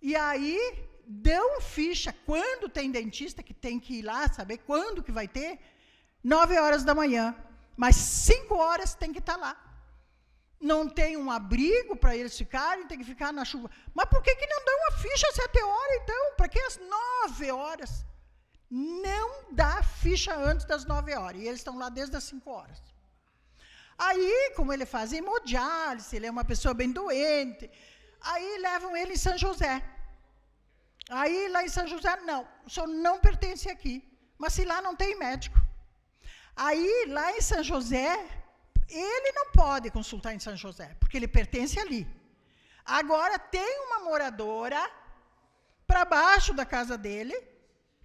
Speaker 4: E aí dão ficha quando tem dentista, que tem que ir lá saber quando que vai ter. 9 horas da manhã. Mas 5 horas tem que estar tá lá não tem um abrigo para eles ficarem, tem que ficar na chuva. Mas por que, que não dá uma ficha sete horas, então? Para que às nove horas? Não dá ficha antes das nove horas. E eles estão lá desde as cinco horas. Aí, como ele faz hemodiálise, ele é uma pessoa bem doente, aí levam ele em São José. Aí, lá em São José, não, o senhor não pertence aqui. Mas se lá não tem médico. Aí, lá em São José, ele não pode consultar em São José, porque ele pertence ali. Agora tem uma moradora para baixo da casa dele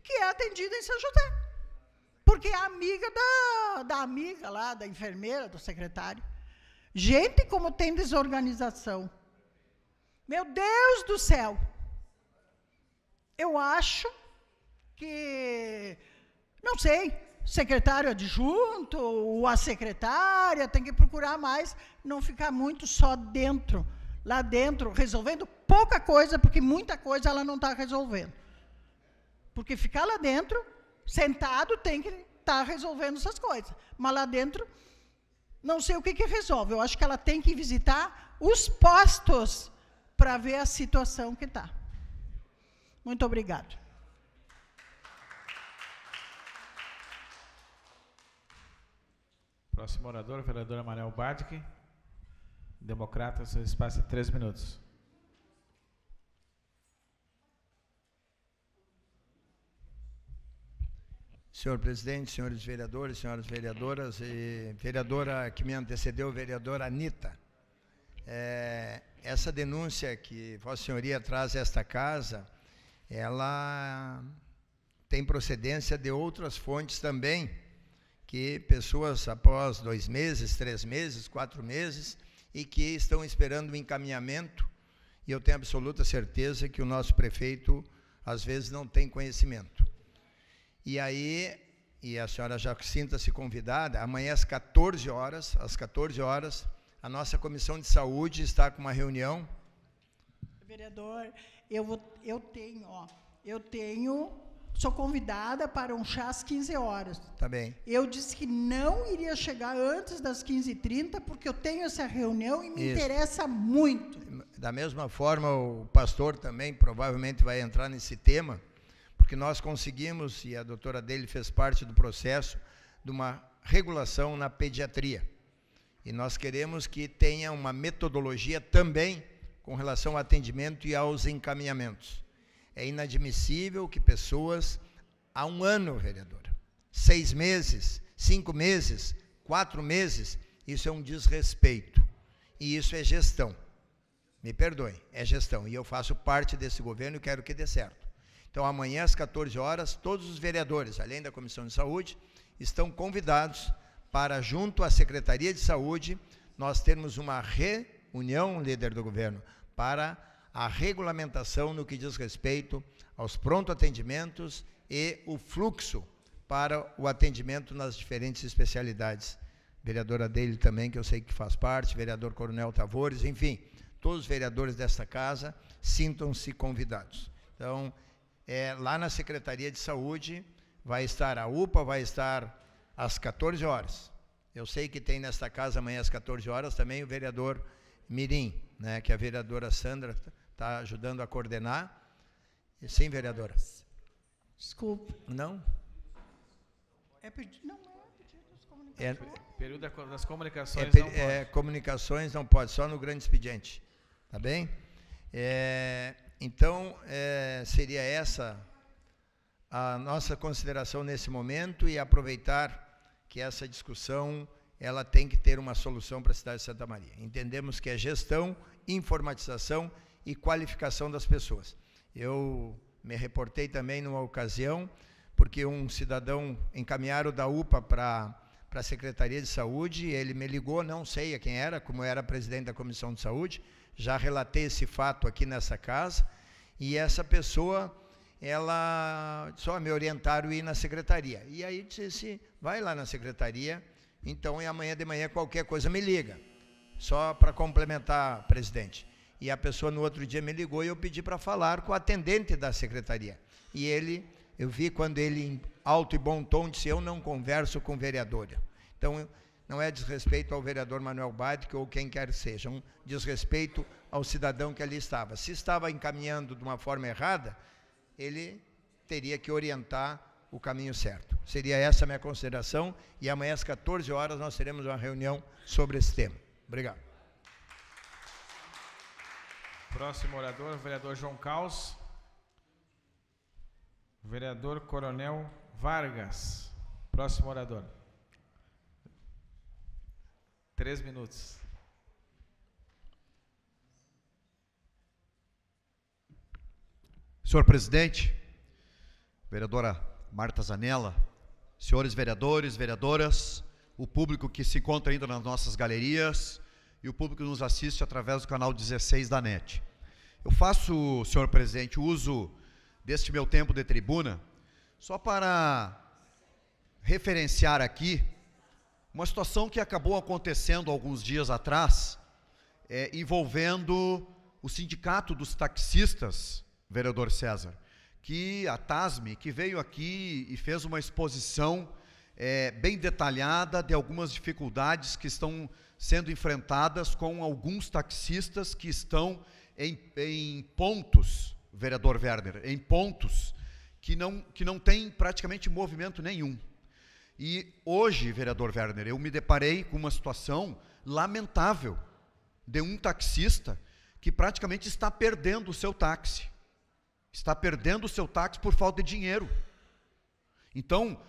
Speaker 4: que é atendida em São José. Porque é amiga da, da amiga lá, da enfermeira, do secretário. Gente, como tem desorganização. Meu Deus do céu! Eu acho que. Não sei, secretário adjunto ou a secretária, tem que procurar mais, não ficar muito só dentro, lá dentro, resolvendo pouca coisa, porque muita coisa ela não está resolvendo. Porque ficar lá dentro, sentado, tem que estar tá resolvendo essas coisas. Mas lá dentro, não sei o que, que resolve. Eu acho que ela tem que visitar os postos para ver a situação que está. Muito obrigada.
Speaker 6: Próximo orador, vereadora vereador Amarel Democrata, seu espaço de é três minutos.
Speaker 5: Senhor presidente, senhores vereadores, senhoras vereadoras e vereadora que me antecedeu, vereadora Anitta. É, essa denúncia que Vossa Senhoria traz a esta casa, ela tem procedência de outras fontes também que pessoas, após dois meses, três meses, quatro meses, e que estão esperando o um encaminhamento, e eu tenho absoluta certeza que o nosso prefeito, às vezes, não tem conhecimento. E aí, e a senhora já sinta-se convidada, amanhã às 14 horas, às 14 horas, a nossa comissão de saúde está com uma reunião.
Speaker 4: Vereador, eu, vou, eu tenho, ó, eu tenho sou convidada para um chá às 15 horas. Tá bem. Eu disse que não iria chegar antes das 15h30, porque eu tenho essa reunião e me Isso. interessa muito.
Speaker 5: Da mesma forma, o pastor também provavelmente vai entrar nesse tema, porque nós conseguimos, e a doutora dele fez parte do processo, de uma regulação na pediatria. E nós queremos que tenha uma metodologia também com relação ao atendimento e aos encaminhamentos. É inadmissível que pessoas, há um ano, vereador, seis meses, cinco meses, quatro meses, isso é um desrespeito. E isso é gestão. Me perdoem, é gestão. E eu faço parte desse governo e quero que dê certo. Então, amanhã, às 14 horas, todos os vereadores, além da Comissão de Saúde, estão convidados para, junto à Secretaria de Saúde, nós termos uma reunião, líder do governo, para a regulamentação no que diz respeito aos pronto atendimentos e o fluxo para o atendimento nas diferentes especialidades. Vereadora dele também, que eu sei que faz parte, vereador Coronel Tavores, enfim, todos os vereadores desta casa sintam-se convidados. Então, é, lá na Secretaria de Saúde vai estar a UPA, vai estar às 14 horas. Eu sei que tem nesta casa amanhã às 14 horas também o vereador Mirim, né, que é a vereadora Sandra está ajudando a coordenar. E sim, vereadora. Desculpe. Não?
Speaker 4: É pedido, não é pedido comunicações. É, é, é,
Speaker 6: período das comunicações
Speaker 5: é, não pode. É, comunicações não pode, só no grande expediente. Tá bem? É, então, é, seria essa a nossa consideração nesse momento e aproveitar que essa discussão ela tem que ter uma solução para a cidade de Santa Maria. Entendemos que é gestão, informatização e qualificação das pessoas. Eu me reportei também numa ocasião, porque um cidadão encaminharam da UPA para para a Secretaria de Saúde, ele me ligou, não sei a quem era, como era presidente da Comissão de Saúde, já relatei esse fato aqui nessa casa, e essa pessoa, ela só me orientaram ir na secretaria. E aí disse, vai lá na secretaria, então e amanhã de manhã qualquer coisa me liga. Só para complementar, presidente. E a pessoa no outro dia me ligou e eu pedi para falar com o atendente da secretaria. E ele, eu vi quando ele, em alto e bom tom, disse: Eu não converso com vereadora. Então, não é desrespeito ao vereador Manuel Badic ou quem quer que seja, é um desrespeito ao cidadão que ali estava. Se estava encaminhando de uma forma errada, ele teria que orientar o caminho certo. Seria essa a minha consideração e amanhã às 14 horas nós teremos uma reunião sobre esse tema. Obrigado.
Speaker 6: Próximo orador, vereador João Caos. Vereador Coronel Vargas. Próximo orador. Três minutos.
Speaker 9: Senhor presidente, vereadora Marta Zanella, senhores vereadores, vereadoras, o público que se encontra ainda nas nossas galerias, e o público nos assiste através do canal 16 da NET. Eu faço, senhor presidente, uso deste meu tempo de tribuna só para referenciar aqui uma situação que acabou acontecendo alguns dias atrás, é, envolvendo o Sindicato dos Taxistas, vereador César, que a TASME, que veio aqui e fez uma exposição é, bem detalhada de algumas dificuldades que estão sendo enfrentadas com alguns taxistas que estão em, em pontos, vereador Werner, em pontos que não, que não tem praticamente movimento nenhum. E hoje, vereador Werner, eu me deparei com uma situação lamentável de um taxista que praticamente está perdendo o seu táxi. Está perdendo o seu táxi por falta de dinheiro. Então,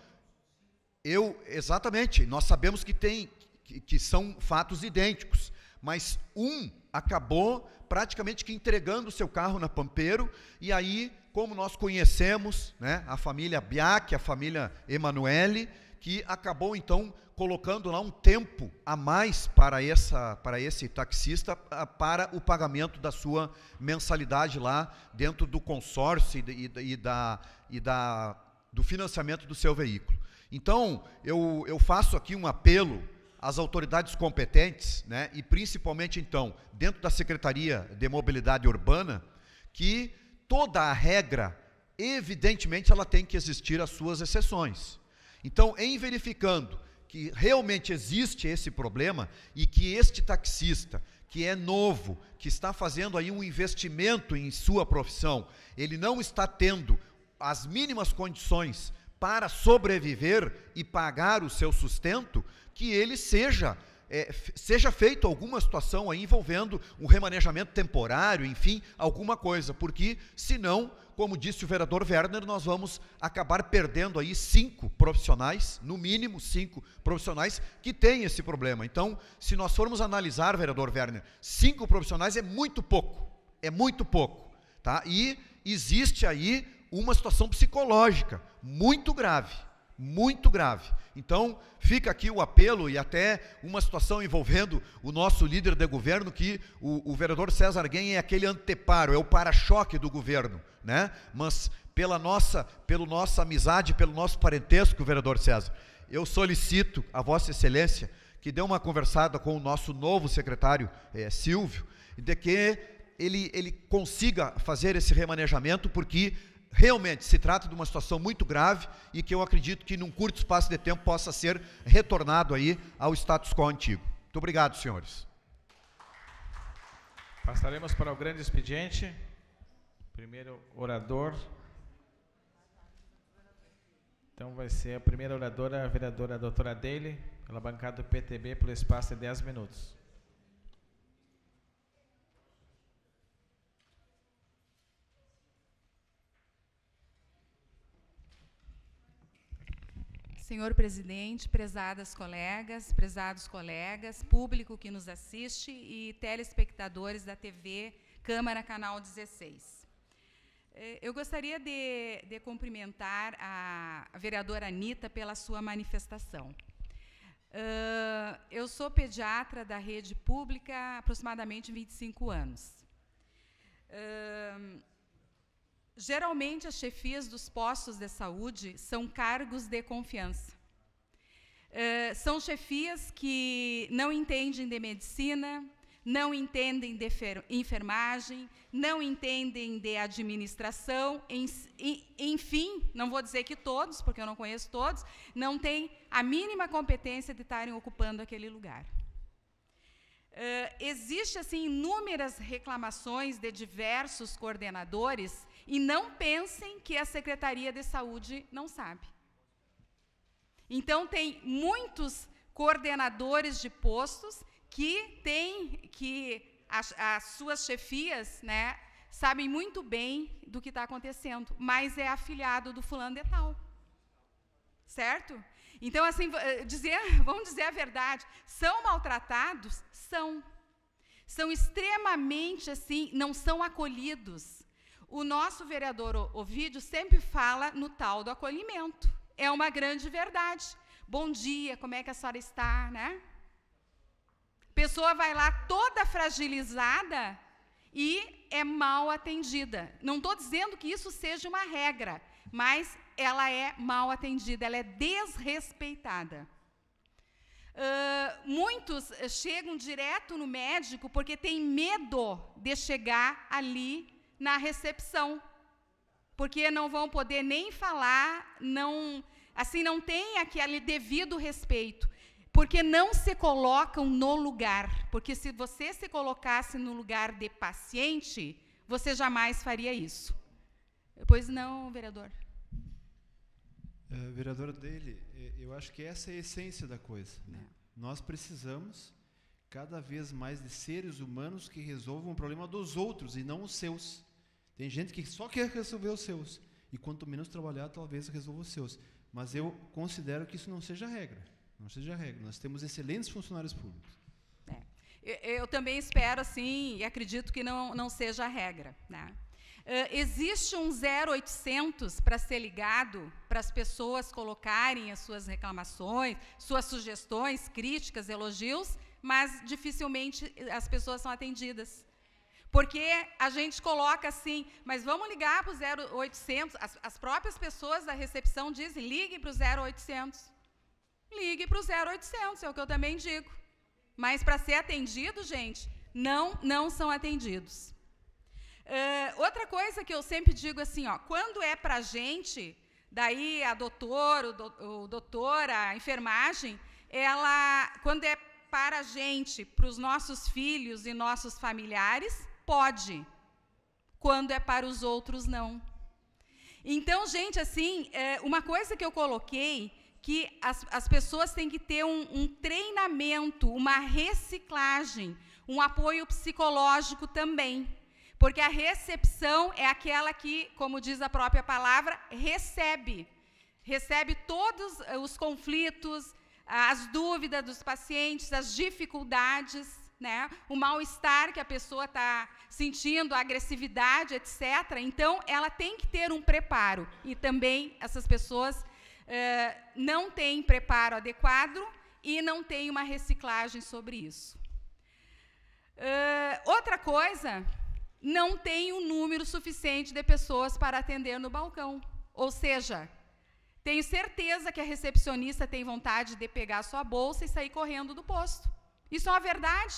Speaker 9: eu, exatamente, nós sabemos que tem que, que são fatos idênticos, mas um acabou praticamente que entregando o seu carro na Pampeiro, e aí, como nós conhecemos, né, a família Biak, a família Emanuele, que acabou então colocando lá um tempo a mais para, essa, para esse taxista para o pagamento da sua mensalidade lá dentro do consórcio e, e, e da, e da, do financiamento do seu veículo. Então, eu, eu faço aqui um apelo as autoridades competentes, né, e principalmente então dentro da Secretaria de Mobilidade Urbana, que toda a regra, evidentemente, ela tem que existir as suas exceções. Então, em verificando que realmente existe esse problema e que este taxista, que é novo, que está fazendo aí um investimento em sua profissão, ele não está tendo as mínimas condições para sobreviver e pagar o seu sustento, que ele seja é, seja feito alguma situação aí envolvendo um remanejamento temporário, enfim, alguma coisa, porque senão, como disse o vereador Werner, nós vamos acabar perdendo aí cinco profissionais, no mínimo cinco profissionais que têm esse problema. Então, se nós formos analisar, vereador Werner, cinco profissionais é muito pouco, é muito pouco, tá? E existe aí uma situação psicológica muito grave muito grave. Então, fica aqui o apelo e até uma situação envolvendo o nosso líder de governo, que o, o vereador César Guem é aquele anteparo, é o para-choque do governo, né? Mas pela nossa, pela nossa amizade, pelo nosso parentesco, vereador César, eu solicito a Vossa Excelência que dê uma conversada com o nosso novo secretário é, Silvio, de que ele, ele consiga fazer esse remanejamento, porque realmente se trata de uma situação muito grave e que eu acredito que num curto espaço de tempo possa ser retornado aí ao status quo antigo. Muito obrigado, senhores.
Speaker 6: Passaremos para o grande expediente. Primeiro orador. Então vai ser a primeira oradora, a vereadora a doutora Dele, pela bancada do PTB, pelo espaço de 10 minutos.
Speaker 8: Senhor presidente, prezadas colegas, prezados colegas, público que nos assiste e telespectadores da TV Câmara Canal 16. É, eu gostaria de, de cumprimentar a vereadora Anitta pela sua manifestação. eu sou pediatra da rede pública há aproximadamente 25 anos. Geralmente, as chefias dos postos de saúde são cargos de confiança. Uh, são chefias que não entendem de medicina, não entendem de enfermagem, não entendem de administração, em, enfim, não vou dizer que todos, porque eu não conheço todos, não têm a mínima competência de estarem ocupando aquele lugar. Uh, eh, Existem assim, inúmeras reclamações de diversos coordenadores e não pensem que a Secretaria de Saúde não sabe. Então, tem muitos coordenadores de postos que têm, que as, as suas chefias, né, sabem muito bem do que está acontecendo, mas é afiliado do fulano de tal. Certo? Então, assim, eh, dizer, vamos dizer a verdade, são maltratados? São. São extremamente, assim, não são acolhidos. O nosso vereador Ovídio sempre fala no tal do acolhimento. É uma grande verdade. Bom dia, como é que a senhora está, né? Pessoa vai lá toda fragilizada e é mal atendida. Não estou dizendo que isso seja uma regra, mas ela é mal atendida, ela é desrespeitada. Uh, muitos eh, chegam direto no médico porque tem medo de chegar ali na recepção, porque não vão poder nem falar, não, assim não tem aquele devido respeito, porque não se colocam no lugar, porque se você se colocasse no lugar de paciente, você jamais faria isso. Pois não, vereador.
Speaker 13: Uh, vereador dele, é, eu acho que essa é a essência da coisa. Né? É. Nós precisamos cada vez mais de seres humanos que resolvam o problema dos outros e não os seus. Tem gente que só quer resolver os seus. E quanto menos trabalhar, talvez resolva os seus. Mas eu considero que isso não seja regra. Não seja regra. Nós temos excelentes funcionários públicos.
Speaker 8: É. Eu, também espero, assim, e acredito que não, não seja a regra. Né? Uh, existe um 0800 para ser ligado, para as pessoas colocarem as suas reclamações, suas sugestões, críticas, elogios, mas dificilmente as pessoas são atendidas. Porque a gente coloca assim, mas vamos ligar para o 0800. As, as próprias pessoas da recepção dizem: ligue para o 0800. Ligue para o 0800, é o que eu também digo. Mas para ser atendido, gente, não, não são atendidos. Uh, outra coisa que eu sempre digo assim, ó, quando é para a gente, daí a doutor, o, do, o doutor, a enfermagem, ela, quando é para a gente, para os nossos filhos e nossos familiares, Pode. Quando é para os outros, não. Então, gente, assim, é, uma coisa que eu coloquei que as, as pessoas têm que ter um, um treinamento, uma reciclagem, um apoio psicológico também. Porque a recepção é aquela que, como diz a própria palavra, recebe. Recebe todos eh, os conflitos, as dúvidas dos pacientes, as dificuldades né? O mal-estar que a pessoa está sentindo, a agressividade, etc. Então, ela tem que ter um preparo. E também essas pessoas eh, não têm preparo adequado e não têm uma reciclagem sobre isso. Uh, outra coisa, não tem um número suficiente de pessoas para atender no balcão. Ou seja, tenho certeza que a recepcionista tem vontade de pegar sua bolsa e sair correndo do posto. Isso é uma verdade.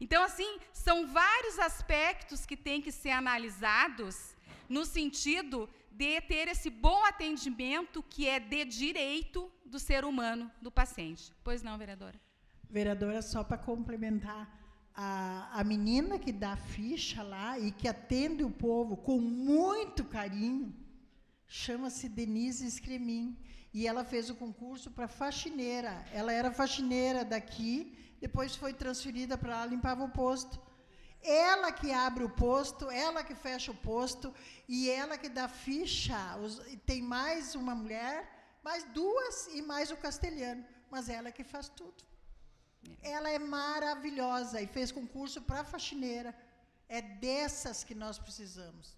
Speaker 8: Então, assim, são vários aspectos que têm que ser analisados no sentido de ter esse bom atendimento que é de direito do ser humano, do paciente. Pois não, vereadora?
Speaker 4: Vereadora, só para complementar, a, a menina que dá ficha lá e que atende o povo com muito carinho chama-se Denise Escremin. E ela fez o concurso para faxineira. Ela era faxineira daqui depois foi transferida para lá, limpava o posto. Ela que abre o posto, ela que fecha o posto e ela que dá ficha. tem mais uma mulher, mais duas e mais o castelhano, mas ela que faz tudo. É. Ela é maravilhosa e fez concurso para faxineira. É dessas que nós precisamos.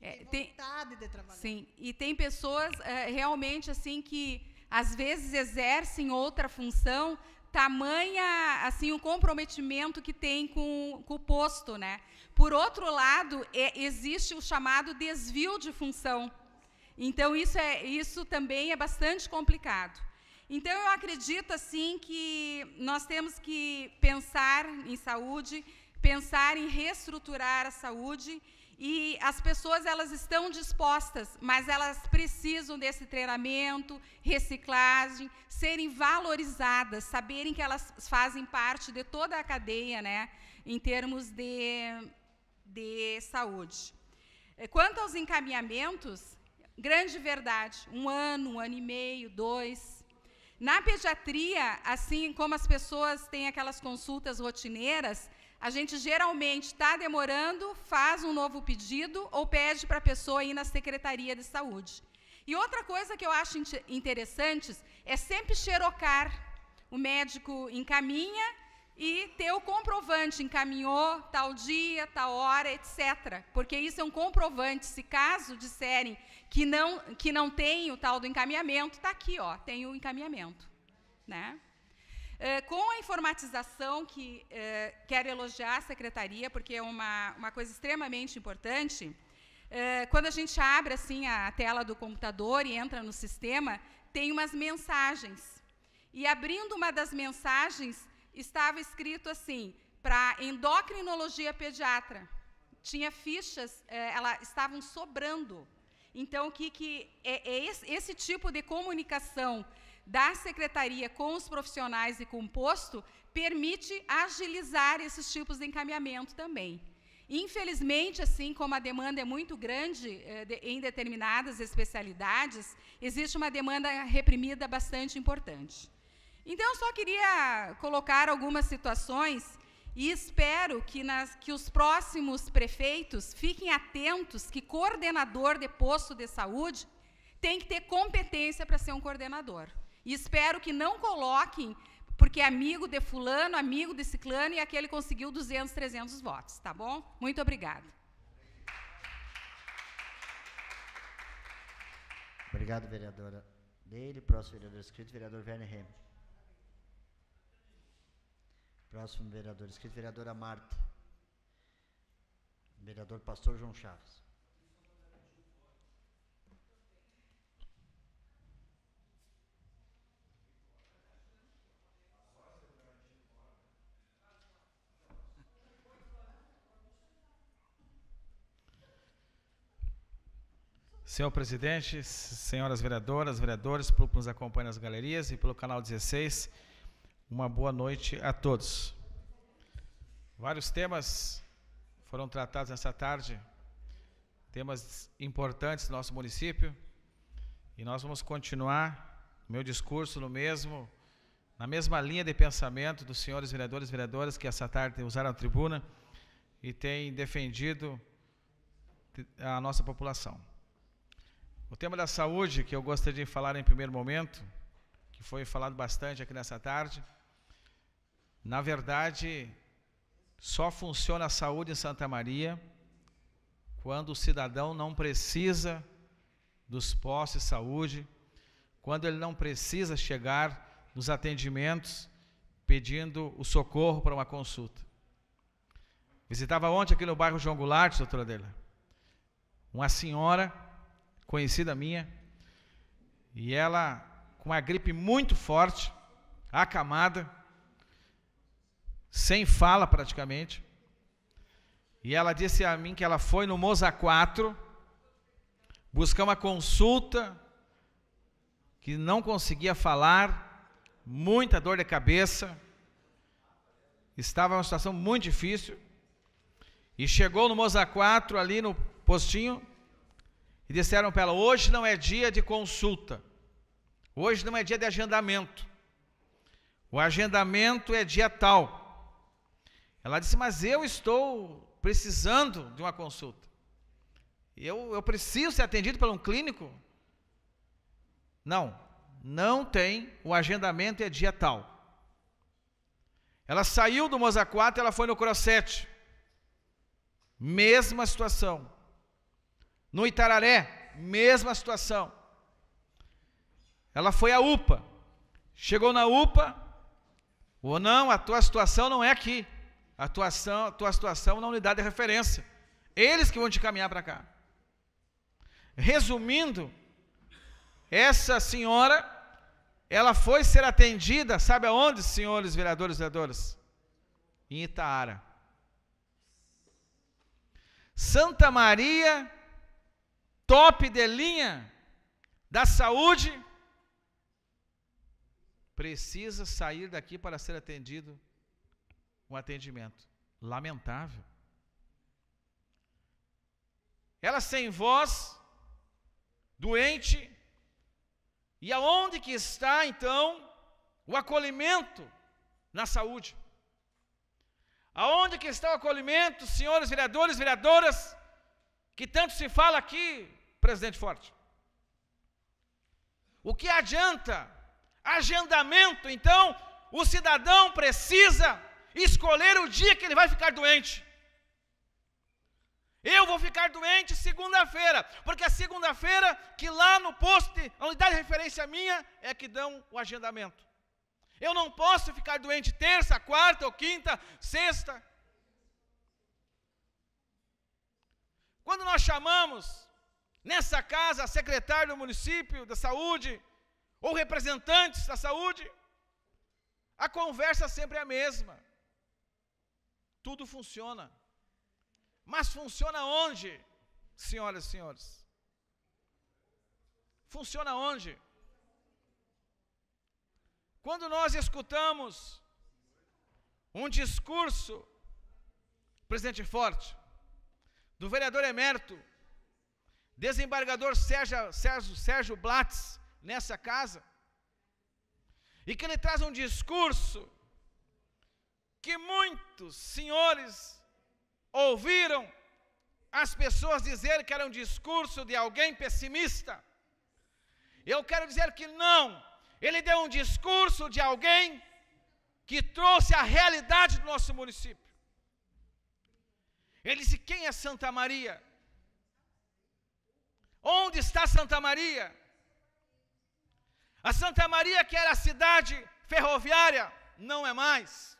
Speaker 8: É, tem vontade tem, de trabalhar. Sim, e tem pessoas é, realmente assim que às vezes exercem outra função, tamanha assim o comprometimento que tem com, com o posto, né? Por outro lado, é, existe o chamado desvio de função. Então isso é isso também é bastante complicado. Então eu acredito assim que nós temos que pensar em saúde pensar em reestruturar a saúde e as pessoas elas estão dispostas, mas elas precisam desse treinamento, reciclagem, serem valorizadas, saberem que elas fazem parte de toda a cadeia, né, em termos de, de saúde. Eh, quanto aos encaminhamentos, grande verdade, um ano, um ano e meio, dois. Na pediatria, assim como as pessoas têm aquelas consultas rotineiras, a gente geralmente está demorando, faz um novo pedido ou pede para a pessoa ir na Secretaria de Saúde. E outra coisa que eu acho interessante é sempre xerocar. O médico encaminha e ter o comprovante, encaminhou tal dia, tal hora, etc. Porque isso é um comprovante. Se caso disserem que não, que não tem o tal do encaminhamento, está aqui, ó, tem o encaminhamento. Né? Eh, com a informatização, que eh, quero elogiar a secretaria, porque é uma, uma coisa extremamente importante, eh, quando a gente abre assim a tela do computador e entra no sistema, tem umas mensagens. E abrindo uma das mensagens, estava escrito assim, para endocrinologia pediatra. Tinha fichas, elas estavam sobrando. Então, o que, que é, é esse, esse tipo de comunicação da secretaria com os profissionais e com o posto permite agilizar esses tipos de encaminhamento também. Infelizmente, assim como a demanda é muito grande eh, de, em determinadas especialidades, existe uma demanda reprimida bastante importante. Então, só queria colocar algumas situações e espero que, nas, que os próximos prefeitos fiquem atentos que coordenador de posto de saúde tem que ter competência para ser um coordenador. E espero que não coloquem, porque é amigo de fulano, amigo de ciclano, e aquele conseguiu 200, 300 votos, tá bom? Muito obrigada.
Speaker 1: Obrigado, vereadora Leile. Próximo vereador escrito, vereador Werner Rem. Próximo vereador escrito, vereadora Marta. Vereador Pastor João Chaves.
Speaker 6: Senhor presidente, senhoras vereadoras, vereadores, por que nos acompanha nas galerias e pelo canal 16, uma boa noite a todos. Vários temas foram tratados nessa tarde, temas importantes do nosso município, e nós vamos continuar meu discurso no mesmo, na mesma linha de pensamento dos senhores vereadores e vereadoras que essa tarde usaram a tribuna e têm defendido a nossa população. O tema da saúde que eu gostaria de falar em primeiro momento, que foi falado bastante aqui nessa tarde, na verdade, só funciona a saúde em Santa Maria quando o cidadão não precisa dos postos de saúde, quando ele não precisa chegar nos atendimentos pedindo o socorro para uma consulta. Visitava ontem aqui no bairro João Goulart, doutora Adela, uma senhora conhecida minha, e ela com uma gripe muito forte, acamada, sem fala praticamente. E ela disse a mim que ela foi no Moza 4 buscar uma consulta que não conseguia falar, muita dor de cabeça, estava em uma situação muito difícil. E chegou no Moza 4 ali no postinho, e disseram para ela: Hoje não é dia de consulta, hoje não é dia de agendamento, o agendamento é dia tal. Ela disse: Mas eu estou precisando de uma consulta, eu, eu preciso ser atendido por um clínico. Não, não tem, o agendamento é dia tal. Ela saiu do Mozaquato, ela foi no Crosset. Mesma situação. No Itararé, mesma situação. Ela foi à UPA. Chegou na UPA, ou não, a tua situação não é aqui. A tua, ação, a tua situação na unidade de referência. Eles que vão te caminhar para cá. Resumindo, essa senhora, ela foi ser atendida, sabe aonde, senhores vereadores e vereadoras? Em Itaara. Santa Maria top de linha da saúde, precisa sair daqui para ser atendido um atendimento lamentável. Ela sem voz, doente, e aonde que está então o acolhimento na saúde? Aonde que está o acolhimento, senhores vereadores, vereadoras, que tanto se fala aqui presidente forte. O que adianta? Agendamento, então, o cidadão precisa escolher o dia que ele vai ficar doente. Eu vou ficar doente segunda-feira, porque a é segunda-feira que lá no posto, a unidade de referência minha, é que dão o agendamento. Eu não posso ficar doente terça, quarta ou quinta, sexta. Quando nós chamamos Nessa casa, secretário do município da saúde, ou representantes da saúde, a conversa sempre é a mesma. Tudo funciona. Mas funciona onde, senhoras e senhores? Funciona onde? Quando nós escutamos um discurso, presidente forte, do vereador Emerto, desembargador Sérgio, Sérgio, Sérgio Blatz nessa casa, e que ele traz um discurso que muitos senhores ouviram as pessoas dizer que era um discurso de alguém pessimista. Eu quero dizer que não, ele deu um discurso de alguém que trouxe a realidade do nosso município. Ele disse: Quem é Santa Maria? Onde está Santa Maria? A Santa Maria, que era a cidade ferroviária, não é mais.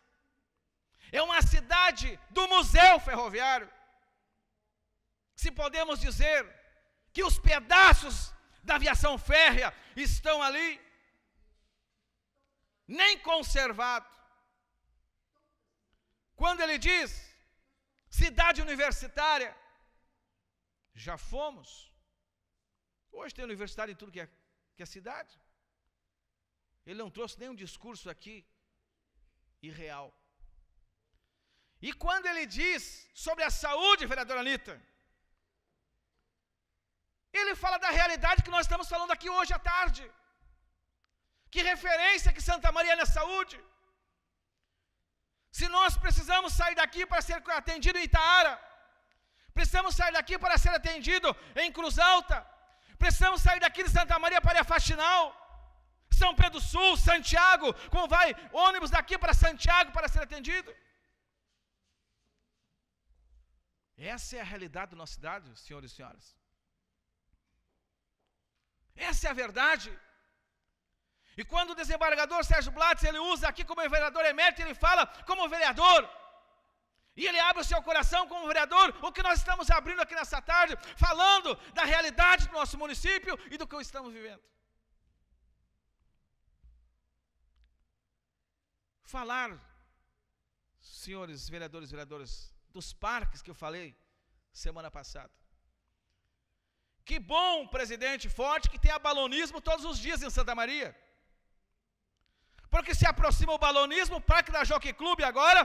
Speaker 6: É uma cidade do museu ferroviário. Se podemos dizer que os pedaços da aviação férrea estão ali, nem conservado. Quando ele diz cidade universitária, já fomos. Hoje tem universidade em tudo que é, que é cidade. Ele não trouxe nenhum discurso aqui irreal. E quando ele diz sobre a saúde, vereadora Anitta, ele fala da realidade que nós estamos falando aqui hoje à tarde. Que referência que Santa Maria é na saúde. Se nós precisamos sair daqui para ser atendido em Itaara, precisamos sair daqui para ser atendido em Cruz Alta, Precisamos sair daqui de Santa Maria para Faxinal, São Pedro do Sul, Santiago. Como vai ônibus daqui para Santiago para ser atendido? Essa é a realidade da nossa cidade, senhores e senhoras. Essa é a verdade. E quando o desembargador Sérgio Blatt ele usa aqui como vereador emérito, ele fala como vereador. E ele abre o seu coração como vereador, o que nós estamos abrindo aqui nessa tarde, falando da realidade do nosso município e do que estamos vivendo. Falar, senhores vereadores e vereadoras, dos parques que eu falei semana passada. Que bom, presidente forte, que tem balonismo todos os dias em Santa Maria. Porque se aproxima o balonismo, o Parque da Jockey Clube agora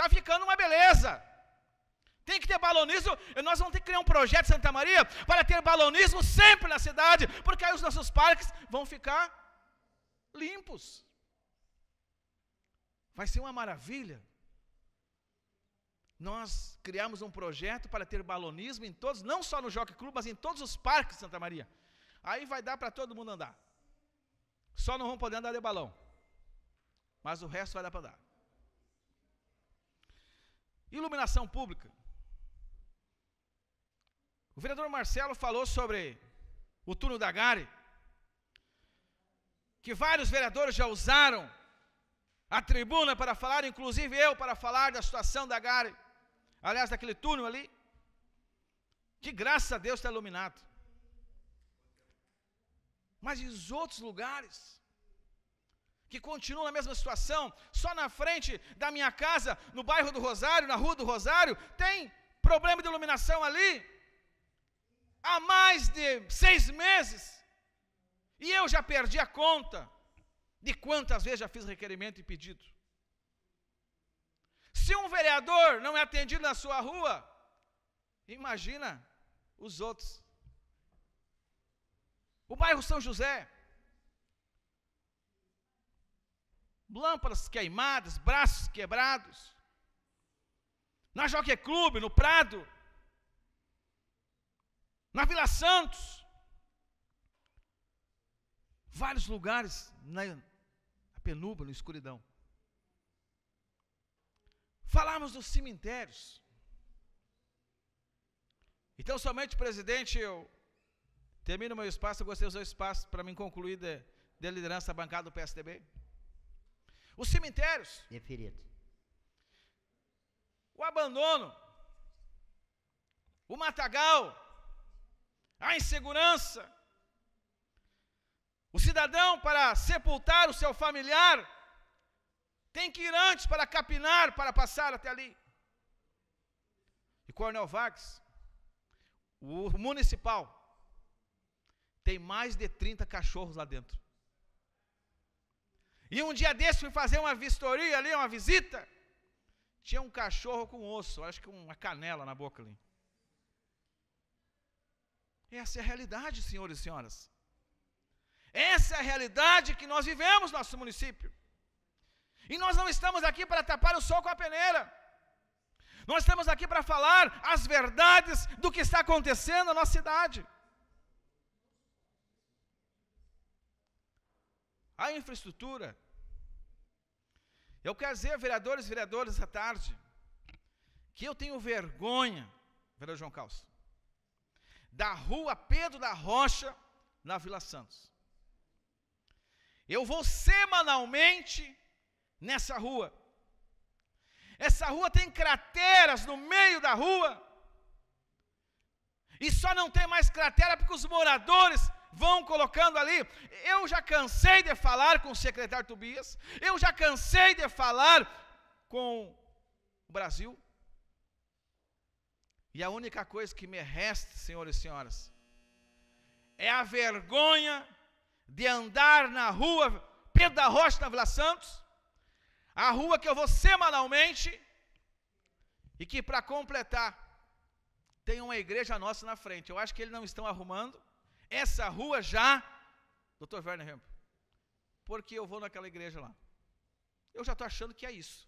Speaker 6: Está ficando uma beleza. Tem que ter balonismo, nós vamos ter que criar um projeto de Santa Maria para ter balonismo sempre na cidade, porque aí os nossos parques vão ficar limpos. Vai ser uma maravilha. Nós criamos um projeto para ter balonismo em todos, não só no Jockey Club, mas em todos os parques de Santa Maria. Aí vai dar para todo mundo andar. Só não vão poder andar de balão. Mas o resto vai dar para andar. Iluminação pública. O vereador Marcelo falou sobre o túnel da Gare, que vários vereadores já usaram a tribuna para falar, inclusive eu, para falar da situação da Gare, aliás, daquele túnel ali. De graça a Deus está iluminado. Mas em outros lugares, que continuam na mesma situação, só na frente da minha casa, no bairro do Rosário, na rua do Rosário, tem problema de iluminação ali, há mais de seis meses, e eu já perdi a conta de quantas vezes já fiz requerimento e pedido. Se um vereador não é atendido na sua rua, imagina os outros. O bairro São José, lâmpadas queimadas, braços quebrados. Na Jockey Club, no Prado, na Vila Santos, vários lugares na penumbra, na escuridão. Falamos dos cemitérios. Então, somente, presidente, eu termino meu espaço, eu gostei do seu espaço para me concluir da liderança bancada do PSDB. Os cemitérios. Deferido. É o abandono. O matagal. A insegurança. O cidadão, para sepultar o seu familiar, tem que ir antes para capinar, para passar até ali. E Coronel Vargas, o municipal, tem mais de 30 cachorros lá dentro. E um dia desse fui fazer uma vistoria ali, uma visita. Tinha um cachorro com osso, acho que uma canela na boca ali. Essa é a realidade, senhores e senhoras. Essa é a realidade que nós vivemos no nosso município. E nós não estamos aqui para tapar o sol com a peneira. Nós estamos aqui para falar as verdades do que está acontecendo na nossa cidade. a infraestrutura. Eu quero dizer, vereadores e vereadoras, essa tarde, que eu tenho vergonha, vereador João Calço, da rua Pedro da Rocha, na Vila Santos. Eu vou semanalmente nessa rua. Essa rua tem crateras no meio da rua. E só não tem mais cratera porque os moradores vão colocando ali. Eu já cansei de falar com o secretário Tobias, eu já cansei de falar com o Brasil. E a única coisa que me resta, senhores e senhoras, é a vergonha de andar na rua Pedro da Rocha, na Vila Santos, a rua que eu vou semanalmente, e que, para completar, tem uma igreja nossa na frente. Eu acho que eles não estão arrumando, essa rua já, doutor Werner Hemp, porque eu vou naquela igreja lá. Eu já estou achando que é isso.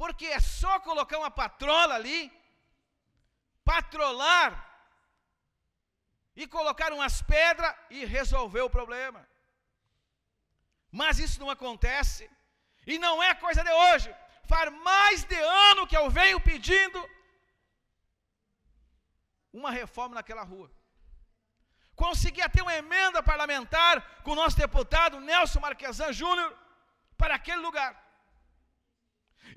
Speaker 6: Porque é só colocar uma patrola ali, patrolar e colocar umas pedras e resolver o problema. Mas isso não acontece e não é coisa de hoje. Faz mais de ano que eu venho pedindo uma reforma naquela rua. Consegui até uma emenda parlamentar com o nosso deputado Nelson Marquesan Júnior para aquele lugar.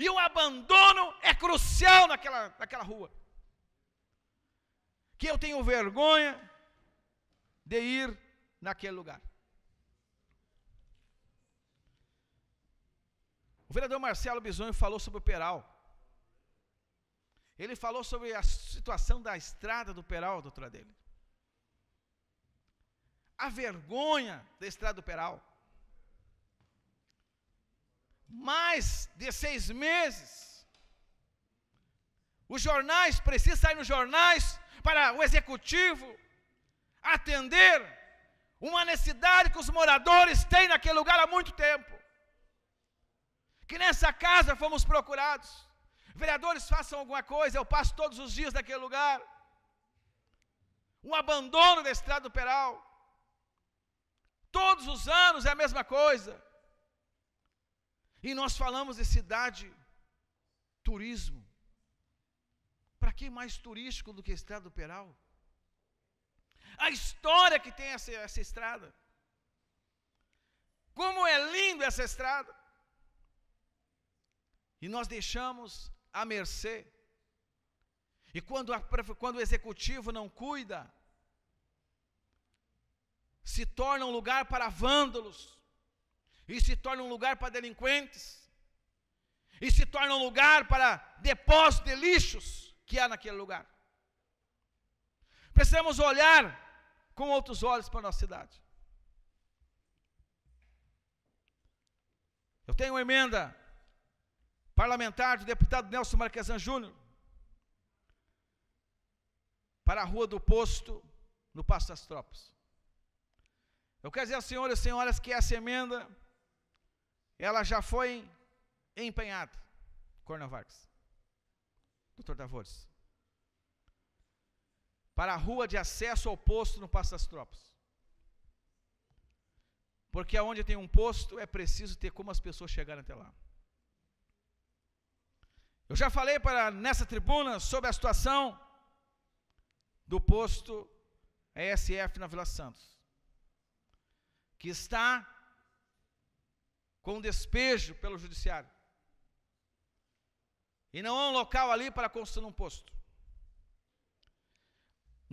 Speaker 6: E o abandono é crucial naquela, naquela rua. Que eu tenho vergonha de ir naquele lugar. O vereador Marcelo Bisonho falou sobre o Peral. Ele falou sobre a situação da estrada do Peral, doutora dele a vergonha da Estrada do Peral. Mais de seis meses. Os jornais, precisam sair nos jornais para o executivo atender uma necessidade que os moradores têm naquele lugar há muito tempo. Que nessa casa fomos procurados. Vereadores, façam alguma coisa, eu passo todos os dias naquele lugar. O abandono da estrada do Peral. Todos os anos é a mesma coisa. E nós falamos de cidade, turismo. Para que mais turístico do que a estrada do Peral? A história que tem essa, essa estrada. Como é linda essa estrada. E nós deixamos à mercê. E quando, a, quando o executivo não cuida, se torna um lugar para vândalos, e se torna um lugar para delinquentes, e se torna um lugar para depósito de lixos que há naquele lugar. Precisamos olhar com outros olhos para a nossa cidade. Eu tenho uma emenda parlamentar do deputado Nelson Marquesan Júnior para a Rua do Posto, no Passo das Tropas. Eu quero dizer aos senhores e senhoras que essa emenda, ela já foi empenhada. Coronel Vargas, doutor Davores, para a rua de acesso ao posto no Passo das Tropas. Porque aonde tem um posto é preciso ter como as pessoas chegarem até lá. Eu já falei para nessa tribuna sobre a situação do posto ESF na Vila Santos que está com despejo pelo judiciário. E não há um local ali para construir um posto.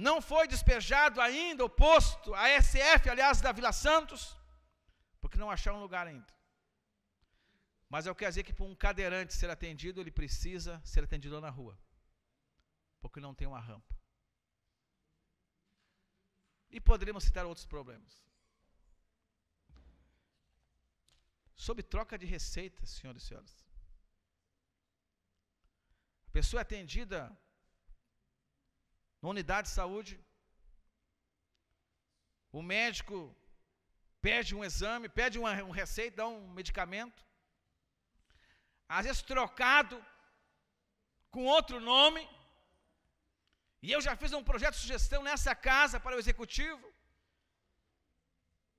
Speaker 6: Não foi despejado ainda o posto, a SF, aliás, da Vila Santos, porque não acharam um lugar ainda. Mas eu quero dizer que para um cadeirante ser atendido, ele precisa ser atendido na rua, porque não tem uma rampa. E poderíamos citar outros problemas. sobre troca de receitas, senhoras e senhores. A pessoa é atendida na unidade de saúde, o médico pede um exame, pede uma, receita, dá um medicamento, às vezes trocado com outro nome, e eu já fiz um projeto de sugestão nessa casa para o executivo,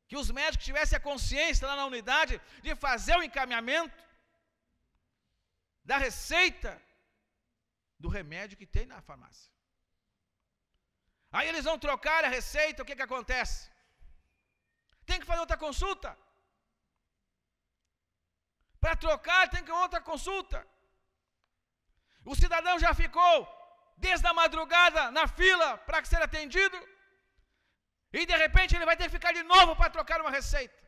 Speaker 6: que os médicos tivessem a consciência lá na unidade de fazer o encaminhamento da receita do remédio que tem na farmácia. Aí eles vão trocar a receita, o que, que acontece? Tem que fazer outra consulta. Para trocar, tem que outra consulta. O cidadão já ficou desde a madrugada na fila para ser atendido. E de repente ele vai ter que ficar de novo para trocar uma receita.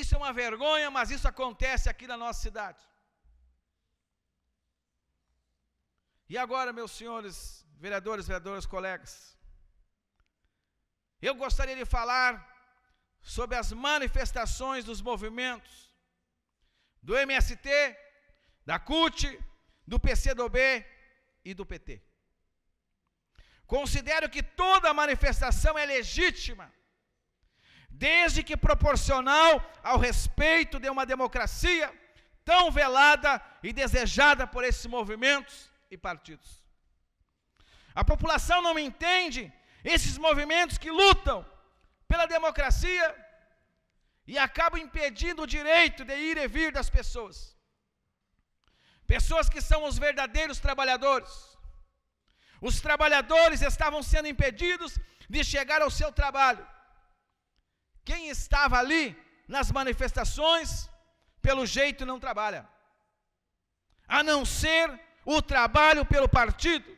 Speaker 6: Isso é uma vergonha, mas isso acontece aqui na nossa cidade. E agora, meus senhores vereadores, vereadoras, colegas, eu gostaria de falar sobre as manifestações dos movimentos do MST, da CUT, do PCdoB e do PT. Considero que toda manifestação é legítima, desde que proporcional ao respeito de uma democracia tão velada e desejada por esses movimentos e partidos. A população não entende esses movimentos que lutam pela democracia e acabam impedindo o direito de ir e vir das pessoas. Pessoas que são os verdadeiros trabalhadores os trabalhadores estavam sendo impedidos de chegar ao seu trabalho. Quem estava ali nas manifestações, pelo jeito não trabalha, a não ser o trabalho pelo partido,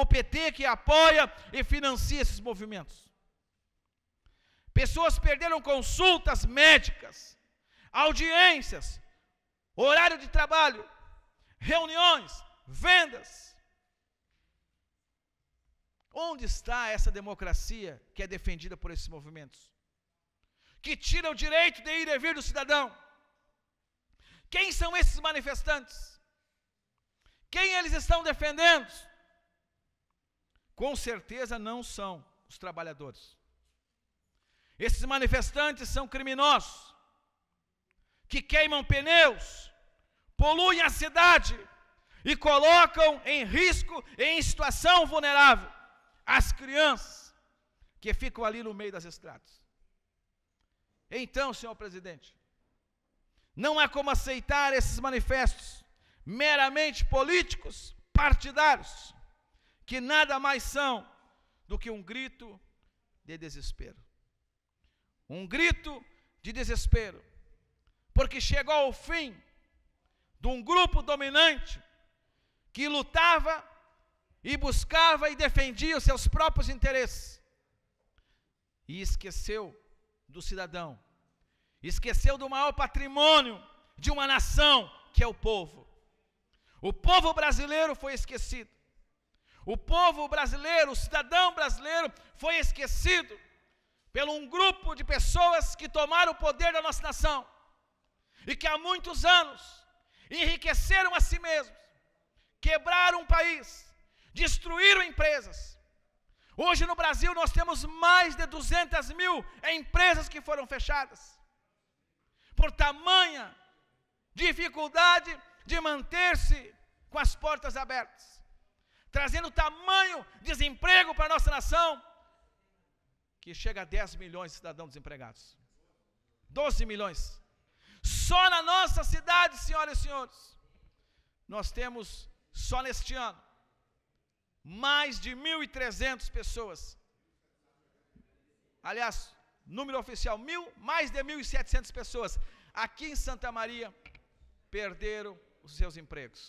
Speaker 6: o PT que apoia e financia esses movimentos. Pessoas perderam consultas médicas, audiências, horário de trabalho, reuniões, vendas. Onde está essa democracia que é defendida por esses movimentos? Que tira o direito de ir e vir do cidadão? Quem são esses manifestantes? Quem eles estão defendendo? Com certeza não são os trabalhadores. Esses manifestantes são criminosos, que queimam pneus, poluem a cidade e colocam em risco, em situação vulnerável, as crianças que ficam ali no meio das estradas. Então, senhor presidente, não há como aceitar esses manifestos meramente políticos, partidários, que nada mais são do que um grito de desespero. Um grito de desespero, porque chegou ao fim de um grupo dominante que lutava e buscava e defendia os seus próprios interesses. E esqueceu do cidadão, esqueceu do maior patrimônio de uma nação, que é o povo. O povo brasileiro foi esquecido. O povo brasileiro, o cidadão brasileiro foi esquecido pelo um grupo de pessoas que tomaram o poder da nossa nação e que há muitos anos enriqueceram a si mesmos, quebraram o país, destruíram empresas. Hoje no Brasil nós temos mais de 200 mil empresas que foram fechadas, por tamanha dificuldade de manter-se com as portas abertas, trazendo tamanho desemprego para a nossa nação, que chega a 10 milhões de cidadãos desempregados. 12 milhões. Só na nossa cidade, senhoras e senhores, nós temos, só neste ano, mais de 1.300 pessoas. Aliás, número oficial, mil, mais de 1.700 pessoas aqui em Santa Maria perderam os seus empregos.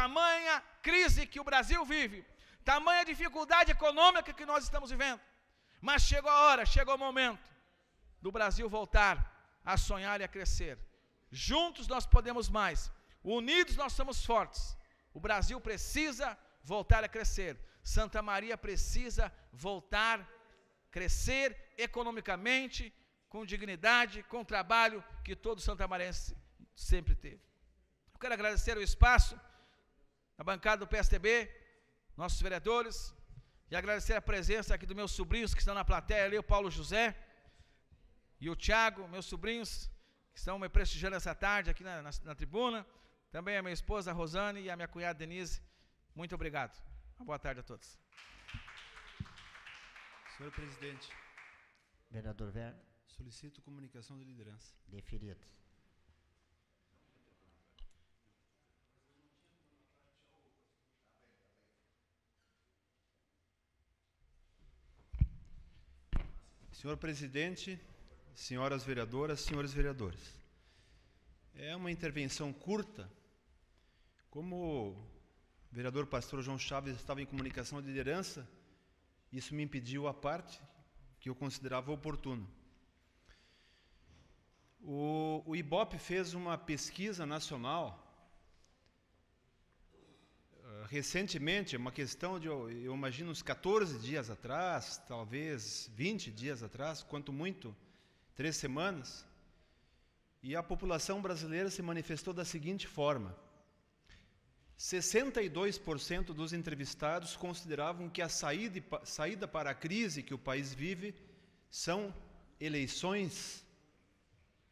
Speaker 6: Tamanha crise que o Brasil vive, tamanha dificuldade econômica que nós estamos vivendo. Mas chegou a hora, chegou o momento do Brasil voltar a sonhar e a crescer. Juntos nós podemos mais, unidos nós somos fortes. O Brasil precisa voltar a crescer. Santa Maria precisa voltar a crescer economicamente, com dignidade, com trabalho que todo Santa Maria sempre teve. Eu quero agradecer o espaço na bancada do PSTB, nossos vereadores, e agradecer a presença aqui dos meus sobrinhos que estão na plateia ali, o Paulo José e o Tiago, meus sobrinhos, que estão me prestigiando essa tarde aqui na, na, na tribuna. Também a minha esposa, a Rosane, e a minha cunhada Denise, muito obrigado. Uma boa tarde a todos.
Speaker 13: Senhor presidente. Vereador Werner. Solicito comunicação de liderança. Deferido. Senhor presidente, senhoras vereadoras, senhores vereadores. É uma intervenção curta, como o vereador pastor João Chaves estava em comunicação de liderança, isso me impediu a parte que eu considerava oportuno. O, o IBOP fez uma pesquisa nacional eh, recentemente, é uma questão de, eu imagino, uns 14 dias atrás, talvez 20 dias atrás, quanto muito, três semanas, e a população brasileira se manifestou da seguinte forma: 62% dos entrevistados consideravam que a saída, saída para a crise que o país vive são eleições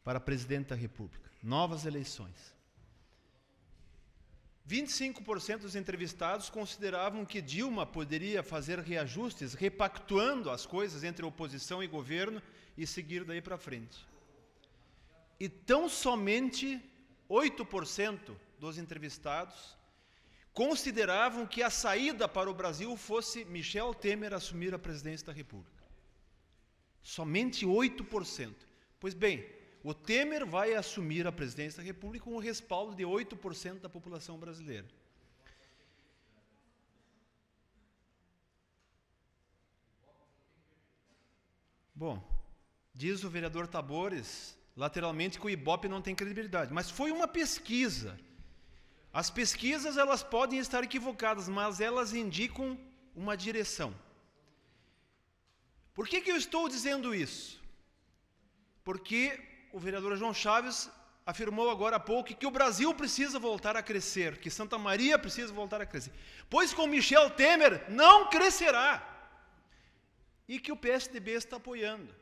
Speaker 13: para presidente da República, novas eleições. 25% dos entrevistados consideravam que Dilma poderia fazer reajustes, repactuando as coisas entre oposição e governo e seguir daí para frente. E tão somente 8% dos entrevistados consideravam que a saída para o Brasil fosse Michel Temer assumir a presidência da República. Somente 8%. Pois bem, o Temer vai assumir a presidência da República com o respaldo de 8% da população brasileira. Bom, diz o vereador Tabores, lateralmente, que o IBOP não tem credibilidade, mas foi uma pesquisa as pesquisas elas podem estar equivocadas, mas elas indicam uma direção. Por que, que eu estou dizendo isso? Porque o vereador João Chaves afirmou agora há pouco que o Brasil precisa voltar a crescer, que Santa Maria precisa voltar a crescer. Pois com Michel Temer não crescerá. E que o PSDB está apoiando.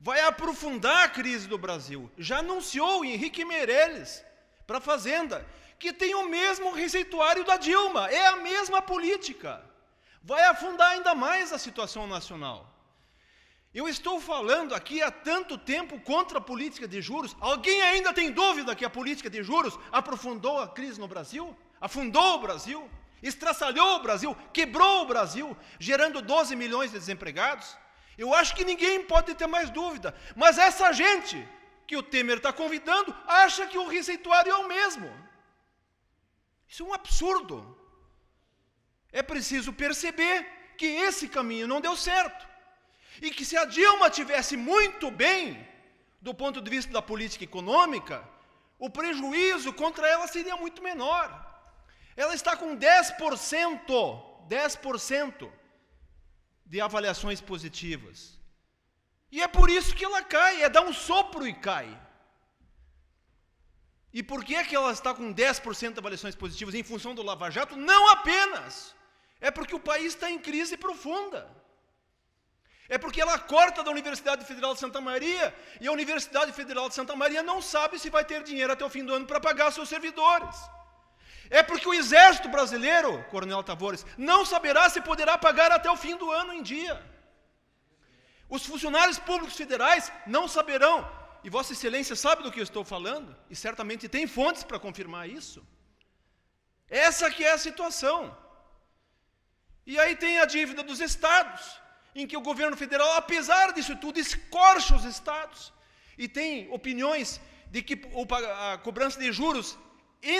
Speaker 13: Vai aprofundar a crise do Brasil. Já anunciou Henrique Meirelles para a Fazenda que tem o mesmo receituário da Dilma, é a mesma política. Vai afundar ainda mais a situação nacional. Eu estou falando aqui há tanto tempo contra a política de juros. Alguém ainda tem dúvida que a política de juros aprofundou a crise no Brasil? Afundou o Brasil? Estraçalhou o Brasil? Quebrou o Brasil? Gerando 12 milhões de desempregados? Eu acho que ninguém pode ter mais dúvida. Mas essa gente que o Temer está convidando acha que o receituário é o mesmo. Isso é um absurdo. É preciso perceber que esse caminho não deu certo. E que se a Dilma tivesse muito bem, do ponto de vista da política econômica, o prejuízo contra ela seria muito menor. Ela está com 10%, 10% de avaliações positivas. E é por isso que ela cai, é dar um sopro e cai. E por que, é que ela está com 10% de avaliações positivas em função do Lava Jato? Não apenas. É porque o país está em crise profunda. É porque ela corta da Universidade Federal de Santa Maria e a Universidade Federal de Santa Maria não sabe se vai ter dinheiro até o fim do ano para pagar seus servidores. É porque o Exército Brasileiro, Coronel Tavares, não saberá se poderá pagar até o fim do ano em dia. Os funcionários públicos federais não saberão e Vossa Excelência sabe do que eu estou falando, e certamente tem fontes para confirmar isso. Essa que é a situação. E aí tem a dívida dos estados, em que o governo federal, apesar disso tudo, escorcha os estados. E tem opiniões de que a cobrança de juros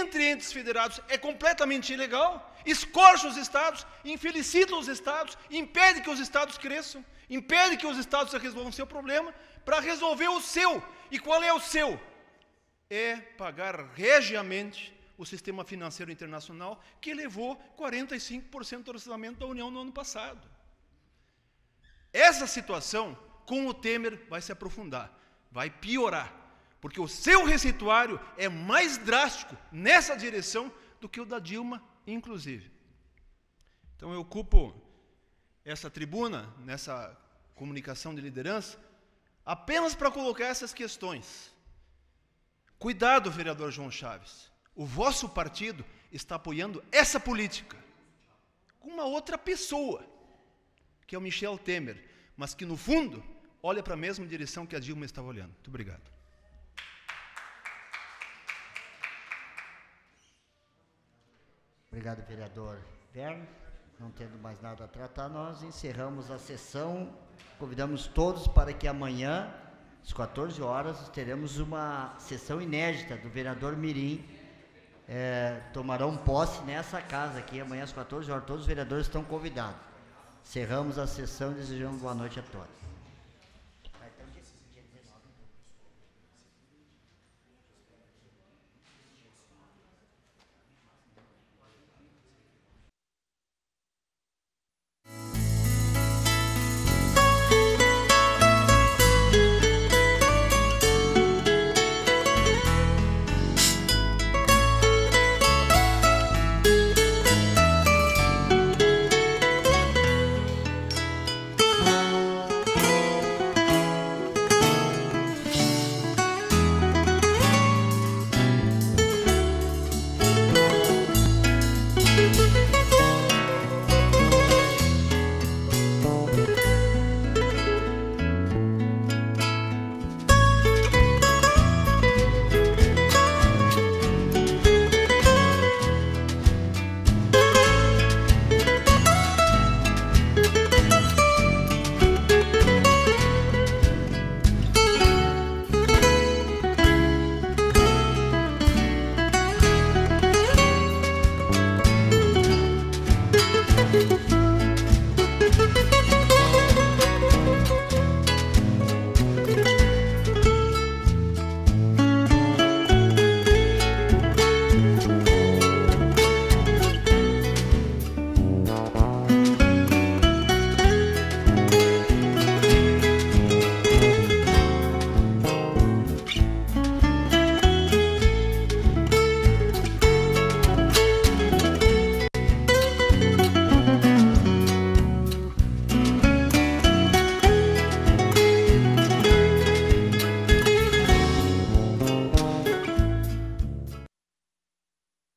Speaker 13: entre entes federados é completamente ilegal, escorcha os estados, infelicita os estados, impede que os estados cresçam, impede que os estados resolvam seu problema para resolver o seu. E qual é o seu? É pagar regiamente o sistema financeiro internacional, que levou 45% do orçamento da União no ano passado. Essa situação, com o Temer, vai se aprofundar, vai piorar, porque o seu receituário é mais drástico nessa direção do que o da Dilma, inclusive. Então, eu ocupo essa tribuna, nessa comunicação de liderança, apenas para colocar essas questões. Cuidado, vereador João Chaves. O vosso partido está apoiando essa política com uma outra pessoa, que é o Michel Temer, mas que no fundo olha para a mesma direção que a Dilma estava olhando. Muito obrigado.
Speaker 1: Obrigado, vereador Verne. Não tendo mais nada a tratar, nós encerramos a sessão. Convidamos todos para que amanhã, às 14 horas, teremos uma sessão inédita do vereador Mirim. É, tomarão posse nessa casa aqui amanhã às 14 horas. Todos os vereadores estão convidados. Cerramos a sessão e desejamos boa noite a todos.